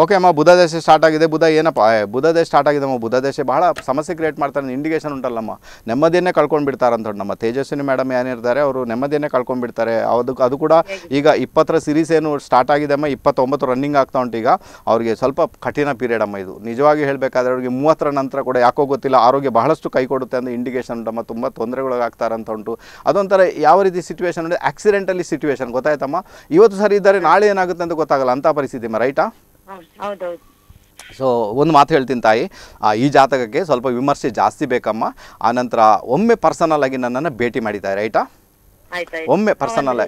ಓಕೆ ಅಮ್ಮ ಬುಧ ದೇಶ ಸ್ಟಾರ್ಟ್ ಆಗಿದೆ ಬುಧ ಏನಪ್ಪ ಬುಧ ದೇಶ ಸ್ಟಾರ್ಟ್ ಆಗಿದೆ ಅಮ್ಮ ಬುಧ ದೇಶ ಬಹಳ ಸಮಸ್ಯೆ ಕ್ರಿಯೇಟ್ ಮಾಡ್ತಾರೆ ಇಂಡಿಕೇಶನ್ ಉಂಟಲ್ಲಮ್ಮ ನೆಮ್ಮದಿಯನ್ನೇ ಕಳ್ಕೊಂಡು ಬಿಡ್ತಾರೆ ಅಂತ ನಮ್ಮ ತೇಜಸ್ವಿನಿ ಮೇಡಮ್ ಏನಿರ್ತಾರೆ ಅವರು ನೆಮ್ಮದಿಯನ್ನೇ ಕಳ್ಕೊಂಡು ಬಿಡ್ತಾರೆ ಅದು ಕೂಡ ಈಗ ಇಪ್ಪತ್ತರ ಸೀರೀಸ್ ಏನು ಸ್ಟಾರ್ಟ್ ಆಗಿದೆ ಅಮ್ಮ ಇಪ್ಪತ್ತೊಂಬತ್ತು ರನ್ನಿಂಗ್ ಆಗ್ತಾ ಉಂಟು ಈಗ ಅವ್ರಿಗೆ ಸ್ವಲ್ಪ ಕಠಿಣ ಪೀರಿಯಡ್ ಅಮ್ಮ ಇದು ನಿಜವಾಗಿ ಹೇಳಬೇಕಾದ್ರೆ ಅವ್ರಿಗೆ ಮೂವತ್ತರ ನಂತರ ಕೂಡ ಯಾಕೋ ಗೊತ್ತಿಲ್ಲ ಆರೋಗ್ಯ ಬಹಳಷ್ಟು ಕೈ ಕೊಡುತ್ತೆ ಅಂದರೆ ಇಂಡಿಕೇಶನ್ ಉಂಟಮ್ಮ ತುಂಬ ತೊಂದರೆಗಳಾಗ್ತಾರೆ ಅಂತ ಉಂಟು ಅದೊಂಥರ ಯಾವ ರೀತಿ ಸಿಚುವೇಶನ್ ಅಂದರೆ ಆಕ್ಸಿಡೆಂಟಲಿ ಸಿಚುವೇಶನ್ ಗೊತ್ತಾಯ್ತಮ್ಮ ಇವತ್ತು ಸರಿ ಇದ್ದಾರೆ ನಾಳೆ ಏನಾಗುತ್ತೆ ಅಂತ ಗೊತ್ತಾಗಲ್ಲ ಅಂಥ ಪರಿಸ್ಥಿತಿ ಅಮ್ಮ ರೈಟಾ ಸೊ ಒಂದು ಮಾತು ಹೇಳ್ತೀನಿ ತಾಯಿ ಈ ಜಾತಕಕ್ಕೆ ಸ್ವಲ್ಪ ವಿಮರ್ಶೆ ಜಾಸ್ತಿ ಬೇಕಮ್ಮ ಆನಂತರ ಒಮ್ಮೆ ಪರ್ಸನಲ್ ಆಗಿ ನನ್ನನ್ನು ಭೇಟಿ ಮಾಡಿದ್ದಾರೆ ರೈಟಾ ಒಮ್ಮೆ ಪರ್ಸನಲ್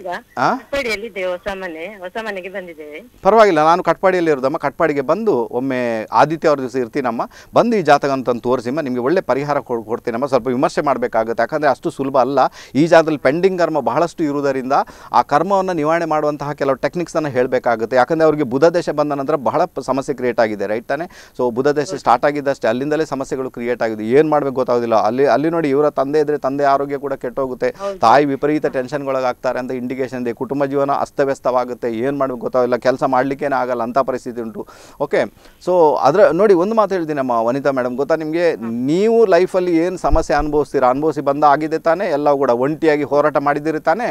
ಪರವಾಗಿಲ್ಲ ನಾನು ಕಟ್ಪಾಡಿಯಲ್ಲಿ ಇರೋದಮ್ಮ ಕಟ್ಪಾಡಿಗೆ ಬಂದು ಒಮ್ಮೆ ಆದಿತ್ಯವಾರ ದಿವಸ ಇರ್ತೀನಮ್ಮ ಬಂದು ಈ ಜಾತಕ ಅಂತ ತೋರಿಸಿಮ್ಮ ನಿಮಗೆ ಒಳ್ಳೆ ಪರಿಹಾರ ಕೊಡ್ತೀನಮ್ಮ ಸ್ವಲ್ಪ ವಿಮರ್ಶೆ ಮಾಡಬೇಕಾಗುತ್ತೆ ಯಾಕಂದರೆ ಅಷ್ಟು ಸುಲಭ ಅಲ್ಲ ಈ ಜಾತದಲ್ಲಿ ಪೆಂಡಿಂಗ್ ಕರ್ಮ ಬಹಳಷ್ಟು ಇರುವುದರಿಂದ ಆ ಕರ್ಮವನ್ನು ನಿವಾರಣೆ ಮಾಡುವಂತಹ ಕೆಲವು ಟೆಕ್ನಿಕ್ಸನ್ನು ಹೇಳಬೇಕಾಗುತ್ತೆ ಯಾಕಂದರೆ ಅವರಿಗೆ ಬುಧ ದೇಶ ಬಂದ ನಂತರ ಬಹಳ ಸಮಸ್ಯೆ ಕ್ರಿಯೇಟ್ ಆಗಿದೆ ರೈಟ್ ತಾನೇ ಸೊ ಬುಧ ದೇಶ ಸ್ಟಾರ್ಟ್ ಆಗಿದ್ದಷ್ಟೇ ಅಲ್ಲಿಂದಲೇ ಸಮಸ್ಯೆಗಳು ಕ್ರಿಯೇಟ್ ಆಗಿದೆ ಏನು ಮಾಡಬೇಕು ಗೊತ್ತಾಗೋದಿಲ್ಲ ಅಲ್ಲಿ ಅಲ್ಲಿ ನೋಡಿ ಇವರ ತಂದೆ ಇದ್ದರೆ ತಂದೆ ಆರೋಗ್ಯ ಕೂಡ ಕೆಟ್ಟೋಗುತ್ತೆ ತಾಯಿ ವಿಪರೀತ ಟೆನ್ಷನ್ಗೊಳಗಾಗ್ತಾರೆ ಅಂತ ಇಂಡಿಕೇಷನ್ ಇದೆ ಕುಟುಂಬ ಜೀವನ ಅಸ್ತವ್ಯಸ್ತವಾಗುತ್ತೆ ಏನು ಮಾಡಬೇಕು ಗೊತ್ತಾಗಲ್ಲ ಕೆಲಸ ಮಾಡಲಿಕ್ಕೇನೆ ಆಗಲ್ಲ ಅಂಥ ಪರಿಸ್ಥಿತಿ ಉಂಟು ಓಕೆ ಸೊ ಅದರ ನೋಡಿ ಒಂದು ಮಾತು ಹೇಳ್ತೀನಿ ನಮ್ಮ ವನಿತಾ ಮೇಡಮ್ ಗೊತ್ತಾ ನಿಮಗೆ ನೀವು ಲೈಫಲ್ಲಿ ಏನು ಸಮಸ್ಯೆ ಅನುಭವಿಸ್ತೀರಾ ಅನುಭವಿಸಿ ಬಂದ ಆಗಿದೆ ತಾನೆ ಎಲ್ಲವೂ ಕೂಡ ಒಂಟಿಯಾಗಿ ಹೋರಾಟ ಮಾಡಿದಿರಿ ತಾನೆ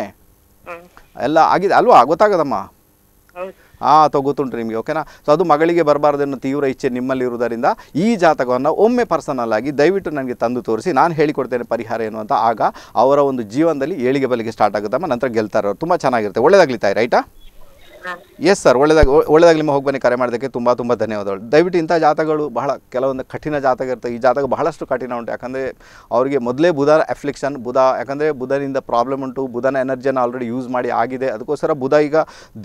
ಎಲ್ಲ ಆಗಿದೆ ಅಲ್ವಾ ಗೊತ್ತಾಗದಮ್ಮ ಆ ಅಥವಾ ನಿಮಗೆ ಓಕೆನಾ ಸೊ ಅದು ಮಗಳಿಗೆ ಬರಬಾರ್ದು ಅನ್ನೋ ತೀವ್ರ ಇಚ್ಛೆ ನಿಮ್ಮಲ್ಲಿ ಇರುವುದರಿಂದ ಈ ಜಾತಕವನ್ನು ಒಮ್ಮೆ ಪರ್ಸನಲ್ ಆಗಿ ದಯವಿಟ್ಟು ನನಗೆ ತಂದು ತೋರಿಸಿ ನಾನು ಹೇಳಿಕೊಡ್ತೇನೆ ಪರಿಹಾರ ಏನು ಅಂತ ಆಗ ಅವರ ಒಂದು ಜೀವನದಲ್ಲಿ ಏಳಿಗೆ ಬಲಿಗೆ ಸ್ಟಾರ್ಟ್ ಆಗುತ್ತಮ್ಮ ನಂತರ ಗೆಲ್ತಾರೆ ತುಂಬ ಚೆನ್ನಾಗಿರುತ್ತೆ ತಾಯಿ ರೈಟಾ ಎಸ್ ಸರ್ ಒಳ್ಳೆದಾಗ ಒಳ್ಳೆದಾಗಿ ನಿಮ್ಮ ಹೋಗಿ ಬನ್ನಿ ಕರೆ ಮಾಡೋದಕ್ಕೆ ತುಂಬ ತುಂಬ ಧನ್ಯವಾದಗಳು ದಯವಿಟ್ಟು ಇಂಥ ಜಾತಗಳು ಬಹಳ ಕೆಲವೊಂದು ಕಠಿಣ ಜಾತಕ ಇರ್ತವೆ ಈ ಜಾತಕ ಬಹಳಷ್ಟು ಕಠಿಣ ಉಂಟು ಯಾಕಂದರೆ ಅವರಿಗೆ ಮೊದಲೇ ಬುಧ ಅಫ್ಲಿಕ್ಷನ್ ಬುಧ ಯಾಕಂದರೆ ಬುಧನಿಂದ ಪ್ರಾಬ್ಲಮ್ ಉಂಟು ಬುಧನ ಎನರ್ಜಿಯನ್ನು ಆಲ್ರೆಡಿ ಯೂಸ್ ಮಾಡಿ ಆಗಿದೆ ಅದಕ್ಕೋಸ್ಕರ ಬುಧ ಈಗ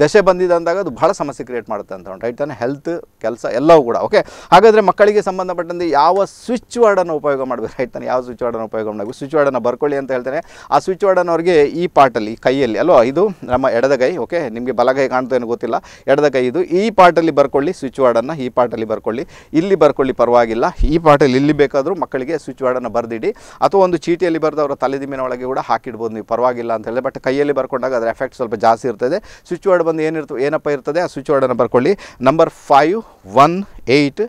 ದಶೆ ಬಂದಿದೆ ಅಂದಾಗ ಅದು ಬಹಳ ಸಮಸ್ಯೆ ಕ್ರಿಯೇಟ್ ಮಾಡುತ್ತೆ ಅಂತ ಉಂಟು ರೈಟ್ ತಾನೆ ಹೆಲ್ತ್ ಕೆಲಸ ಎಲ್ಲವೂ ಕೂಡ ಓಕೆ ಹಾಗಾದರೆ ಮಕ್ಕಳಿಗೆ ಸಂಬಂಧಪಟ್ಟಂತೆ ಯಾವ ಸ್ವಿಚ್ ವರ್ಡನ್ನು ಉಪಯೋಗ ಮಾಡಬೇಕು ರೈಟ್ ತಾನೆ ಯಾವ ಸ್ವಿಚ್ ವರ್ಡನ್ನು ಉಪಯೋಗ ಮಾಡಬೇಕು ಸ್ವಿಚ್ ವರ್ಡನ್ನು ಬರ್ಕೊಳ್ಳಿ ಅಂತ ಹೇಳ್ತಾನೆ ಆ ಸ್ವಿಚ್ ವರ್ಡನ್ನು ಅವರಿಗೆ ಈ ಪಾರ್ಟಲ್ಲಿ ಕೈಯಲ್ಲಿ ಅಲ್ವಾ ಇದು ನಮ್ಮ ಎಡದ ಕೈ ಓಕೆ ನಿಮಗೆ ಬಲಗೈ ಕಾಣ್ತಾ ಕಾಣ್ತೋ ಏನೋ ಗೊತ್ತಿಲ್ಲ ಎಡದ ಕೈ ಇದು ಈ ಪಾರ್ಟಲ್ಲಿ ಬರ್ಕೊಳ್ಳಿ ಸ್ವಿಚ್ ವಾರ್ಡನ್ನು ಈ ಪಾರ್ಟಲ್ಲಿ ಬರ್ಕೊಳ್ಳಿ ಇಲ್ಲಿ ಬರ್ಕೊಳ್ಳಿ ಪರವಾಗಿಲ್ಲ ಈ ಪಾರ್ಟಲ್ಲಿ ಇಲ್ಲಿ ಬೇಕಾದರೂ ಮಕ್ಕಳಿಗೆ ಸ್ವಿಚ್ ವಾರ್ಡನ್ನು ಬರೆದಿಡಿ ಅಥವಾ ಒಂದು ಚೀಟಿಯಲ್ಲಿ ಬರೆದು ಅವರ ತಲೆದಿಮ್ಮಿನ ಒಳಗೆ ಕೂಡ ಹಾಕಿಡ್ಬೋದು ನೀವು ಪರವಾಗಿಲ್ಲ ಅಂತ ಬಟ್ ಕೈಯಲ್ಲಿ ಬರ್ಕೊಂಡಾಗ ಅದರ ಎಫೆಕ್ಟ್ ಸ್ವಲ್ಪ ಜಾಸ್ತಿ ಇರ್ತದೆ ಸ್ವಿಚ್ ವರ್ಡ್ ಬಂದು ಏನಿರ್ತದೆ ಏನಪ್ಪ ಇರ್ತದೆ ಆ ಸ್ವಿಚ್ ವರ್ಡನ್ನು ಬರ್ಕೊಳ್ಳಿ number five one eight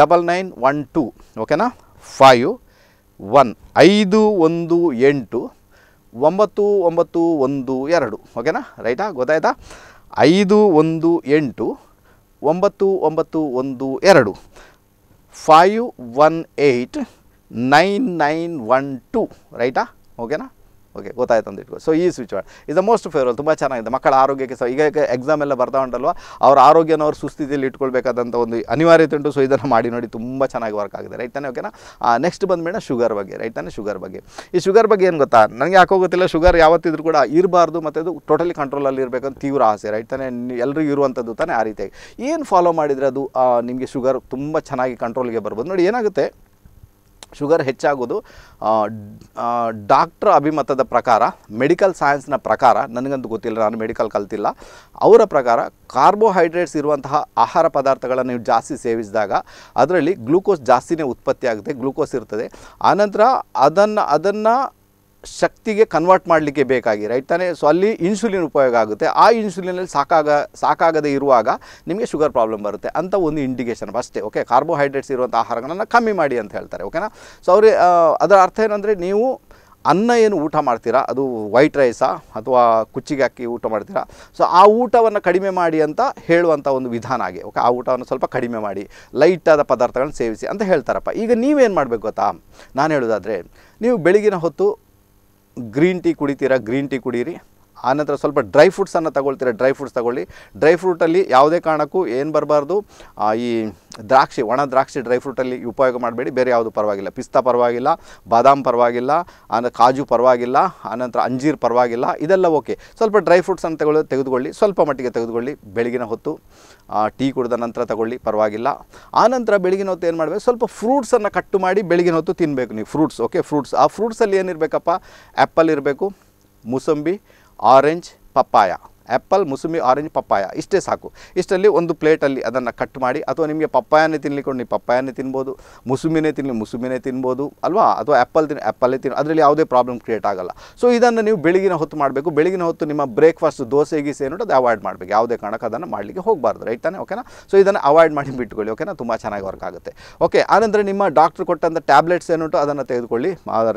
double nine one two ಓಕೆನಾ ಫೈವ್ ಒನ್ ಐದು ಒಂದು ಎಂಟು ಒಂಬತ್ತು ಒಂಬತ್ತು ಒಂದು ಎರಡು ಓಕೆನಾ ರೈಟಾ ಗೊತ್ತಾಯ್ತಾ ಐದು ಒಂದು ಎಂಟು ಒಂಬತ್ತು ಒಂಬತ್ತು ಒಂದು ಎರಡು five one eight nine nine one two ರೈಟಾ ಓಕೆನಾ ಓಕೆ ಗೊತ್ತಾಯ್ತು ಅಂತ ಇಟ್ಕೋ ಸೊ ಈ ಸ್ವಿಚ್ ಇಸ್ ಇದು ಮೋಸ್ಟ್ ಫೇವರಲ್ ತುಂಬ ಚೆನ್ನಾಗಿದೆ ಮಕ್ಕಳ ಆರೋಗ್ಯಕ್ಕೆ ಸಹ ಈಗ ಎಕ್ಸಾಮ್ ಎಲ್ಲ ಬರ್ತಾ ಉಂಟಲ್ವ ಅವ್ರ ಆರೋಗ್ಯನ ಅವ್ರ ಸುಸ್ಥಿತಿಯಲ್ಲಿ ಇಟ್ಕೊಳ್ಬೇಕಾದಂಥ ಒಂದು ಅನಿವಾರ್ಯತೆ ಉಂಟು ಸೊ ಇದನ್ನು ಮಾಡಿ ನೋಡಿ ತುಂಬ ಚೆನ್ನಾಗಿ ವರ್ಕ್ ಆಗಿದೆ ರೈಟ್ ತಾನೆ ಓಕೆನಾ ನೆಕ್ಸ್ಟ್ ಬಂದ್ಮೇಲೆ ಶುಗರ್ ಬಗ್ಗೆ ರೈಟ್ ತಾನೇ ಶುಗರ್ ಬಗ್ಗೆ ಈ ಶುಗರ್ ಬಗ್ಗೆ ಏನು ಗೊತ್ತಾ ನನಗೆ ಯಾಕೋ ಗೊತ್ತಿಲ್ಲ ಶುಗರ್ ಯಾವತ್ತಿದ್ರು ಕೂಡ ಇರಬಾರ್ದು ಮತ್ತು ಅದು ಟೋಟಲಿ ಕಂಟ್ರೋಲಲ್ಲಿ ಇರಬೇಕಂತ ತೀವ್ರ ಆಸೆ ರೈಟ್ ತಾನೇ ಎಲ್ಲರಿಗೂ ಇರುವಂಥದ್ದು ತಾನೇ ಆ ರೀತಿಯಾಗಿ ಏನು ಫಾಲೋ ಮಾಡಿದರೆ ಅದು ನಿಮಗೆ ಶುಗರ್ ತುಂಬ ಚೆನ್ನಾಗಿ ಕಂಟ್ರೋಲ್ಗೆ ಬರ್ಬೋದು ನೋಡಿ ಏನಾಗುತ್ತೆ ಶುಗರ್ ಹೆಚ್ಚಾಗೋದು ಡಾಕ್ಟ್ರ್ ಅಭಿಮತದ ಪ್ರಕಾರ ಮೆಡಿಕಲ್ ಸೈನ್ಸ್ನ ಪ್ರಕಾರ ನನಗಂತೂ ಗೊತ್ತಿಲ್ಲ ನಾನು ಮೆಡಿಕಲ್ ಕಲ್ತಿಲ್ಲ ಅವರ ಪ್ರಕಾರ ಕಾರ್ಬೋಹೈಡ್ರೇಟ್ಸ್ ಇರುವಂತಹ ಆಹಾರ ಪದಾರ್ಥಗಳನ್ನು ನೀವು ಜಾಸ್ತಿ ಸೇವಿಸಿದಾಗ ಅದರಲ್ಲಿ ಗ್ಲೂಕೋಸ್ ಜಾಸ್ತಿನೇ ಉತ್ಪತ್ತಿ ಆಗುತ್ತೆ ಗ್ಲೂಕೋಸ್ ಇರ್ತದೆ ಆನಂತರ ಅದನ್ನು ಅದನ್ನು ಶಕ್ತಿಗೆ ಕನ್ವರ್ಟ್ ಮಾಡಲಿಕ್ಕೆ ಬೇಕಾಗಿ ರೈಟ್ ತಾನೇ ಸೊ ಅಲ್ಲಿ ಇನ್ಸುಲಿನ್ ಉಪಯೋಗ ಆಗುತ್ತೆ ಆ ಇನ್ಸುಲಿನಲ್ಲಿ ಸಾಕಾಗ ಸಾಕಾಗದೇ ಇರುವಾಗ ನಿಮಗೆ ಶುಗರ್ ಪ್ರಾಬ್ಲಮ್ ಬರುತ್ತೆ ಅಂತ ಒಂದು ಇಂಡಿಕೇಶನ್ ಅಷ್ಟೇ ಓಕೆ ಕಾರ್ಬೋಹೈಡ್ರೇಟ್ಸ್ ಇರುವಂಥ ಆಹಾರಗಳನ್ನು ಕಮ್ಮಿ ಮಾಡಿ ಅಂತ ಹೇಳ್ತಾರೆ ಓಕೆನಾ ಸೊ ಅವ್ರಿ ಅದರ ಅರ್ಥ ಏನಂದರೆ ನೀವು ಅನ್ನ ಏನು ಊಟ ಮಾಡ್ತೀರಾ ಅದು ವೈಟ್ ರೈಸಾ ಅಥವಾ ಕುಚ್ಚಿಗೆ ಹಾಕಿ ಊಟ ಮಾಡ್ತೀರಾ ಸೊ ಆ ಊಟವನ್ನು ಕಡಿಮೆ ಮಾಡಿ ಅಂತ ಹೇಳುವಂಥ ಒಂದು ವಿಧಾನ ಆಗಿ ಓಕೆ ಆ ಊಟವನ್ನು ಸ್ವಲ್ಪ ಕಡಿಮೆ ಮಾಡಿ ಲೈಟಾದ ಪದಾರ್ಥಗಳನ್ನು ಸೇವಿಸಿ ಅಂತ ಹೇಳ್ತಾರಪ್ಪ ಈಗ ನೀವೇನು ಮಾಡಬೇಕು ಗೊತ್ತಾ ನಾನು ಹೇಳೋದಾದರೆ ನೀವು ಬೆಳಗಿನ ಹೊತ್ತು ಗ್ರೀನ್ ಟೀ ಕುಡಿತೀರಾ ಗ್ರೀನ್ ಟೀ ಕುಡೀರಿ ಆನಂತರ ಸ್ವಲ್ಪ ಡ್ರೈ ಫ್ರೂಟ್ಸನ್ನು ತಗೊಳ್ತೀರ ಡ್ರೈ ಫ್ರೂಟ್ಸ್ ತಗೊಳ್ಳಿ ಡ್ರೈ ಫ್ರೂಟಲ್ಲಿ ಯಾವುದೇ ಕಾರಣಕ್ಕೂ ಏನು ಬರಬಾರ್ದು ಈ ದ್ರಾಕ್ಷಿ ಒಣ ದ್ರಾಕ್ಷಿ ಡ್ರೈ ಫ್ರೂಟಲ್ಲಿ ಉಪಯೋಗ ಮಾಡಬೇಡಿ ಬೇರೆ ಯಾವುದು ಪರವಾಗಿಲ್ಲ ಪಿಸ್ತಾ ಪರವಾಗಿಲ್ಲ ಬಾದಾಮ್ ಪರವಾಗಿಲ್ಲ ಆನಂತರ ಕಾಜು ಪರವಾಗಿಲ್ಲ ಆನಂತರ ಅಂಜೀರ್ ಪರವಾಗಿಲ್ಲ ಇದೆಲ್ಲ ಓಕೆ ಸ್ವಲ್ಪ ಡ್ರೈ ಫ್ರೂಟ್ಸನ್ನು ತಗೊಳ್ಳಿ ತೆಗೆದುಕೊಳ್ಳಿ ಸ್ವಲ್ಪ ಮಟ್ಟಿಗೆ ತೆಗೆದುಕೊಳ್ಳಿ ಬೆಳಗಿನ ಹೊತ್ತು ಟೀ ಕುಡಿದ ನಂತರ ತಗೊಳ್ಳಿ ಪರವಾಗಿಲ್ಲ ಆನಂತರ ಬೆಳಗಿನ ಹೊತ್ತು ಏನು ಮಾಡಬೇಕು ಸ್ವಲ್ಪ ಫ್ರೂಟ್ಸನ್ನು ಕಟ್ಟು ಮಾಡಿ ಬೆಳಗಿನ ಹೊತ್ತು ತಿನ್ನಬೇಕು ನೀವು ಫ್ರೂಟ್ಸ್ ಓಕೆ ಫ್ರೂಟ್ಸ್ ಆ ಫ್ರೂಟ್ಸಲ್ಲಿ ಏನಿರಬೇಕಪ್ಪ ಆ್ಯಪಲ್ ಇರಬೇಕು ಮೂಸಂಬಿ orange papaya ಆ್ಯಪಲ್ ಮುಸುಮಿ ಆರೆಂಜ್ ಪಪ್ಪಾಯ ಇಷ್ಟೇ ಸಾಕು ಇಷ್ಟಲ್ಲಿ ಒಂದು ಪ್ಲೇಟಲ್ಲಿ ಅದನ್ನು ಕಟ್ ಮಾಡಿ ಅಥವಾ ನಿಮಗೆ ಪಪ್ಪಾಯನೇ ತಿನ್ನಲಿಕ್ಕೆ ನೀವು ಪಪ್ಪಾಯನೇ ತಿನ್ಬೋದು ಮುಸುಮಿನೇ ತಿನ್ನಲಿ ಮುಸುಮಿನೇ ತಿನ್ಬೋದು ಅಲ್ವಾ ಅಥವಾ ಆ್ಯಪಲ್ ತಿನ್ ಆ್ಯಪಲ್ಲೇ ತಿನ್ನು ಅದರಲ್ಲಿ ಯಾವುದೇ ಪ್ರಾಬ್ಲಮ್ ಕ್ರಿಯೇಟ್ ಆಗಲ್ಲ ಸೊ ಇದನ್ನು ನೀವು ಬೆಳಗಿನ ಹೊತ್ತು ಮಾಡಬೇಕು ಬೆಳಗಿನ ಹೊತ್ತು ನಿಮ್ಮ ಬ್ರೇಕ್ಫಾಸ್ಟ್ ದೋಸೆ ಗೀಸೆ ಏನೋ ಅದು ಅವಾಯ್ಡ್ ಮಾಡಬೇಕು ಯಾವುದೇ ಕಾರಣಕ್ಕೆ ಅದನ್ನು ಮಾಡಲಿಕ್ಕೆ ಹೋಗಬಾರ್ದು ರೈಟ್ ತಾನೆ ಓಕೆನಾ ಸೊ ಇದನ್ನು ಅವಾಯ್ಡ್ ಮಾಡಿ ಬಿಟ್ಕೊಳ್ಳಿ ಓಕೆನಾ ತುಂಬ ಚೆನ್ನಾಗಿ ವರ್ಕ್ ಆಗುತ್ತೆ ಓಕೆ ಆನಂತರ ನಿಮ್ಮ ಡಾಕ್ಟ್ರ್ ಕೊಟ್ಟಂಥ ಟ್ಯಾಬ್ಲೆಟ್ಸ್ ಏನುಂಟು ಅದನ್ನು ತೆಗೆದುಕೊಳ್ಳಿ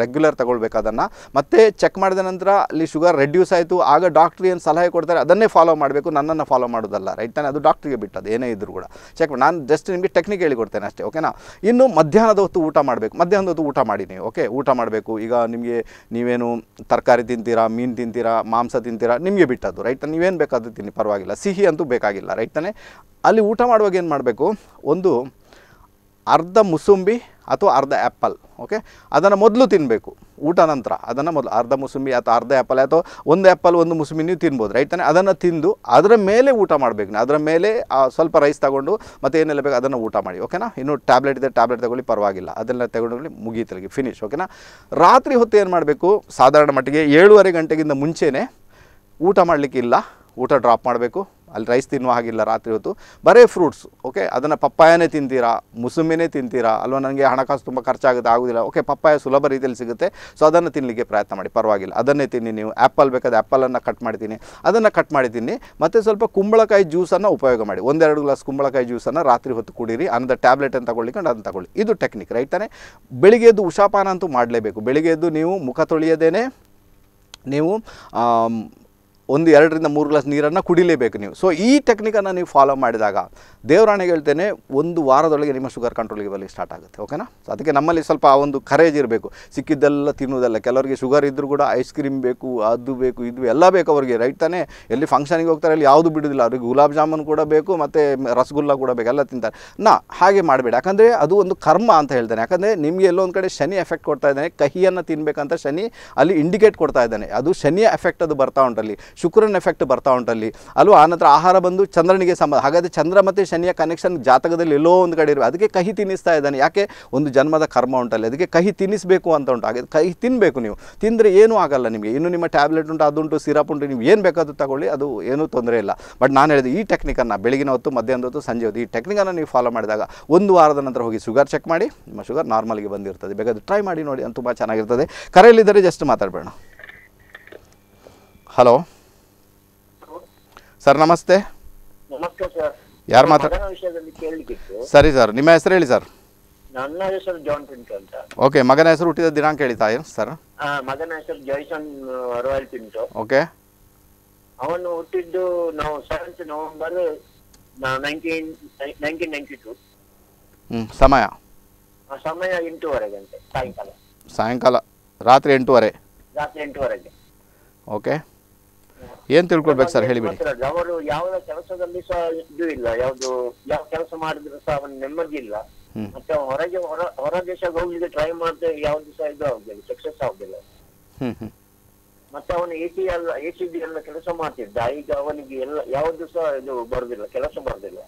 ರೆಗ್ಯುಲರ್ ತಗೊಳ್ಬೇಕು ಅದನ್ನು ಮತ್ತೆ ಚೆಕ್ ಮಾಡಿದ ನಂತರ ಅಲ್ಲಿ ಶುಗರ್ ರೆಡ್ಯೂಸ್ ಆಯಿತು ಆಗ ಡಾಕ್ಟ್ರ್ ಏನು ಸಲಹೆ ಕೊಡ್ತಾರೆ ಅದನ್ನೇ ಫಾಲೋ ಮಾಡಬೇಕು ನನ್ನನ್ನು ಫಾಲೋ ಮಾಡೋದಲ್ಲ ರೈಟ್ ತಾನೆ ಅದು ಡಾಕ್ಟ್ರಿಗೆ ಬಿಟ್ಟದ್ದು ಏನೇ ಇದ್ದರೂ ಕೂಡ ಚೆಕ್ ನಾನು ಜಸ್ಟ್ ನಿಮಗೆ ಟೆಕ್ನಿಕ್ ಹೇಳಿಕೊಡ್ತೇನೆ ಅಷ್ಟೇ ಓಕೆನಾ ಇನ್ನು ಮಧ್ಯಾಹ್ನದ ಹೊತ್ತು ಊಟ ಮಾಡಬೇಕು ಮಧ್ಯಾಹ್ನದ ಹೊತ್ತು ಊಟ ಮಾಡಿ ನೀವು ಓಕೆ ಊಟ ಮಾಡಬೇಕು ಈಗ ನಿಮಗೆ ನೀವೇನು ತರಕಾರಿ ತಿಂತೀರಾ ಮೀನು ತಿಂತೀರಾ ಮಾಂಸ ತಿಂತೀರಾ ನಿಮಗೆ ಬಿಟ್ಟದ್ದು ರೈಟ್ ನೀವೇನು ಬೇಕಾದರೂ ತಿನ್ನಿ ಪರವಾಗಿಲ್ಲ ಸಿಹಿ ಅಂತೂ ಬೇಕಾಗಿಲ್ಲ ರೈಟ್ ತಾನೆ ಅಲ್ಲಿ ಊಟ ಮಾಡುವಾಗ ಏನು ಮಾಡಬೇಕು ಒಂದು ಅರ್ಧ ಮುಸುಂಬಿ ಅಥವಾ ಅರ್ಧ ಆ್ಯಪಲ್ ಓಕೆ ಅದನ್ನು ಮೊದಲು ತಿನ್ನಬೇಕು ಊಟ ನಂತರ ಅದನ್ನು ಮೊದಲು ಅರ್ಧ ಮುಸುಂಬಿ ಅಥವಾ ಅರ್ಧ ಆ್ಯಪಲ್ ಅಥವಾ ಒಂದು ಆ್ಯಪಲ್ ಒಂದು ಮುಸುಂಬಿ ನೀವು ತಿನ್ಬೋದು ರೈಟ್ ತಾನೆ ಅದನ್ನು ತಿಂದು ಅದರ ಮೇಲೆ ಊಟ ಮಾಡಬೇಕು ಅದರ ಮೇಲೆ ಸ್ವಲ್ಪ ರೈಸ್ ತಗೊಂಡು ಮತ್ತು ಏನೆಲ್ಲ ಬೇಕು ಅದನ್ನು ಊಟ ಮಾಡಿ ಓಕೆನಾ ಇನ್ನು ಟ್ಯಾಬ್ಲೆಟ್ ಇದೆ ಟ್ಯಾಬ್ಲೆಟ್ ತಗೊಳ್ಳಿ ಪರವಾಗಿಲ್ಲ ಅದೆಲ್ಲ ತಗೊಂಡೋಗಿ ಮುಗೀತಲಿಗೆ ಫಿನಿಶ್ ಓಕೆನಾ ರಾತ್ರಿ ಹೊತ್ತು ಏನು ಮಾಡಬೇಕು ಸಾಧಾರಣ ಮಟ್ಟಿಗೆ ಏಳುವರೆ ಗಂಟೆಗಿಂತ ಮುಂಚೆಯೇ ಊಟ ಮಾಡಲಿಕ್ಕಿಲ್ಲ ಊಟ ಡ್ರಾಪ್ ಮಾಡಬೇಕು ಅಲ್ಲಿ ರೈಸ್ ತಿನ್ನುವ ಹಾಗಿಲ್ಲ ರಾತ್ರಿ ಹೊತ್ತು ಬರೇ ಫ್ರೂಟ್ಸ್ ಓಕೆ ಅದನ್ನು ಪಪ್ಪಾಯನೇ ತಿಂತೀರಾ ಮುಸುಮಿನೇ ತಿಂತೀರಾ ಅಲ್ವಾ ನನಗೆ ಹಣಕಾಸು ತುಂಬ ಖರ್ಚಾಗುತ್ತೆ ಆಗೋದಿಲ್ಲ ಓಕೆ ಪಪ್ಪಾಯ ಸುಲಭ ರೀತಿಯಲ್ಲಿ ಸಿಗುತ್ತೆ ಸೊ ಅದನ್ನು ತಿನ್ನಲಿಕ್ಕೆ ಪ್ರಯತ್ನ ಮಾಡಿ ಪರವಾಗಿಲ್ಲ ಅದನ್ನೇ ತಿನ್ನಿ ನೀವು ಆ್ಯಪಲ್ ಬೇಕಾದ ಆ್ಯಪಲನ್ನು ಕಟ್ ಮಾಡ್ತೀನಿ ಅದನ್ನು ಕಟ್ ಮಾಡಿ ತಿನ್ನಿ ಮತ್ತು ಸ್ವಲ್ಪ ಕುಂಬಳಕಾಯಿ ಜ್ಯೂಸನ್ನು ಉಪಯೋಗ ಮಾಡಿ ಒಂದೆರಡು ಗ್ಲಾಸ್ ಕುಂಬಳಕಾಯಿ ಜ್ಯೂಸನ್ನು ರಾತ್ರಿ ಹೊತ್ತು ಕುಡೀರಿ ಅನ್ನದ ಟ್ಯಾಬ್ಲೆಟನ್ನು ತಗೊಳ್ಳಿಕೊಂಡು ಅದನ್ನು ತಗೊಳ್ಳಿ ಇದು ಟೆಕ್ನಿಕ್ ರೈಟ್ ತಾನೇ ಬೆಳಿಗ್ಗೆ ಎದ್ದು ಉಷಾಪಾನ ಅಂತೂ ಮಾಡಲೇಬೇಕು ಬೆಳಿಗ್ಗೆ ಎದ್ದು ನೀವು ಮುಖ ತೊಳೆಯದೇನೆ ನೀವು ಒಂದು ಎರಡರಿಂದ ಮೂರು ಗ್ಲಾಸ್ ನೀರನ್ನು ಕುಡಿಲೇಬೇಕು ನೀವು ಸೊ ಈ ಟೆಕ್ನಿಕನ್ನು ನೀವು ಫಾಲೋ ಮಾಡಿದಾಗ ದೇವರಾಣಿಗೆ ಹೇಳ್ತೇನೆ ಒಂದು ವಾರದೊಳಗೆ ನಿಮ್ಮ ಶುಗರ್ ಕಂಟ್ರೋಲ್ಗೆ ಬರಲಿಕ್ಕೆ ಸ್ಟಾರ್ಟ್ ಆಗುತ್ತೆ ಓಕೆನಾ ಸೊ ಅದಕ್ಕೆ ನಮ್ಮಲ್ಲಿ ಸ್ವಲ್ಪ ಆ ಒಂದು ಕರೇಜ್ ಇರಬೇಕು ಸಿಕ್ಕಿದ್ದೆಲ್ಲ ತಿನ್ನುವುದಲ್ಲ ಕೆಲವರಿಗೆ ಶುಗರ್ ಇದ್ದರೂ ಕೂಡ ಐಸ್ ಕ್ರೀಮ್ ಬೇಕು ಅದು ಬೇಕು ಇದು ಎಲ್ಲ ಬೇಕು ಅವರಿಗೆ ರೈಟ್ ತಾನೇ ಎಲ್ಲಿ ಫಂಕ್ಷನಿಗೆ ಹೋಗ್ತಾರೆ ಅಲ್ಲಿ ಯಾವುದು ಬಿಡೋದಿಲ್ಲ ಅವ್ರಿಗೆ ಗುಲಾಬ್ ಜಾಮೂನ್ ಕೂಡ ಬೇಕು ಮತ್ತು ರಸಗುಲ್ಲ ಕೂಡ ಬೇಕು ಎಲ್ಲ ತಿಂತಾರೆ ನಾ ಹಾಗೆ ಮಾಡಬೇಡ ಯಾಕಂದರೆ ಅದು ಒಂದು ಕರ್ಮ ಅಂತ ಹೇಳ್ತಾನೆ ಯಾಕಂದರೆ ನಿಮಗೆ ಒಂದು ಕಡೆ ಶನಿ ಎಫೆಕ್ಟ್ ಕೊಡ್ತಾ ಇದ್ದಾನೆ ಕಹಿಯನ್ನು ತಿನ್ನಬೇಕಂತ ಶನಿ ಅಲ್ಲಿ ಇಂಡಿಕೇಟ್ ಕೊಡ್ತಾ ಇದ್ದಾನೆ ಅದು ಶನಿಯ ಎಫೆಕ್ಟ್ ಅದು ಬರ್ತಾ ಉಂಟಲ್ಲಿ ಶುಕ್ರನ ಎಫೆಕ್ಟ್ ಬರ್ತಾ ಉಂಟಲ್ಲಿ ಅಲ್ವಾ ಆನಂತರ ಆಹಾರ ಬಂದು ಚಂದ್ರನಿಗೆ ಸಂಬಂಧ ಹಾಗಾದರೆ ಚಂದ್ರ ಮತ್ತು ಶನಿಯ ಕನೆಕ್ಷನ್ ಜಾತಕದಲ್ಲಿ ಎಲ್ಲೋ ಒಂದು ಕಡೆ ಇರುವ ಅದಕ್ಕೆ ಕಹಿ ತಿನ್ನಿಸ್ತಾ ಇದ್ದಾನೆ ಯಾಕೆ ಒಂದು ಜನ್ಮದ ಕರ್ಮ ಉಂಟಲ್ಲ ಅದಕ್ಕೆ ಕಹಿ ತಿನ್ನಿಸಬೇಕು ಅಂತ ಉಂಟು ಹಾಗೆ ಕಹಿ ತಿನ್ನಬೇಕು ನೀವು ತಿಂದರೆ ಏನೂ ಆಗಲ್ಲ ನಿಮಗೆ ಇನ್ನು ನಿಮ್ಮ ಟ್ಯಾಬ್ಲೆಟ್ ಉಂಟು ಅದುಂಟು ಸಿರಪ್ ಉಂಟು ನೀವು ಏನು ಬೇಕಾದರೂ ತಗೊಳ್ಳಿ ಅದು ಏನೂ ತೊಂದರೆ ಇಲ್ಲ ಬಟ್ ನಾನು ಹೇಳಿದೆ ಈ ಟೆಕ್ನಿಕನ್ನು ಬೆಳಗಿನ ಹೊತ್ತು ಮಧ್ಯಾಹ್ನದ ಹೊತ್ತು ಸಂಜೆ ಹೊತ್ತು ಈ ಟೆಕ್ನಿಕನ್ನು ನೀವು ಫಾಲೋ ಮಾಡಿದಾಗ ಒಂದು ವಾರದ ನಂತರ ಹೋಗಿ ಶುಗರ್ ಚೆಕ್ ಮಾಡಿ ನಿಮ್ಮ ಶುಗರ್ ನಾರ್ಮಲ್ಗೆ ಬಂದಿರ್ತದೆ ಬೇಕಾದ್ರೆ ಟ್ರೈ ಮಾಡಿ ನೋಡಿ ಅಂತ ತುಂಬ ಚೆನ್ನಾಗಿರ್ತದೆ ಕರೆಯಲ್ಲಿದ್ದರೆ ಜಸ್ಟ್ ಮಾತಾಡಬೇಡ ಹಲೋ ಸರ್ ನಮಸ್ತೆ ನಮಸ್ತೆ ಸರ್ ಯಾರು ಮಾತ್ರ ವಿಷಯದಲ್ಲಿ ಕೇಳಲಿಕ್ಕಿತ್ತು ಸರಿ ಸರ್ ನಿಮ್ಮ ಹೆಸರು ಹೇಳಿ ಸರ್ ನನ್ನ ಹೆಸರು ಜಾನ್ ಪಿಂಟು ಅಂತ ಓಕೆ ಮಗನ ಹೆಸರು ಹುಟ್ಟಿದ ದಿನಾಂಕ ಹೇಳಿತಾ ಸರ್ ಮಗನ ಹೆಸರು ಜೈಸನ್ ರಾಯಲ್ ಪಿಂಟು ಓಕೆ ಅವನು ಹುಟ್ಟಿದ್ದು ನಾವು seventh November nineteen nineteen ninety two ಹ್ಞೂ ಸಮಯ ಸಮಯ ಎಂಟೂವರೆ ಗಂಟೆ ಸಾಯಂಕಾಲ ಸಾಯಂಕಾಲ ರಾತ್ರಿ ಎಂಟೂವರೆ ರಾತ್ರಿ ಎಂಟೂವರೆಗೆ ಓಕೆ ಏನ್ ತಿಳ್ಕೊಳ್ಬೇಕು ಸರ್ ಹೇಳಿಬಿಡಿ ಅವರು ಯಾವ ಕೆಲಸದಲ್ಲಿ ಸಹ ಇದು ಇಲ್ಲ ಯಾವ್ದು ಯಾವ ಕೆಲಸ ಮಾಡಿದ್ರು ಸಹ ಅವನ ನೆಮ್ಮದಿ ಇಲ್ಲ ಮತ್ತೆ ಹೊರಗೆ ಹೊರ ಹೊರ ದೇಶಕ್ಕೆ ಹೋಗ್ಲಿಕ್ಕೆ ಟ್ರೈ ಮಾಡಿದ್ರೆ ಯಾವ್ದು ಸಹ ಇದು ಆಗುದಿಲ್ಲ ಸಕ್ಸಸ್ ಆಗುದಿಲ್ಲ ಮತ್ತೆ ಅವನು ಎ ಸಿ ಎಲ್ಲ ಎ ಸಿ ಬಿ ಎಲ್ಲ ಕೆಲಸ ಮಾಡ್ತಿದ್ದ ಈಗ ಅವನಿಗೆ ಎಲ್ಲ ಯಾವ್ದು ಸಹ ಇದು ಬರುದಿಲ್ಲ ಕೆಲಸ ಬರುದಿಲ್ಲ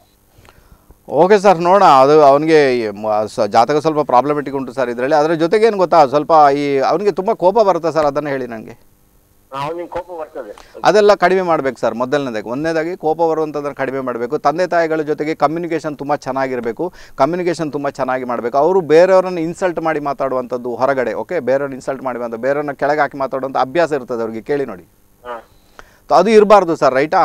ಓಕೆ ಸರ್ ನೋಡ ಅದು ಅವನಿಗೆ ಜಾತಕ ಸ್ವಲ್ಪ ಪ್ರಾಬ್ಲಮೆಟಿಕ್ ಉಂಟು ಸರ್ ಇದರಲ್ಲಿ ಅದರ ಜೊತೆಗೆ ಏನು ಗೊತ್ತಾ ಸ್ವಲ್ಪ ಈ ಅವನಿಗೆ ತುಂಬ ಕೋಪ ಬರುತ್ತೆ ಸರ್ ಅದನ್ನು ಹೇಳಿ ನನಗೆ ಅದೆಲ್ಲ ಕಡಿಮೆ ಮಾಡ್ಬೇಕು ಸರ್ ಮೊದಲನೇದಾಗಿ ಒಂದನೇದಾಗಿ ಕೋಪ ಬರುವಂಥದ್ದನ್ನು ಕಡಿಮೆ ಮಾಡಬೇಕು ತಂದೆ ತಾಯಿಗಳ ಜೊತೆಗೆ ಕಮ್ಯುನಿಕೇಷನ್ ತುಂಬ ಚೆನ್ನಾಗಿರಬೇಕು ಕಮ್ಯುನಿಕೇಷನ್ ತುಂಬ ಚೆನ್ನಾಗಿ ಮಾಡಬೇಕು ಅವರು ಬೇರೆಯವರನ್ನ ಇನ್ಸಲ್ಟ್ ಮಾಡಿ ಮಾತಾಡುವಂಥದ್ದು ಹೊರಗಡೆ ಓಕೆ ಬೇರೆಯವ್ರನ್ನ ಇನ್ಸಲ್ಟ್ ಮಾಡಿ ಬೇರೆಯವ್ರನ್ನ ಕೆಳಗೆ ಹಾಕಿ ಮಾತಾಡುವಂಥ ಅಭ್ಯಾಸ ಇರ್ತದೆ ಅವ್ರಿಗೆ ಕೇಳಿ ನೋಡಿ ಅದು ಇರಬಾರ್ದು ಸರ್ ರೈಟಾ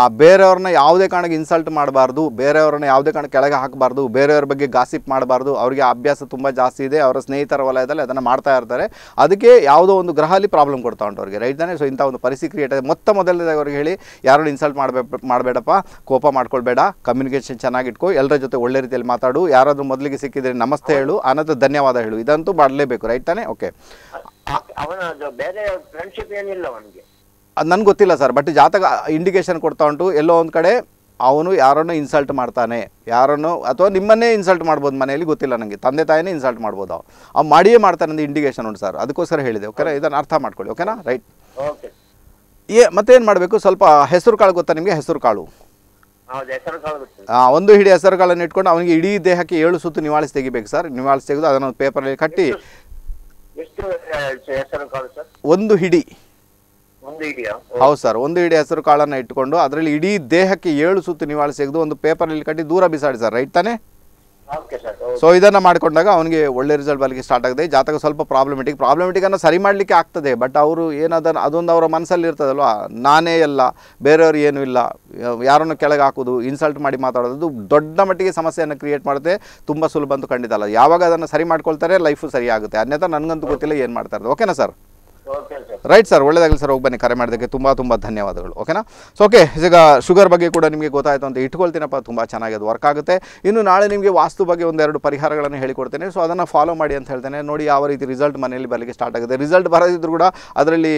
ಆ ಬೇರೆಯವ್ರನ್ನ ಯಾವುದೇ ಕಾರಣಕ್ಕೆ ಇನ್ಸಲ್ಟ್ ಮಾಡಬಾರ್ದು ಬೇರೆಯವ್ರನ್ನ ಯಾವುದೇ ಕಾರಣಕ್ಕೆ ಕೆಳಗೆ ಹಾಕಬಾರ್ದು ಬೇರೆಯವ್ರ ಬಗ್ಗೆ ಗಾಸಿಪ್ ಮಾಡಬಾರ್ದು ಅವರಿಗೆ ಅಭ್ಯಾಸ ತುಂಬ ಜಾಸ್ತಿ ಇದೆ ಅವರ ಸ್ನೇಹಿತರ ವಲಯದಲ್ಲಿ ಅದನ್ನು ಮಾಡ್ತಾ ಇರ್ತಾರೆ ಅದಕ್ಕೆ ಯಾವುದೋ ಒಂದು ಗ್ರಹಲ್ಲಿ ಪ್ರಾಬ್ಲಮ್ ಕೊಡ್ತಾ ಉಂಟು ಅವರಿಗೆ ರೈಟ್ ತಾನೇ ಸೊ ಇಂಥ ಒಂದು ಪರಿಸ್ಥಿತಿ ಕ್ರಿಯೇಟ್ ಆಗಿದೆ ಮೊತ್ತ ಮೊದಲನೇದಾಗಿ ಅವ್ರಿಗೆ ಹೇಳಿ ಯಾರನ್ನ ಇನ್ಸಲ್ಟ್ ಮಾಡಬೇ ಮಾಡಬೇಡಪ್ಪ ಕೋಪ ಮಾಡ್ಕೊಳ್ಬೇಡ ಕಮ್ಯುನಿಕೇಷನ್ ಚೆನ್ನಾಗಿಟ್ಕೊ ಎಲ್ಲರ ಜೊತೆ ಒಳ್ಳೆ ರೀತಿಯಲ್ಲಿ ಮಾತಾಡು ಯಾರಾದರೂ ಮೊದಲಿಗೆ ಸಿಕ್ಕಿದ್ರೆ ನಮಸ್ತೆ ಹೇಳು ಅನ್ನೋದು ಧನ್ಯವಾದ ಹೇಳು ಇದಂತೂ ಮಾಡಲೇಬೇಕು ರೈಟ್ ತಾನೆ ಓಕೆ ಅವನ ಬೇರೆ ಫ್ರೆಂಡ್ಶಿಪ್ ಏನಿಲ್ಲ ಅವನಿಗೆ ಅದು ನನ್ಗೆ ಗೊತ್ತಿಲ್ಲ ಸರ್ ಬಟ್ ಜಾತಕ ಇಂಡಿಕೇಶನ್ ಕೊಡ್ತಾ ಉಂಟು ಎಲ್ಲೋ ಒಂದು ಕಡೆ ಅವನು ಯಾರನ್ನು ಇನ್ಸಲ್ಟ್ ಮಾಡ್ತಾನೆ ಯಾರನ್ನು ಅಥವಾ ನಿಮ್ಮನ್ನೇ ಇನ್ಸಲ್ಟ್ ಮಾಡ್ಬೋದು ಮನೆಯಲ್ಲಿ ಗೊತ್ತಿಲ್ಲ ನನಗೆ ತಂದೆ ತಾಯಿನೇ ಇನ್ಸಲ್ಟ್ ಮಾಡ್ಬೋದು ಅವು ಅವು ಮಾಡಿಯೇ ಮಾಡ್ತಾನೆ ಅಂತ ಇಂಡಿಕೇಶನ್ ಉಂಟು ಸರ್ ಅದಕ್ಕೋಸ್ಕರ ಹೇಳಿದೆ ಓಕೆನಾ ಇದನ್ನು ಅರ್ಥ ಮಾಡ್ಕೊಳ್ಳಿ ಓಕೆನಾ ರೈಟ್ ಏ ಮತ್ತೇನು ಮಾಡಬೇಕು ಸ್ವಲ್ಪ ಹೆಸರು ಕಾಳು ಗೊತ್ತಾ ನಿಮಗೆ ಹೆಸರು ಕಾಳು ಒಂದು ಹಿಡಿ ಹೆಸರು ಕಾಳನ್ನು ಇಟ್ಕೊಂಡು ಅವನಿಗೆ ಇಡೀ ದೇಹಕ್ಕೆ ಏಳು ಸುತ್ತು ನಿವಾಳಿಸಿ ತೆಗಿಬೇಕು ಸರ್ ನಿವಾಳಿಸಿ ತೆಗೆದು ಅದನ್ನು ಪೇಪರಲ್ಲಿ ಕಟ್ಟಿ ಒಂದು ಹಿಡಿ ಹೌದು ಸರ್ ಒಂದು ಇಡೀ ಹೆಸರು ಕಾಳನ್ನ ಇಟ್ಕೊಂಡು ಅದರಲ್ಲಿ ಇಡೀ ದೇಹಕ್ಕೆ ಏಳು ಸುತ್ತು ನಿವಾಳಿ ಸಿಗದು ಒಂದು ಪೇಪರ್ ಅಲ್ಲಿ ಕಟ್ಟಿ ದೂರ ಬಿಸಾಡಿ ಸರ್ ರೈಟ್ ತಾನೆ ಸೊ ಇದನ್ನ ಮಾಡಿಕೊಂಡಾಗ ಅವನಿಗೆ ಒಳ್ಳೆ ರಿಸಲ್ಟ್ ಬರಲಿಕ್ಕೆ ಸ್ಟಾರ್ಟ್ ಆಗಿದೆ ಜಾತಕ ಸ್ವಲ್ಪ ಪ್ರಾಬ್ಲಮೆಟಿಕ್ ಪ್ರಾಬ್ಲಮೆಟಿಕ್ ಅನ್ನ ಸರಿ ಮಾಡ್ಲಿಕ್ಕೆ ಆಗ್ತದೆ ಬಟ್ ಅವರು ಏನದನ್ನು ಅದೊಂದು ಅವರ ಮನಸ್ಸಲ್ಲಿ ಇರ್ತದಲ್ವ ನಾನೇ ಎಲ್ಲ ಬೇರೆಯವರು ಏನೂ ಇಲ್ಲ ಯಾರನ್ನು ಕೆಳಗೆ ಹಾಕೋದು ಇನ್ಸಲ್ಟ್ ಮಾಡಿ ಮಾತಾಡೋದು ದೊಡ್ಡ ಮಟ್ಟಿಗೆ ಸಮಸ್ಯೆಯನ್ನು ಕ್ರಿಯೇಟ್ ಮಾಡುತ್ತೆ ತುಂಬ ಸುಲಭ ಅಂತೂ ಖಂಡಿತ ಅಲ್ಲ ಯಾವಾಗ ಅದನ್ನು ಸರಿ ಮಾಡ್ಕೊಳ್ತಾರೆ ಲೈಫು ಸರಿ ಆಗುತ್ತೆ ಅನ್ಯಥ ನನಗಂತೂ ಗೊತ್ತಿಲ್ಲ ಏನು ಮಾಡ್ತಾ ಇರೋದು ಓಕೆನಾ ಸರ್ ರೈಟ್ ಸರ್ ಒಳ್ಳೇದಾಗಲಿ ಸರ್ ಹೋಗಿ ಬನ್ನಿ ಕರೆ ಮಾಡೋದಕ್ಕೆ ತುಂಬ ತುಂಬ ಧನ್ಯವಾದಗಳು ಓಕೆನಾ ಸೊ ಓಕೆ ಈಗ ಶುಗರ್ ಬಗ್ಗೆ ಕೂಡ ನಿಮಗೆ ಗೊತ್ತಾಯಿತು ಅಂತ ಇಟ್ಕೊಳ್ತೀನಪ್ಪ ತುಂಬ ಚೆನ್ನಾಗಿ ಅದು ವರ್ಕ್ ಆಗುತ್ತೆ ಇನ್ನು ನಾಳೆ ನಿಮಗೆ ವಾಸ್ತು ಬಗ್ಗೆ ಒಂದೆರಡು ಪರಿಹಾರಗಳನ್ನು ಹೇಳಿಕೊಡ್ತೇನೆ ಸೊ ಅದನ್ನು ಫಾಲೋ ಮಾಡಿ ಅಂತ ಹೇಳ್ತೇನೆ ನೋಡಿ ಯಾವ ರೀತಿ ರಿಸಲ್ಟ್ ಮನೆಯಲ್ಲಿ ಬರಲಿಕ್ಕೆ ಸ್ಟಾರ್ಟ್ ಆಗುತ್ತೆ ರಿಸಲ್ಟ್ ಬರೋದಿದ್ರು ಕೂಡ ಅದರಲ್ಲಿ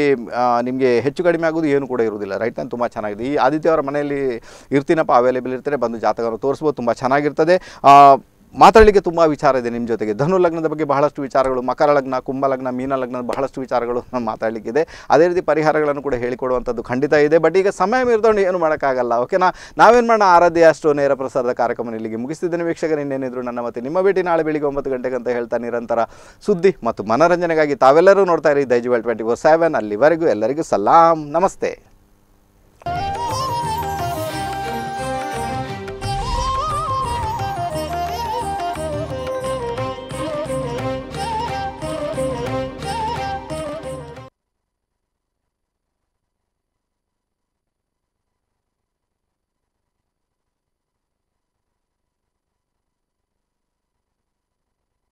ನಿಮಗೆ ಹೆಚ್ಚು ಕಡಿಮೆ ಆಗೋದು ಏನು ಕೂಡ ಇರುವುದಿಲ್ಲ ರೈಟ್ ನಾನು ತುಂಬ ಚೆನ್ನಾಗಿದೆ ಈ ಆದಿತ್ಯವರ ಮನೆಯಲ್ಲಿ ಇರ್ತೀನಪ್ಪ ಅವೈಲೇಬಲ್ ಇರ್ತಾರೆ ಬಂದು ಜಾತಕವನ್ನು ತೋರಿಸ್ಬೋದು ತುಂಬ ಚೆನ್ನಾಗಿರ್ತದೆ ಮಾತಾಡಲಿಕ್ಕೆ ತುಂಬ ವಿಚಾರ ಇದೆ ನಿಮ್ಮ ಜೊತೆಗೆ ಧನು ಲಗ್ನದ ಬಗ್ಗೆ ಬಹಳಷ್ಟು ವಿಚಾರಗಳು ಮಕರ ಲಗ್ನ ಕುಂಭ ಲಗ್ನ ಮೀನ ಲಗ್ನ ಬಹಳಷ್ಟು ವಿಚಾರಗಳು ನಾನು ಮಾತಾಡಲಿಕ್ಕಿದೆ ಅದೇ ರೀತಿ ಪರಿಹಾರಗಳನ್ನು ಕೂಡ ಹೇಳಿಕೊಡುವಂಥದ್ದು ಖಂಡಿತ ಇದೆ ಬಟ್ ಈಗ ಸಮಯ ಮೀರಿದೊಂಡು ಏನು ಮಾಡೋಕ್ಕಾಗಲ್ಲ ಓಕೆನಾ ನಾವೇನು ಮಾಡೋಣ ಆರಾಧ್ಯ ಅಷ್ಟು ನೇರ ಪ್ರಸಾರದ ಕಾರ್ಯಕ್ರಮ ಇಲ್ಲಿಗೆ ಮುಗಿಸ್ತಿದ್ದೇನೆ ವೀಕ್ಷಕರು ಇನ್ನೇನಿದ್ರು ನನ್ನ ಮತ್ತೆ ನಿಮ್ಮ ಭೇಟಿ ನಾಳೆ ಬೆಳಿಗ್ಗೆ ಒಂಬತ್ತು ಗಂಟೆಗೆ ಅಂತ ಹೇಳ್ತಾ ನಿರಂತರ ಸುದ್ದಿ ಮತ್ತು ಮನರಂಜನೆಗಾಗಿ ತಾವೆಲ್ಲರೂ ನೋಡ್ತಾ ಇರಿ ದೈಜುವೆಲ್ ಟ್ವೆಂಟಿ ಫೋರ್ ಸೆವೆನ್ ಅಲ್ಲಿವರೆಗೂ ಎಲ್ಲರಿಗೂ ಸಲಾಂ ನಮಸ್ತೆ